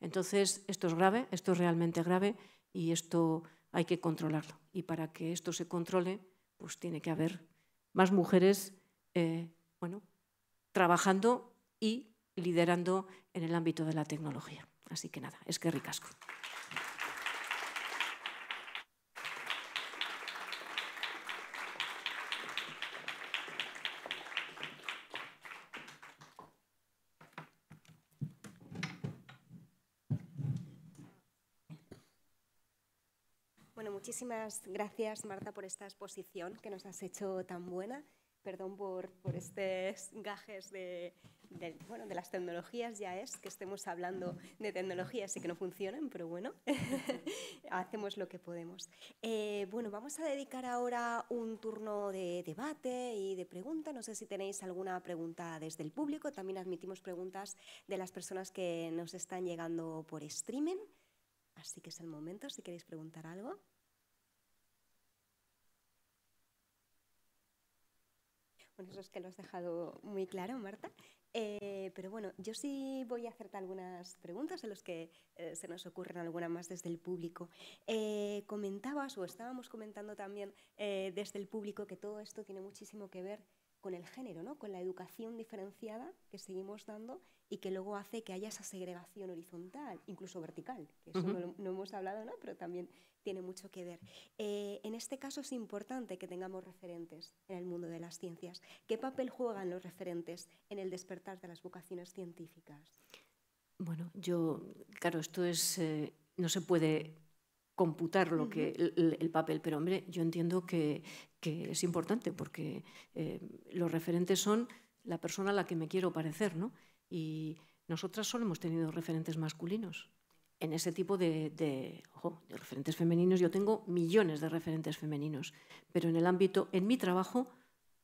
Entonces, esto es grave, esto es realmente grave y esto hay que controlarlo. Y para que esto se controle, pues tiene que haber más mujeres eh, bueno, trabajando y liderando en el ámbito de la tecnología. Así que nada, es que ricasco. muchísimas gracias, Marta, por esta exposición que nos has hecho tan buena. Perdón por, por estos gajes de, bueno, de las tecnologías, ya es que estemos hablando de tecnologías y que no funcionan, pero bueno, hacemos lo que podemos. Eh, bueno, vamos a dedicar ahora un turno de debate y de preguntas. No sé si tenéis alguna pregunta desde el público. También admitimos preguntas de las personas que nos están llegando por streaming. Así que es el momento si queréis preguntar algo. Bueno, eso es que lo has dejado muy claro, Marta. Eh, pero bueno, yo sí voy a hacerte algunas preguntas en los que eh, se nos ocurren alguna más desde el público. Eh, comentabas o estábamos comentando también desde el público que todo esto tiene muchísimo que ver con el género, ¿no? con la educación diferenciada que seguimos dando y que luego hace que haya esa segregación horizontal, incluso vertical, que eso no, hemos hablado, ¿no? pero también tiene mucho que ver. Eh, en este caso es importante que tengamos referentes en el mundo de las ciencias. ¿Qué papel juegan los referentes en el despertar de las vocaciones científicas? Bueno, yo, claro, esto es, eh, no se puede computar lo que el, papel, pero hombre, yo entiendo que, es importante porque eh, los referentes son la persona a la que me quiero parecer, ¿no? Y nosotras solo hemos tenido referentes masculinos en ese tipo de, referentes femeninos, yo tengo millones de referentes femeninos, pero en el ámbito, en mi trabajo,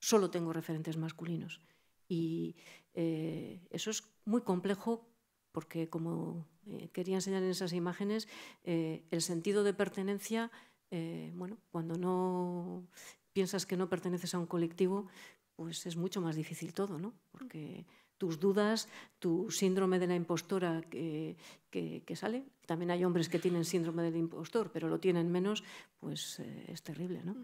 solo tengo referentes masculinos. Y eh, eso es muy complejo porque, como eh, quería enseñar en esas imágenes, eh, el sentido de pertenencia, bueno, cuando no piensas que no perteneces a un colectivo, pues es mucho más difícil todo, ¿no? tus dudas, tu síndrome de la impostora que, sale. También hay hombres que tienen síndrome del impostor, pero lo tienen menos, pues eh, es terrible. ¿no?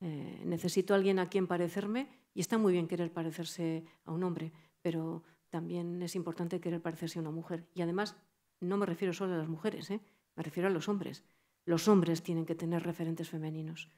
Eh, necesito a alguien a quien parecerme y está muy bien querer parecerse a un hombre, pero también es importante querer parecerse a una mujer. Y además, no me refiero solo a las mujeres, ¿eh? me refiero a los hombres. Los hombres tienen que tener referentes femeninos.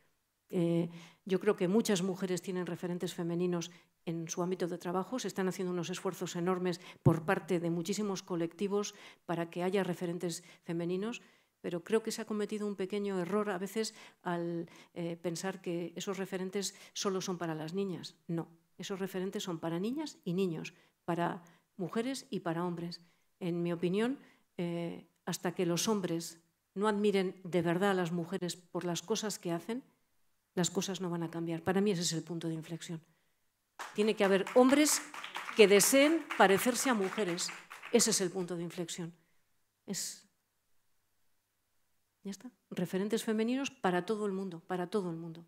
yo creo que muchas mujeres tienen referentes femeninos en su ámbito de trabajo. Se están haciendo unos esfuerzos enormes por parte de muchísimos colectivos para que haya referentes femeninos, pero creo que se ha cometido un pequeño error a veces al eh, pensar que esos referentes solo son para las niñas. No, esos referentes son para niñas y niños, para mujeres y para hombres. En mi opinión, eh, hasta que los hombres no admiren de verdad a las mujeres por las cosas que hacen, las cosas no van a cambiar. Para mí ese es el punto de inflexión. Tiene que haber hombres que deseen parecerse a mujeres. Ese es el punto de inflexión. Es... Ya está. Referentes femeninos para todo el mundo, para todo el mundo.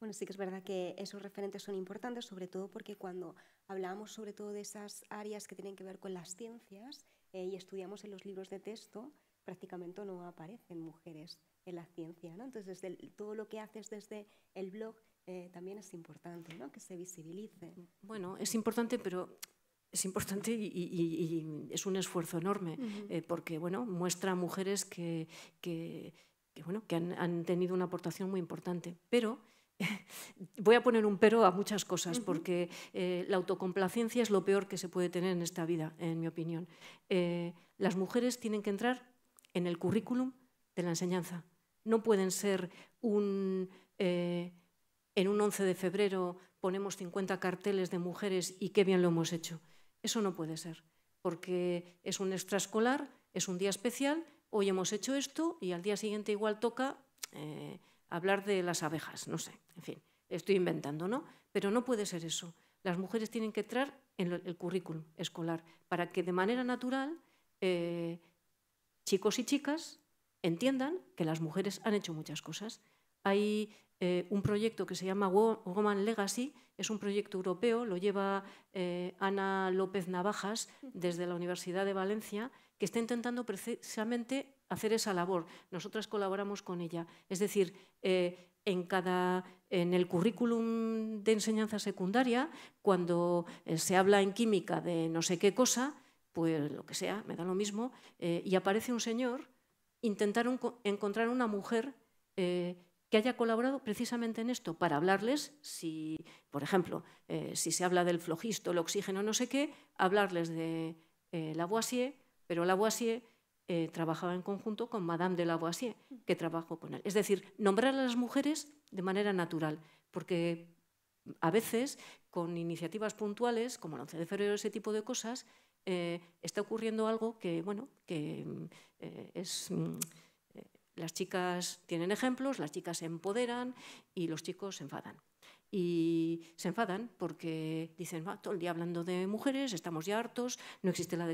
Bueno, sí que es verdad que esos referentes son importantes, sobre todo porque cuando hablamos sobre todo de esas áreas que tienen que ver con las ciencias eh, y estudiamos en los libros de texto, prácticamente no aparecen mujeres en la ciencia. ¿no? Entonces, todo lo que haces desde el blog eh, también es importante, ¿no? Que se visibilice. Bueno, es importante, pero es importante y, es un esfuerzo enorme, eh, porque, bueno, muestra a mujeres que, bueno, que han, tenido una aportación muy importante, pero... Voy a poner un pero a muchas cosas, porque eh, la autocomplacencia es lo peor que se puede tener en esta vida, en mi opinión. las mujeres tienen que entrar en el currículum de la enseñanza. No pueden ser un en un 11 de febrero ponemos 50 carteles de mujeres y qué bien lo hemos hecho. Eso no puede ser, porque es un extraescolar, es un día especial, hoy hemos hecho esto y al día siguiente igual toca eh, hablar de las abejas, no sé, en fin, estoy inventando, ¿no? Pero no puede ser eso. Las mujeres tienen que entrar en el currículum escolar para que de manera natural eh, chicos y chicas entiendan que las mujeres han hecho muchas cosas. Hay eh, un proyecto que se llama Woman Legacy, es un proyecto europeo, lo lleva eh, Ana López Navajas desde la Universidad de Valencia, que está intentando precisamente hacer esa labor. Nosotras colaboramos con ella. Es decir, eh, en, cada, en el currículum de enseñanza secundaria, cuando se habla en química de no sé qué cosa, pues lo que sea, me da lo mismo, y aparece un señor, intentar encontrar una mujer que haya colaborado precisamente en esto, para hablarles, si, por ejemplo, eh, si se habla del flojisto, el oxígeno, no sé qué, hablarles de eh, Lavoisier, pero Lavoisier eh, trabajaba en conjunto con Madame de Lavoisier, que trabajó con él. Es decir, nombrar a las mujeres de manera natural, porque a veces con iniciativas puntuales, como el 11 de febrero, ese tipo de cosas, está ocurriendo algo que, bueno, que mm, es... Mm, las chicas tienen ejemplos, las chicas se empoderan y los chicos se enfadan. Y se enfadan porque dicen, va, todo el día hablando de mujeres, estamos ya hartos, no existe la,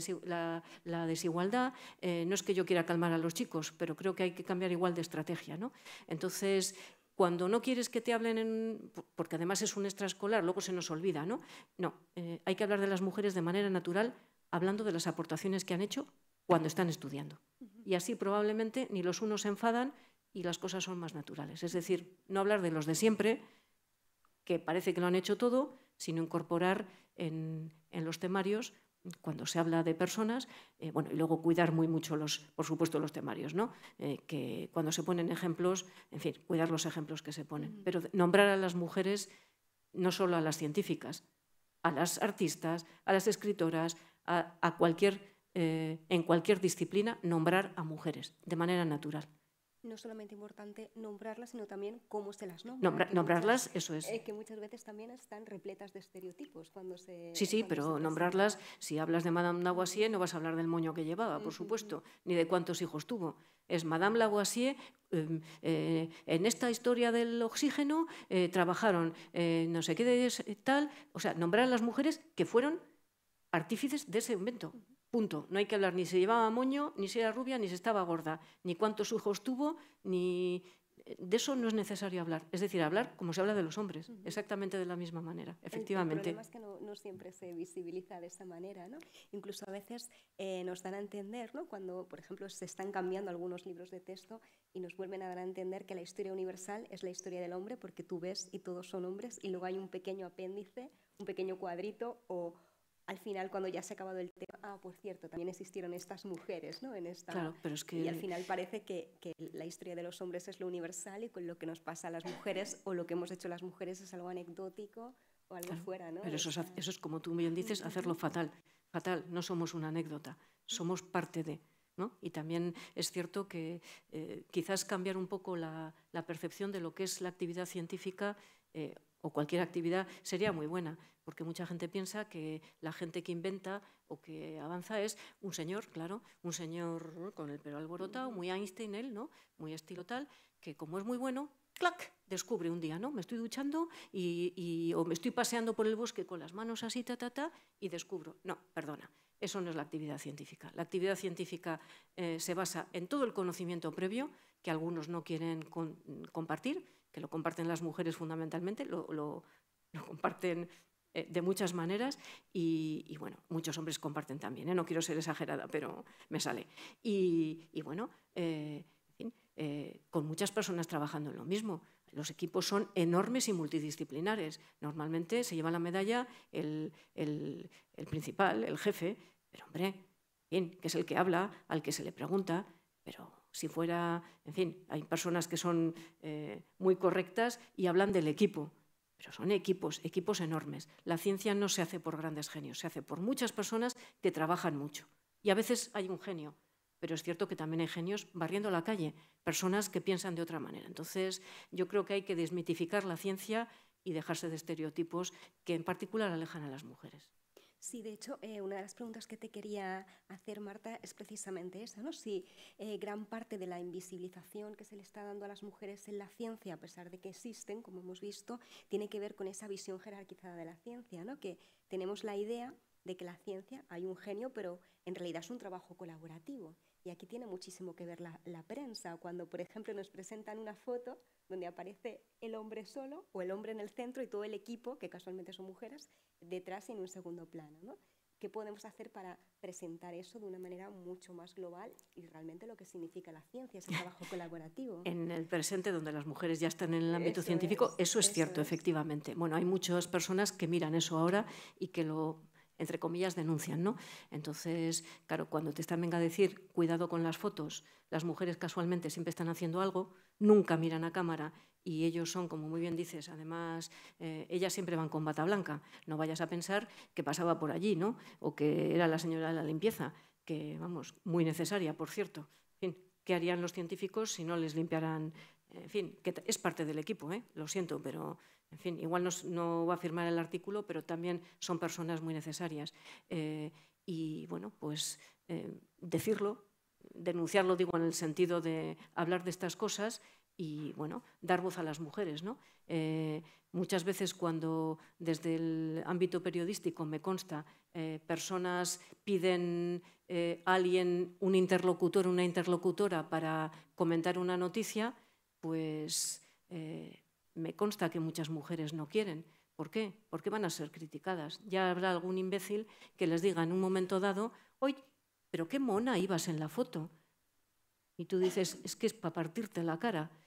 desigualdad, eh, no es que yo quiera calmar a los chicos, pero creo que hay que cambiar igual de estrategia. ¿no? Entonces, cuando no quieres que te hablen, porque además es un extraescolar, luego se nos olvida, ¿no? No, eh, hay que hablar de las mujeres de manera natural, hablando de las aportaciones que han hecho cuando están estudiando y así probablemente ni los unos se enfadan y las cosas son más naturales. Es decir, no hablar de los de siempre, que parece que lo han hecho todo, sino incorporar en, los temarios cuando se habla de personas, eh, bueno, y luego cuidar muy mucho, los, por supuesto, los temarios, ¿no? Eh, que cuando se ponen ejemplos, en fin, cuidar los ejemplos que se ponen. Mm. Pero nombrar a las mujeres, no solo a las científicas, a las artistas, a las escritoras, a cualquier eh, en cualquier disciplina nombrar a mujeres de manera natural. No solamente importante nombrarlas, sino también cómo se las nombra. nombrarlas, eso es. Eh, que muchas veces también están repletas de estereotipos cuando se... Sí, sí, pero nombrarlas, si hablas de Madame Lavoisier, no vas a hablar del moño que llevaba, por supuesto, ni de cuántos hijos tuvo. Es Madame Lavoisier, em, eh, en esta historia del oxígeno trabajaron no sé qué tal, o sea, nombrar a las mujeres que fueron artífices de ese invento. Punto. No hay que hablar ni si llevaba moño, ni si era rubia, ni si estaba gorda, ni cuántos hijos tuvo, ni... Eh, de eso no es necesario hablar. Es decir, hablar como se habla de los hombres, exactamente de la misma manera, efectivamente. El, problema es que no, siempre se visibiliza de esa manera, ¿no? Incluso a veces eh, nos dan a entender, ¿no? Cuando, por ejemplo, se están cambiando algunos libros de texto y nos vuelven a dar a entender que la historia universal es la historia del hombre porque tú ves y todos son hombres y luego hay un pequeño apéndice, un pequeño cuadrito o al final cuando ya se ha acabado el tema, ah, por cierto, también existieron estas mujeres, ¿no? En esta... Y al final parece que, la historia de los hombres es lo universal y con lo que nos pasa a las mujeres o lo que hemos hecho las mujeres es algo anecdótico o algo fuera, ¿no? Pero eso es, como tú bien dices, hacerlo fatal. Fatal, no somos una anécdota, somos parte de... ¿No? Y también es cierto que eh, quizás cambiar un poco la, percepción de lo que es la actividad científica eh, o cualquier actividad sería muy buena, porque mucha gente piensa que la gente que inventa o que avanza es un señor, claro, un señor con el pelo alborotado, muy Einstein él, ¿no? Muy estilo tal, que como es muy bueno, clac, descubre un día, ¿no? Me estoy duchando y, o me estoy paseando por el bosque con las manos así, ta, ta, ta, y descubro. No, perdona, eso no es la actividad científica. La actividad científica eh, se basa en todo el conocimiento previo, que algunos no quieren compartir, que lo comparten las mujeres fundamentalmente, lo, lo, comparten eh, de muchas maneras y, bueno, muchos hombres comparten también, eh, no quiero ser exagerada, pero me sale. Y, y bueno, eh, con muchas personas trabajando en lo mismo. Los equipos son enormes y multidisciplinares. Normalmente se lleva la medalla el, el, el principal, el jefe, pero hombre, bien, que es el que habla, al que se le pregunta, pero si fuera, en fin, hay personas que son eh, muy correctas y hablan del equipo, pero son equipos, equipos enormes. La ciencia no se hace por grandes genios, se hace por muchas personas que trabajan mucho. Y a veces hay un genio, pero es cierto que también hay genios barriendo la calle, personas que piensan de otra manera. Entonces, yo creo que hay que desmitificar la ciencia y dejarse de estereotipos que en particular alejan a las mujeres. Sí, de hecho, eh, una de las preguntas que te quería hacer, Marta, es precisamente esa, ¿no? Si eh, gran parte de la invisibilización que se le está dando a las mujeres en la ciencia, a pesar de que existen, como hemos visto, tiene que ver con esa visión jerarquizada de la ciencia, ¿no? Que tenemos la idea de que la ciencia hay un genio, pero en realidad es un trabajo colaborativo. Y aquí tiene muchísimo que ver la prensa. Cuando, por ejemplo, nos presentan una foto donde aparece el hombre solo o el hombre en el centro y todo el equipo, que casualmente son mujeres, detrás en un segundo plano. ¿no? ¿Qué podemos hacer para presentar eso de una manera mucho más global y realmente lo que significa la ciencia, ese trabajo colaborativo? En el presente, donde las mujeres ya están en el ámbito científico, eso es cierto, efectivamente. Bueno, hay muchas personas que miran eso ahora y que lo entre comillas, denuncian, ¿no? Entonces, claro, cuando te están venga a decir, cuidado con las fotos, las mujeres casualmente siempre están haciendo algo, nunca miran a cámara y ellos son, como muy bien dices, además, eh, ellas siempre van con bata blanca. No vayas a pensar que pasaba por allí, ¿no? O que era la señora de la limpieza, que, vamos, muy necesaria, por cierto. En ¿qué harían los científicos si no les limpiaran? En fin, que es parte del equipo, ¿eh? Lo siento, pero en fin, igual no, va a firmar el artículo, pero también son personas muy necesarias. Eh, y bueno, pues eh, decirlo, denunciarlo, digo, en el sentido de hablar de estas cosas y bueno, dar voz a las mujeres. ¿no? Eh, muchas veces cuando desde el ámbito periodístico me consta, personas piden a alguien, un interlocutor, una interlocutora para comentar una noticia, pues me consta que muchas mujeres no quieren. ¿Por qué? Porque van a ser criticadas. Ya habrá algún imbécil que les diga en un momento dado, oye, pero qué mona ibas en la foto. Y tú dices, es que es para partirte la cara. ¿Qué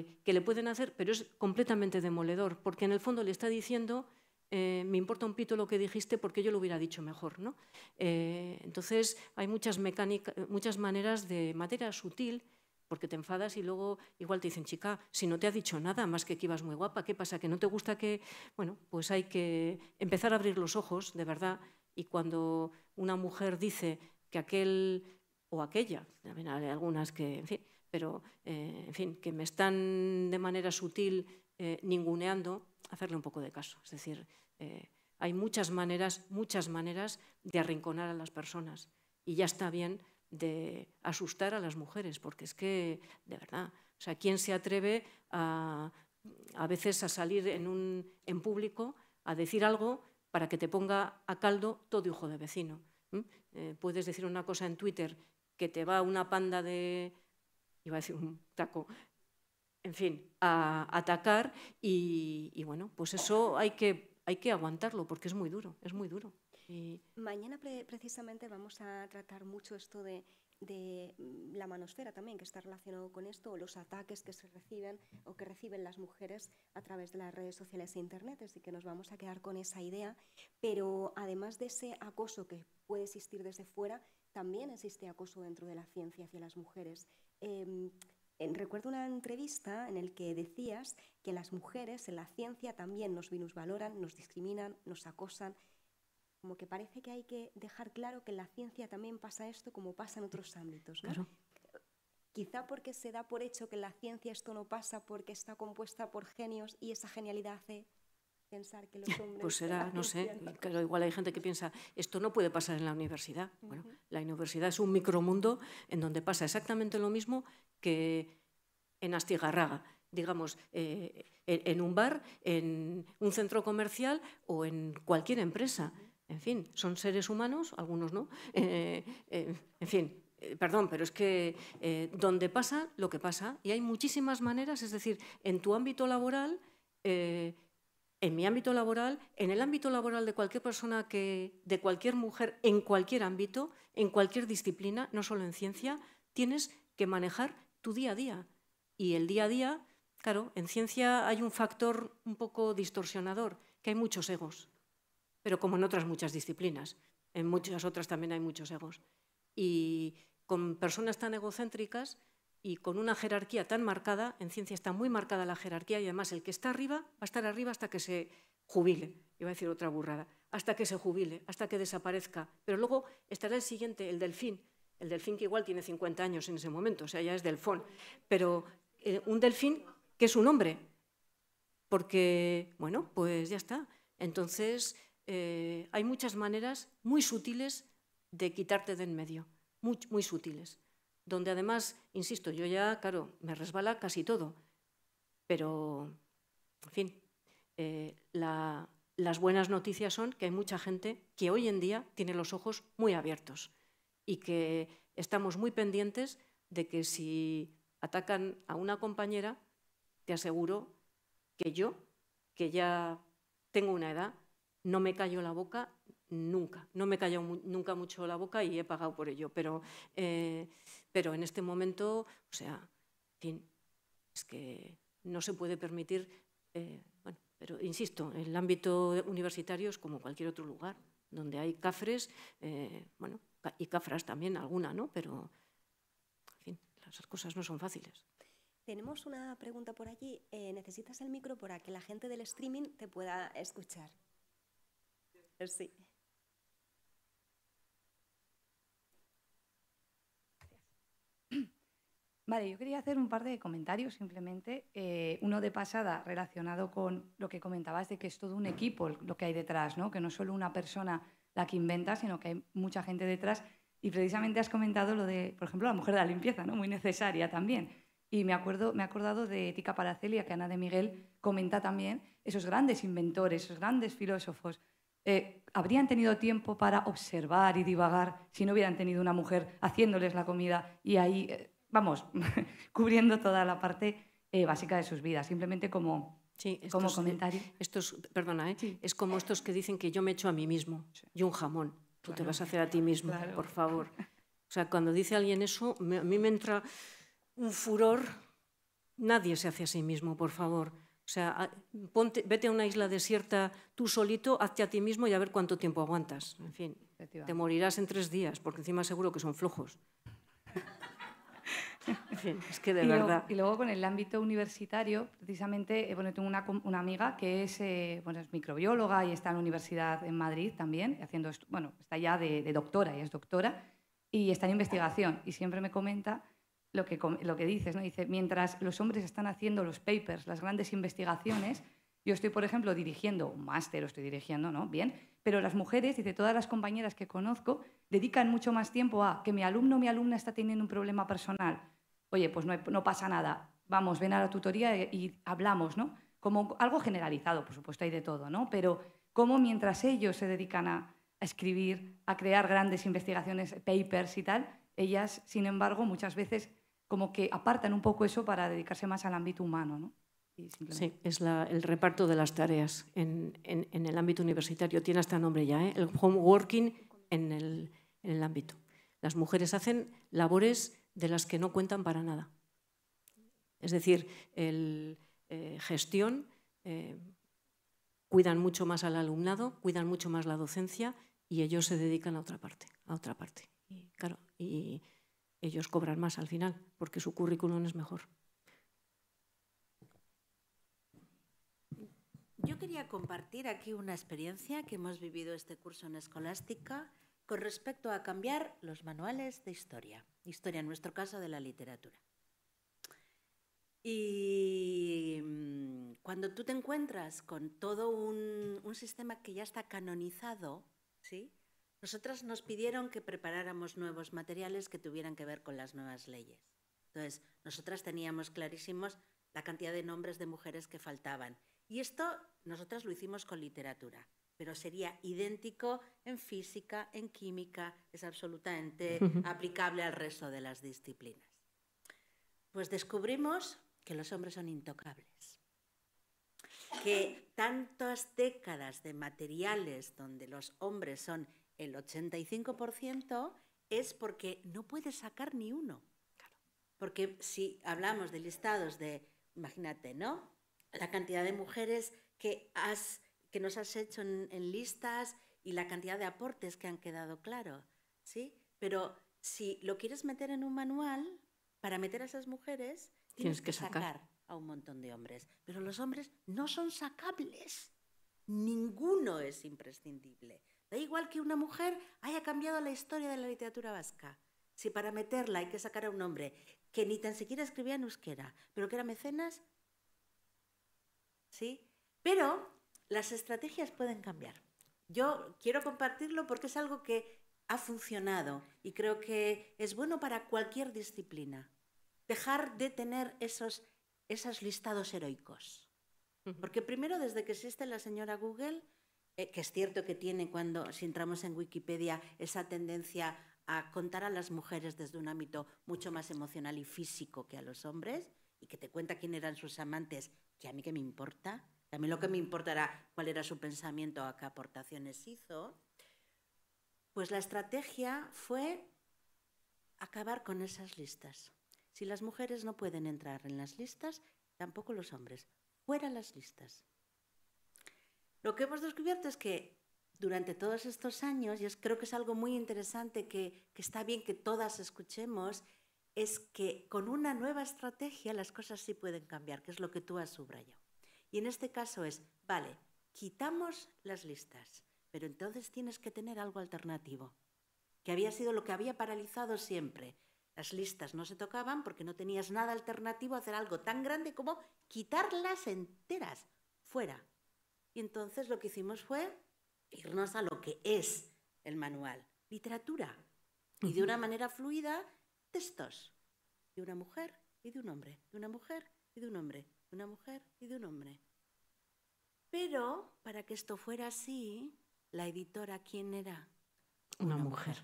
eh, que le pueden hacer, pero es completamente demoledor, porque en el fondo le está diciendo, eh, me importa un pito lo que dijiste porque yo lo hubiera dicho mejor. ¿no? Eh, entonces, hay muchas, maneras de materia sutil porque te enfadas y luego igual te dicen, chica, si no te ha dicho nada más que que ibas muy guapa, ¿qué pasa? ¿Que no te gusta que...? Bueno, pues hay que empezar a abrir los ojos, de verdad, y cuando una mujer dice que aquel o aquella, hay algunas que, en fin, pero, eh, en fin, que me están de manera sutil eh, ninguneando, hacerle un poco de caso. Es decir, eh, hay muchas maneras, muchas maneras de arrinconar a las personas y ya está bien de asustar a las mujeres, porque es que, de verdad, o sea, ¿quién se atreve a, a veces a salir en, un, en público a decir algo para que te ponga a caldo todo hijo de vecino? ¿Mm? Eh, puedes decir una cosa en Twitter que te va una panda de, iba a decir un taco, en fin, a atacar y, y bueno, pues eso hay que, hay que aguantarlo porque es muy duro, es muy duro. Mañana precisamente vamos a tratar mucho esto de, mm, la manosfera también, que está relacionado con esto, los ataques que se reciben o que reciben las mujeres a través de las redes sociales e Internet. Así que nos vamos a quedar con esa idea. Pero además de ese acoso que puede existir desde fuera, también existe acoso dentro de la ciencia hacia las mujeres. Em, recuerdo una entrevista en la que decías que las mujeres en la ciencia también nos minusvaloran, nos discriminan, nos acosan, como que parece que hay que dejar claro que en la ciencia también pasa esto como pasa en otros ámbitos. ¿no? Claro. Quizá porque se da por hecho que en la ciencia esto no pasa porque está compuesta por genios y esa genialidad hace pensar que los hombres... Pues será, no sé, pero igual hay gente que piensa, esto no puede pasar en la universidad. Bueno, la universidad es un micromundo en donde pasa exactamente lo mismo que en Astigarraga, digamos, eh, en, un bar, en un centro comercial o en cualquier empresa en fin, son seres humanos, algunos no, eh, eh, en fin, eh, perdón, pero es que donde pasa, lo que pasa, y hay muchísimas maneras, es decir, en tu ámbito laboral, en mi ámbito laboral, en el ámbito laboral de cualquier persona que, de cualquier mujer, en cualquier ámbito, en cualquier disciplina, no solo en ciencia, tienes que manejar tu día a día. Y el día a día, claro, en ciencia hay un factor un poco distorsionador, que hay muchos egos pero como en otras muchas disciplinas. En muchas otras también hay muchos egos. Y con personas tan egocéntricas y con una jerarquía tan marcada, en ciencia está muy marcada la jerarquía y además el que está arriba va a estar arriba hasta que se jubile, iba a decir otra burrada, hasta que se jubile, hasta que desaparezca. Pero luego estará el siguiente, el delfín, el delfín que igual tiene 50 años en ese momento, o sea, ya es delfón, pero eh, un delfín que es un hombre, porque, bueno, pues ya está. Entonces, eh, hay muchas maneras muy sutiles de quitarte de en medio, muy, sutiles, donde además, insisto, yo ya, claro, me resbala casi todo, pero, en fin, eh, las buenas noticias son que hay mucha gente que hoy en día tiene los ojos muy abiertos y que estamos muy pendientes de que si atacan a una compañera, te aseguro que yo, que ya tengo una edad, no me cayó la boca nunca. No me cayó nunca mucho la boca y he pagado por ello. Pero, eh, pero en este momento, o sea, es que no se puede permitir. Eh, bueno, pero insisto, el ámbito universitario es como cualquier otro lugar, donde hay cafres, eh, bueno, y cafras también, alguna, ¿no? Pero, en fin, las cosas no son fáciles. Tenemos una pregunta por allí. necesitas el micro para que la gente del streaming te pueda escuchar. Merci. Vale, yo quería hacer un par de comentarios simplemente. Eh, uno de pasada relacionado con lo que comentabas de que es todo un equipo lo que hay detrás, ¿no? que no es solo una persona la que inventa, sino que hay mucha gente detrás. Y precisamente has comentado lo de, por ejemplo, la mujer de la limpieza, ¿no? muy necesaria también. Y me, acuerdo, me he acordado de Tica Paracelia, que Ana de Miguel comenta también, esos grandes inventores, esos grandes filósofos, eh, habrían tenido tiempo para observar y divagar si no hubieran tenido una mujer haciéndoles la comida y ahí, eh, vamos, cubriendo toda la parte eh, básica de sus vidas, simplemente como, como comentario. Estos, perdona, es como estos que dicen que yo me echo a mí mismo y un jamón, tú te vas a hacer a ti mismo, por favor. O sea, cuando dice alguien eso, a mí me entra un furor. Nadie se hace a sí mismo, por favor. O sea, ponte, vete a una isla desierta tú solito, hazte a ti mismo y a ver cuánto tiempo aguantas. En fin, te morirás en tres días, porque encima seguro que son flojos. en fin, es que de verdad. y luego con el ámbito universitario, precisamente, eh, bueno, tengo una, amiga que es, eh, bueno, es microbióloga y está en la universidad en Madrid también, haciendo, bueno, está ya de doctora, y es doctora, y está en investigación. Y siempre me comenta lo que, dices, ¿no? Dice, mientras los hombres están haciendo los papers, las grandes investigaciones, yo estoy, por ejemplo, dirigiendo un máster, lo estoy dirigiendo, ¿no? Bien, pero las mujeres, dice, todas las compañeras que conozco, dedican mucho más tiempo a que mi alumno o mi alumna está teniendo un problema personal. Oye, pues no, pasa nada, vamos, ven a la tutoría y, hablamos, ¿no? Como algo generalizado, por supuesto, hay de todo, ¿no? Pero ¿cómo mientras ellos se dedican a, a escribir, a crear grandes investigaciones, papers y tal, ellas, sin embargo, muchas veces como que apartan un poco eso para dedicarse más al ámbito humano. ¿no? sí, es el reparto de las tareas en, en, el ámbito universitario. Tiene hasta nombre ya, ¿eh? el homeworking en el, en el ámbito. Las mujeres hacen labores de las que no cuentan para nada. Es decir, el, eh, gestión, eh, cuidan mucho más al alumnado, cuidan mucho más la docencia y ellos se dedican a otra parte. A otra parte. Y, claro, y ellos cobran más al final, porque su currículum es mejor. Yo quería compartir aquí una experiencia que hemos vivido este curso en Escolástica con respecto a cambiar los manuales de historia, historia en nuestro caso de la literatura. Y mm, cuando tú te encuentras con todo un, sistema que ya está canonizado, ¿sí? Nosotras nos pidieron que preparáramos nuevos materiales que tuvieran que ver con las nuevas leyes. Entonces, nosotras teníamos clarísimos la cantidad de nombres de mujeres que faltaban. Y esto nosotras lo hicimos con literatura, pero sería idéntico en física, en química, es absolutamente aplicable al resto de las disciplinas. Pues descubrimos que los hombres son intocables, que tantas décadas de materiales donde los hombres son el 85% es porque no puedes sacar ni uno. Porque si hablamos de listados de, imagínate, ¿no? La cantidad de mujeres que, has, que nos has hecho en, listas y la cantidad de aportes que han quedado claro, ¿sí? Pero si lo quieres meter en un manual, para meter a esas mujeres, tienes, que, sacar a un montón de hombres. Pero los hombres no son sacables. Ninguno es imprescindible. Da igual que una mujer haya cambiado la historia de la literatura vasca. Si para meterla hay que sacar a un hombre que ni tan siquiera escribía en euskera, pero que era mecenas, ¿sí? Pero las estrategias pueden cambiar. Yo quiero compartirlo porque es algo que ha funcionado y creo que es bueno para cualquier disciplina. Dejar de tener esos, esos listados heroicos. Porque primero, desde que existe la señora Google, eh, que es cierto que tiene cuando, si entramos en Wikipedia, esa tendencia a contar a las mujeres desde un ámbito mucho más emocional y físico que a los hombres, y que te cuenta quién eran sus amantes, que a mí que me importa, a mí lo que me importará cuál era su pensamiento, a qué aportaciones hizo, pues la estrategia fue acabar con esas listas. Si las mujeres no pueden entrar en las listas, tampoco los hombres. Fuera las listas. Lo que hemos descubierto es que durante todos estos años, y creo que es algo muy interesante que, está bien que todas escuchemos, es que con una nueva estrategia las cosas sí pueden cambiar, que es lo que tú has subrayado. Y en este caso es, vale, quitamos las listas, pero entonces tienes que tener algo alternativo, que había sido lo que había paralizado siempre. Las listas no se tocaban porque no tenías nada alternativo a hacer algo tan grande como quitarlas enteras, fuera. Y entonces lo que hicimos fue irnos a lo que es el manual, literatura. Y de una manera fluida, textos. De una mujer y de un hombre, de una mujer y de un hombre, de una mujer y de un hombre. Pero para que esto fuera así, la editora, ¿quién era? Una, mujer.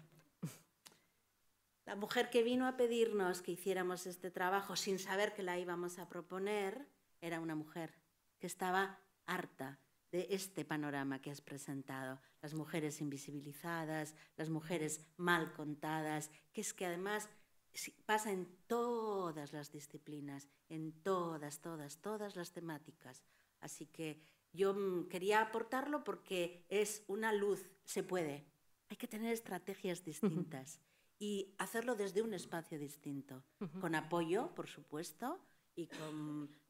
La mujer que vino a pedirnos que hiciéramos este trabajo sin saber que la íbamos a proponer, era una mujer que estaba harta de este panorama que has presentado, las mujeres invisibilizadas, las mujeres mal contadas, que es que además pasa en todas las disciplinas, en todas, todas, todas las temáticas. Así que yo mm, quería aportarlo porque es una luz, se puede. Hay que tener estrategias distintas y hacerlo desde un espacio distinto, con apoyo, por supuesto, y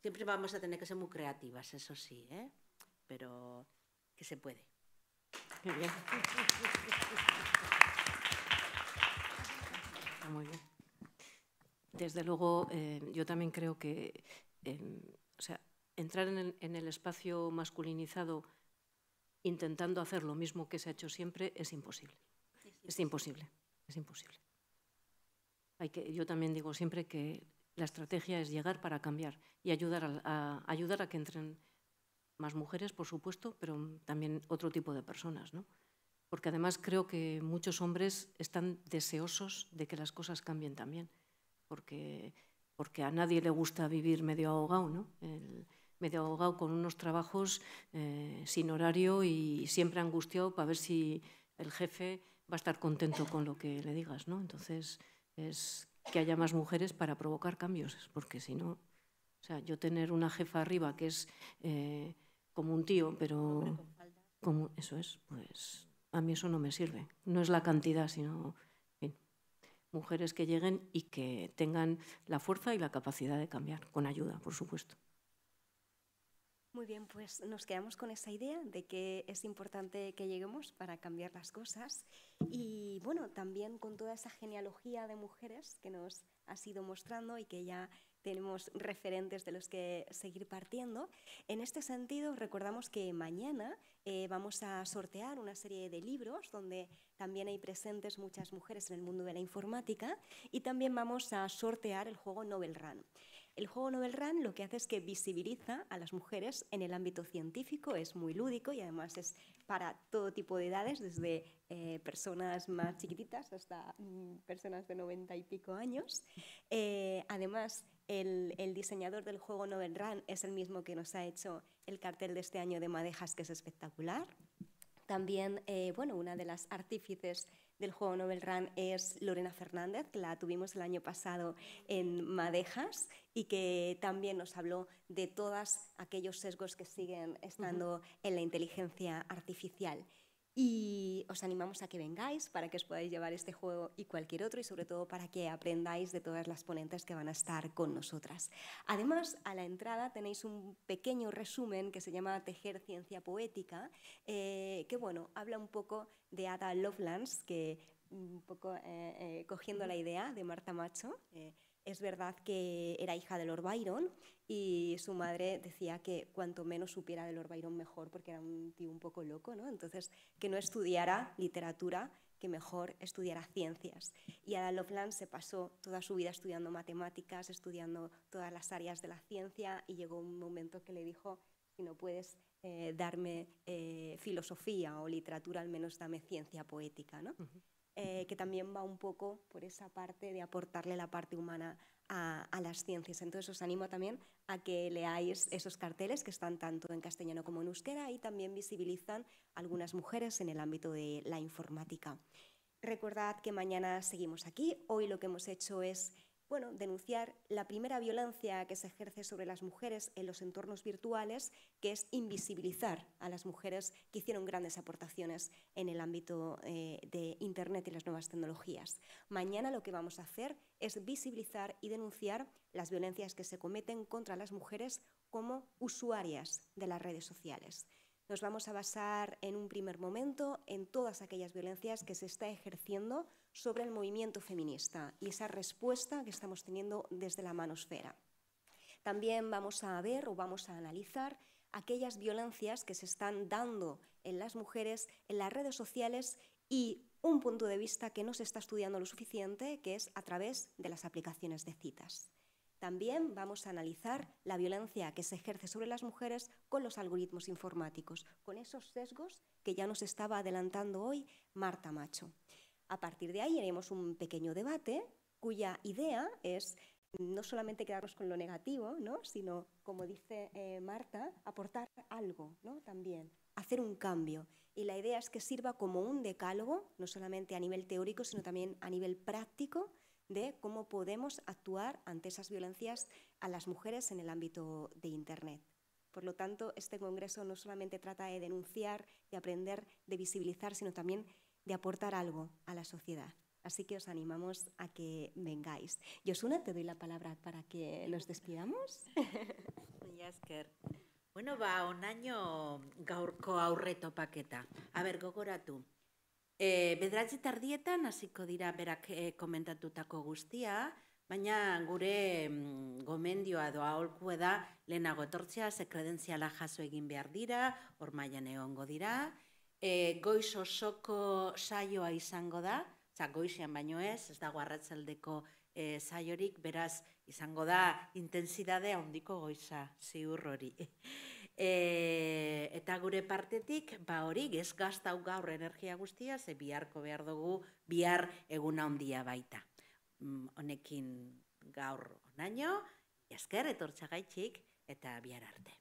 Siempre vamos a tener que ser muy creativas, eso sí, ¿eh? pero que se puede. Muy bien. Desde luego, eh, yo también creo que eh, entrar en el, espacio masculinizado intentando hacer lo mismo que se ha hecho siempre es imposible. Es imposible, es imposible. Hay que, yo también digo siempre que la estrategia es llegar para cambiar y ayudar ayudar a que entren más mujeres, por supuesto, pero también otro tipo de personas, ¿no? Porque además creo que muchos hombres están deseosos de que las cosas cambien también, porque, porque a nadie le gusta vivir medio ahogado, ¿no? medio ahogado con unos trabajos eh, sin horario y siempre angustiado para ver si el jefe va a estar contento con lo que le digas, ¿no? Entonces es que haya más mujeres para provocar cambios, porque si no, o sea, yo tener una jefa arriba que es eh, como un tío, pero como eso es, pues a mí eso no me sirve. No es la cantidad, sino mujeres que lleguen y que tengan la fuerza y la capacidad de cambiar, con ayuda, por supuesto. Muy bien, pues nos quedamos con esa idea de que es importante que lleguemos para cambiar las cosas y bueno, también con toda esa genealogía de mujeres que nos ha sido mostrando y que ya tenemos referentes de los que seguir partiendo. En este sentido, recordamos que mañana eh, vamos a sortear una serie de libros donde también hay presentes muchas mujeres en el mundo de la informática y también vamos a sortear el juego Nobel Run. El juego Nobel Run lo que hace es que visibiliza a las mujeres en el ámbito científico, es muy lúdico y además es para todo tipo de edades, desde eh, personas más chiquititas hasta mm, personas de 90 y pico años. Eh, además, el, diseñador del juego Nobel Run es el mismo que nos ha hecho el cartel de este año de Madejas, que es espectacular. También, eh, bueno, una de las artífices del juego Nobel Run es Lorena Fernández, que la tuvimos el año pasado en Madejas y que también nos habló de todos aquellos sesgos que siguen estando en la inteligencia artificial y os animamos a que vengáis para que os podáis llevar este juego y cualquier otro y sobre todo para que aprendáis de todas las ponentes que van a estar con nosotras. Además, a la entrada tenéis un pequeño resumen que se llama Tejer Ciencia Poética, eh, que bueno, habla un poco de Ada Lovelands, que mm, un poco eh, eh, cogiendo la idea de Marta Macho. Es verdad que era hija de Lord Byron y su madre decía que cuanto menos supiera de Lord Byron mejor, porque era un tío un poco loco, ¿no? Entonces, que no estudiara literatura, que mejor estudiara ciencias. Y Ada Lovelace se pasó toda su vida estudiando matemáticas, estudiando todas las áreas de la ciencia y llegó un momento que le dijo, si no puedes eh, darme eh, filosofía o literatura, al menos dame ciencia poética, ¿no? Eh, que también va un poco por esa parte de aportarle la parte humana a, las ciencias. Entonces os animo también a que leáis esos carteles que están tanto en castellano como en euskera y también visibilizan algunas mujeres en el ámbito de la informática. Recordad que mañana seguimos aquí. Hoy lo que hemos hecho es bueno, denunciar la primera violencia que se ejerce sobre las mujeres en los entornos virtuales, que es invisibilizar a las mujeres que hicieron grandes aportaciones en el ámbito eh, de Internet y las nuevas tecnologías. Mañana lo que vamos a hacer es visibilizar y denunciar las violencias que se cometen contra las mujeres como usuarias de las redes sociales. Nos vamos a basar en un primer momento en todas aquellas violencias que se está ejerciendo sobre el movimiento feminista y esa respuesta que estamos teniendo desde la manosfera. También vamos a ver o vamos a analizar aquellas violencias que se están dando en las mujeres, en las redes sociales y un punto de vista que no se está estudiando lo suficiente, que es a través de las aplicaciones de citas. También vamos a analizar la violencia que se ejerce sobre las mujeres con los algoritmos informáticos, con esos sesgos que ya nos estaba adelantando hoy Marta Macho. A partir de ahí haremos un pequeño debate cuya idea es no solamente quedarnos con lo negativo, sino, como dice eh, Marta, aportar algo ¿no? también, hacer un cambio. Y la idea es que sirva como un decálogo, no solamente a nivel teórico, sino también a nivel práctico, de cómo podemos actuar ante esas violencias a las mujeres en el ámbito de Internet. Por lo tanto, este Congreso no solamente trata de denunciar, de aprender, de visibilizar, sino también de aportar algo a la sociedad. Así que os animamos a que vengáis. Yosuna, te doy la palabra para que nos despidamos. Yasker. Bueno, ba, año gaurko aurre topaketa. Aber, gogoratu. E, eh, bedratzi tardietan hasiko dira berak eh, komentatutako guztia, baina gure mm, gomendioa doa holku da lehenago etortzea, sekredentziala jaso egin behar dira, ormaian egongo dira, E, goiz osoko saioa izango da, eta goizian baino ez, ez dago arratzaldeko e, eh, saiorik, beraz, izango da, intensidadea handiko goiza, ziur hori. E, eta gure partetik, ba hori, ez gaztau gaur energia guztia, ze biharko behar dugu, bihar egun handia baita. Mm, honekin gaur onaino, jasker etortza eta bihar arte.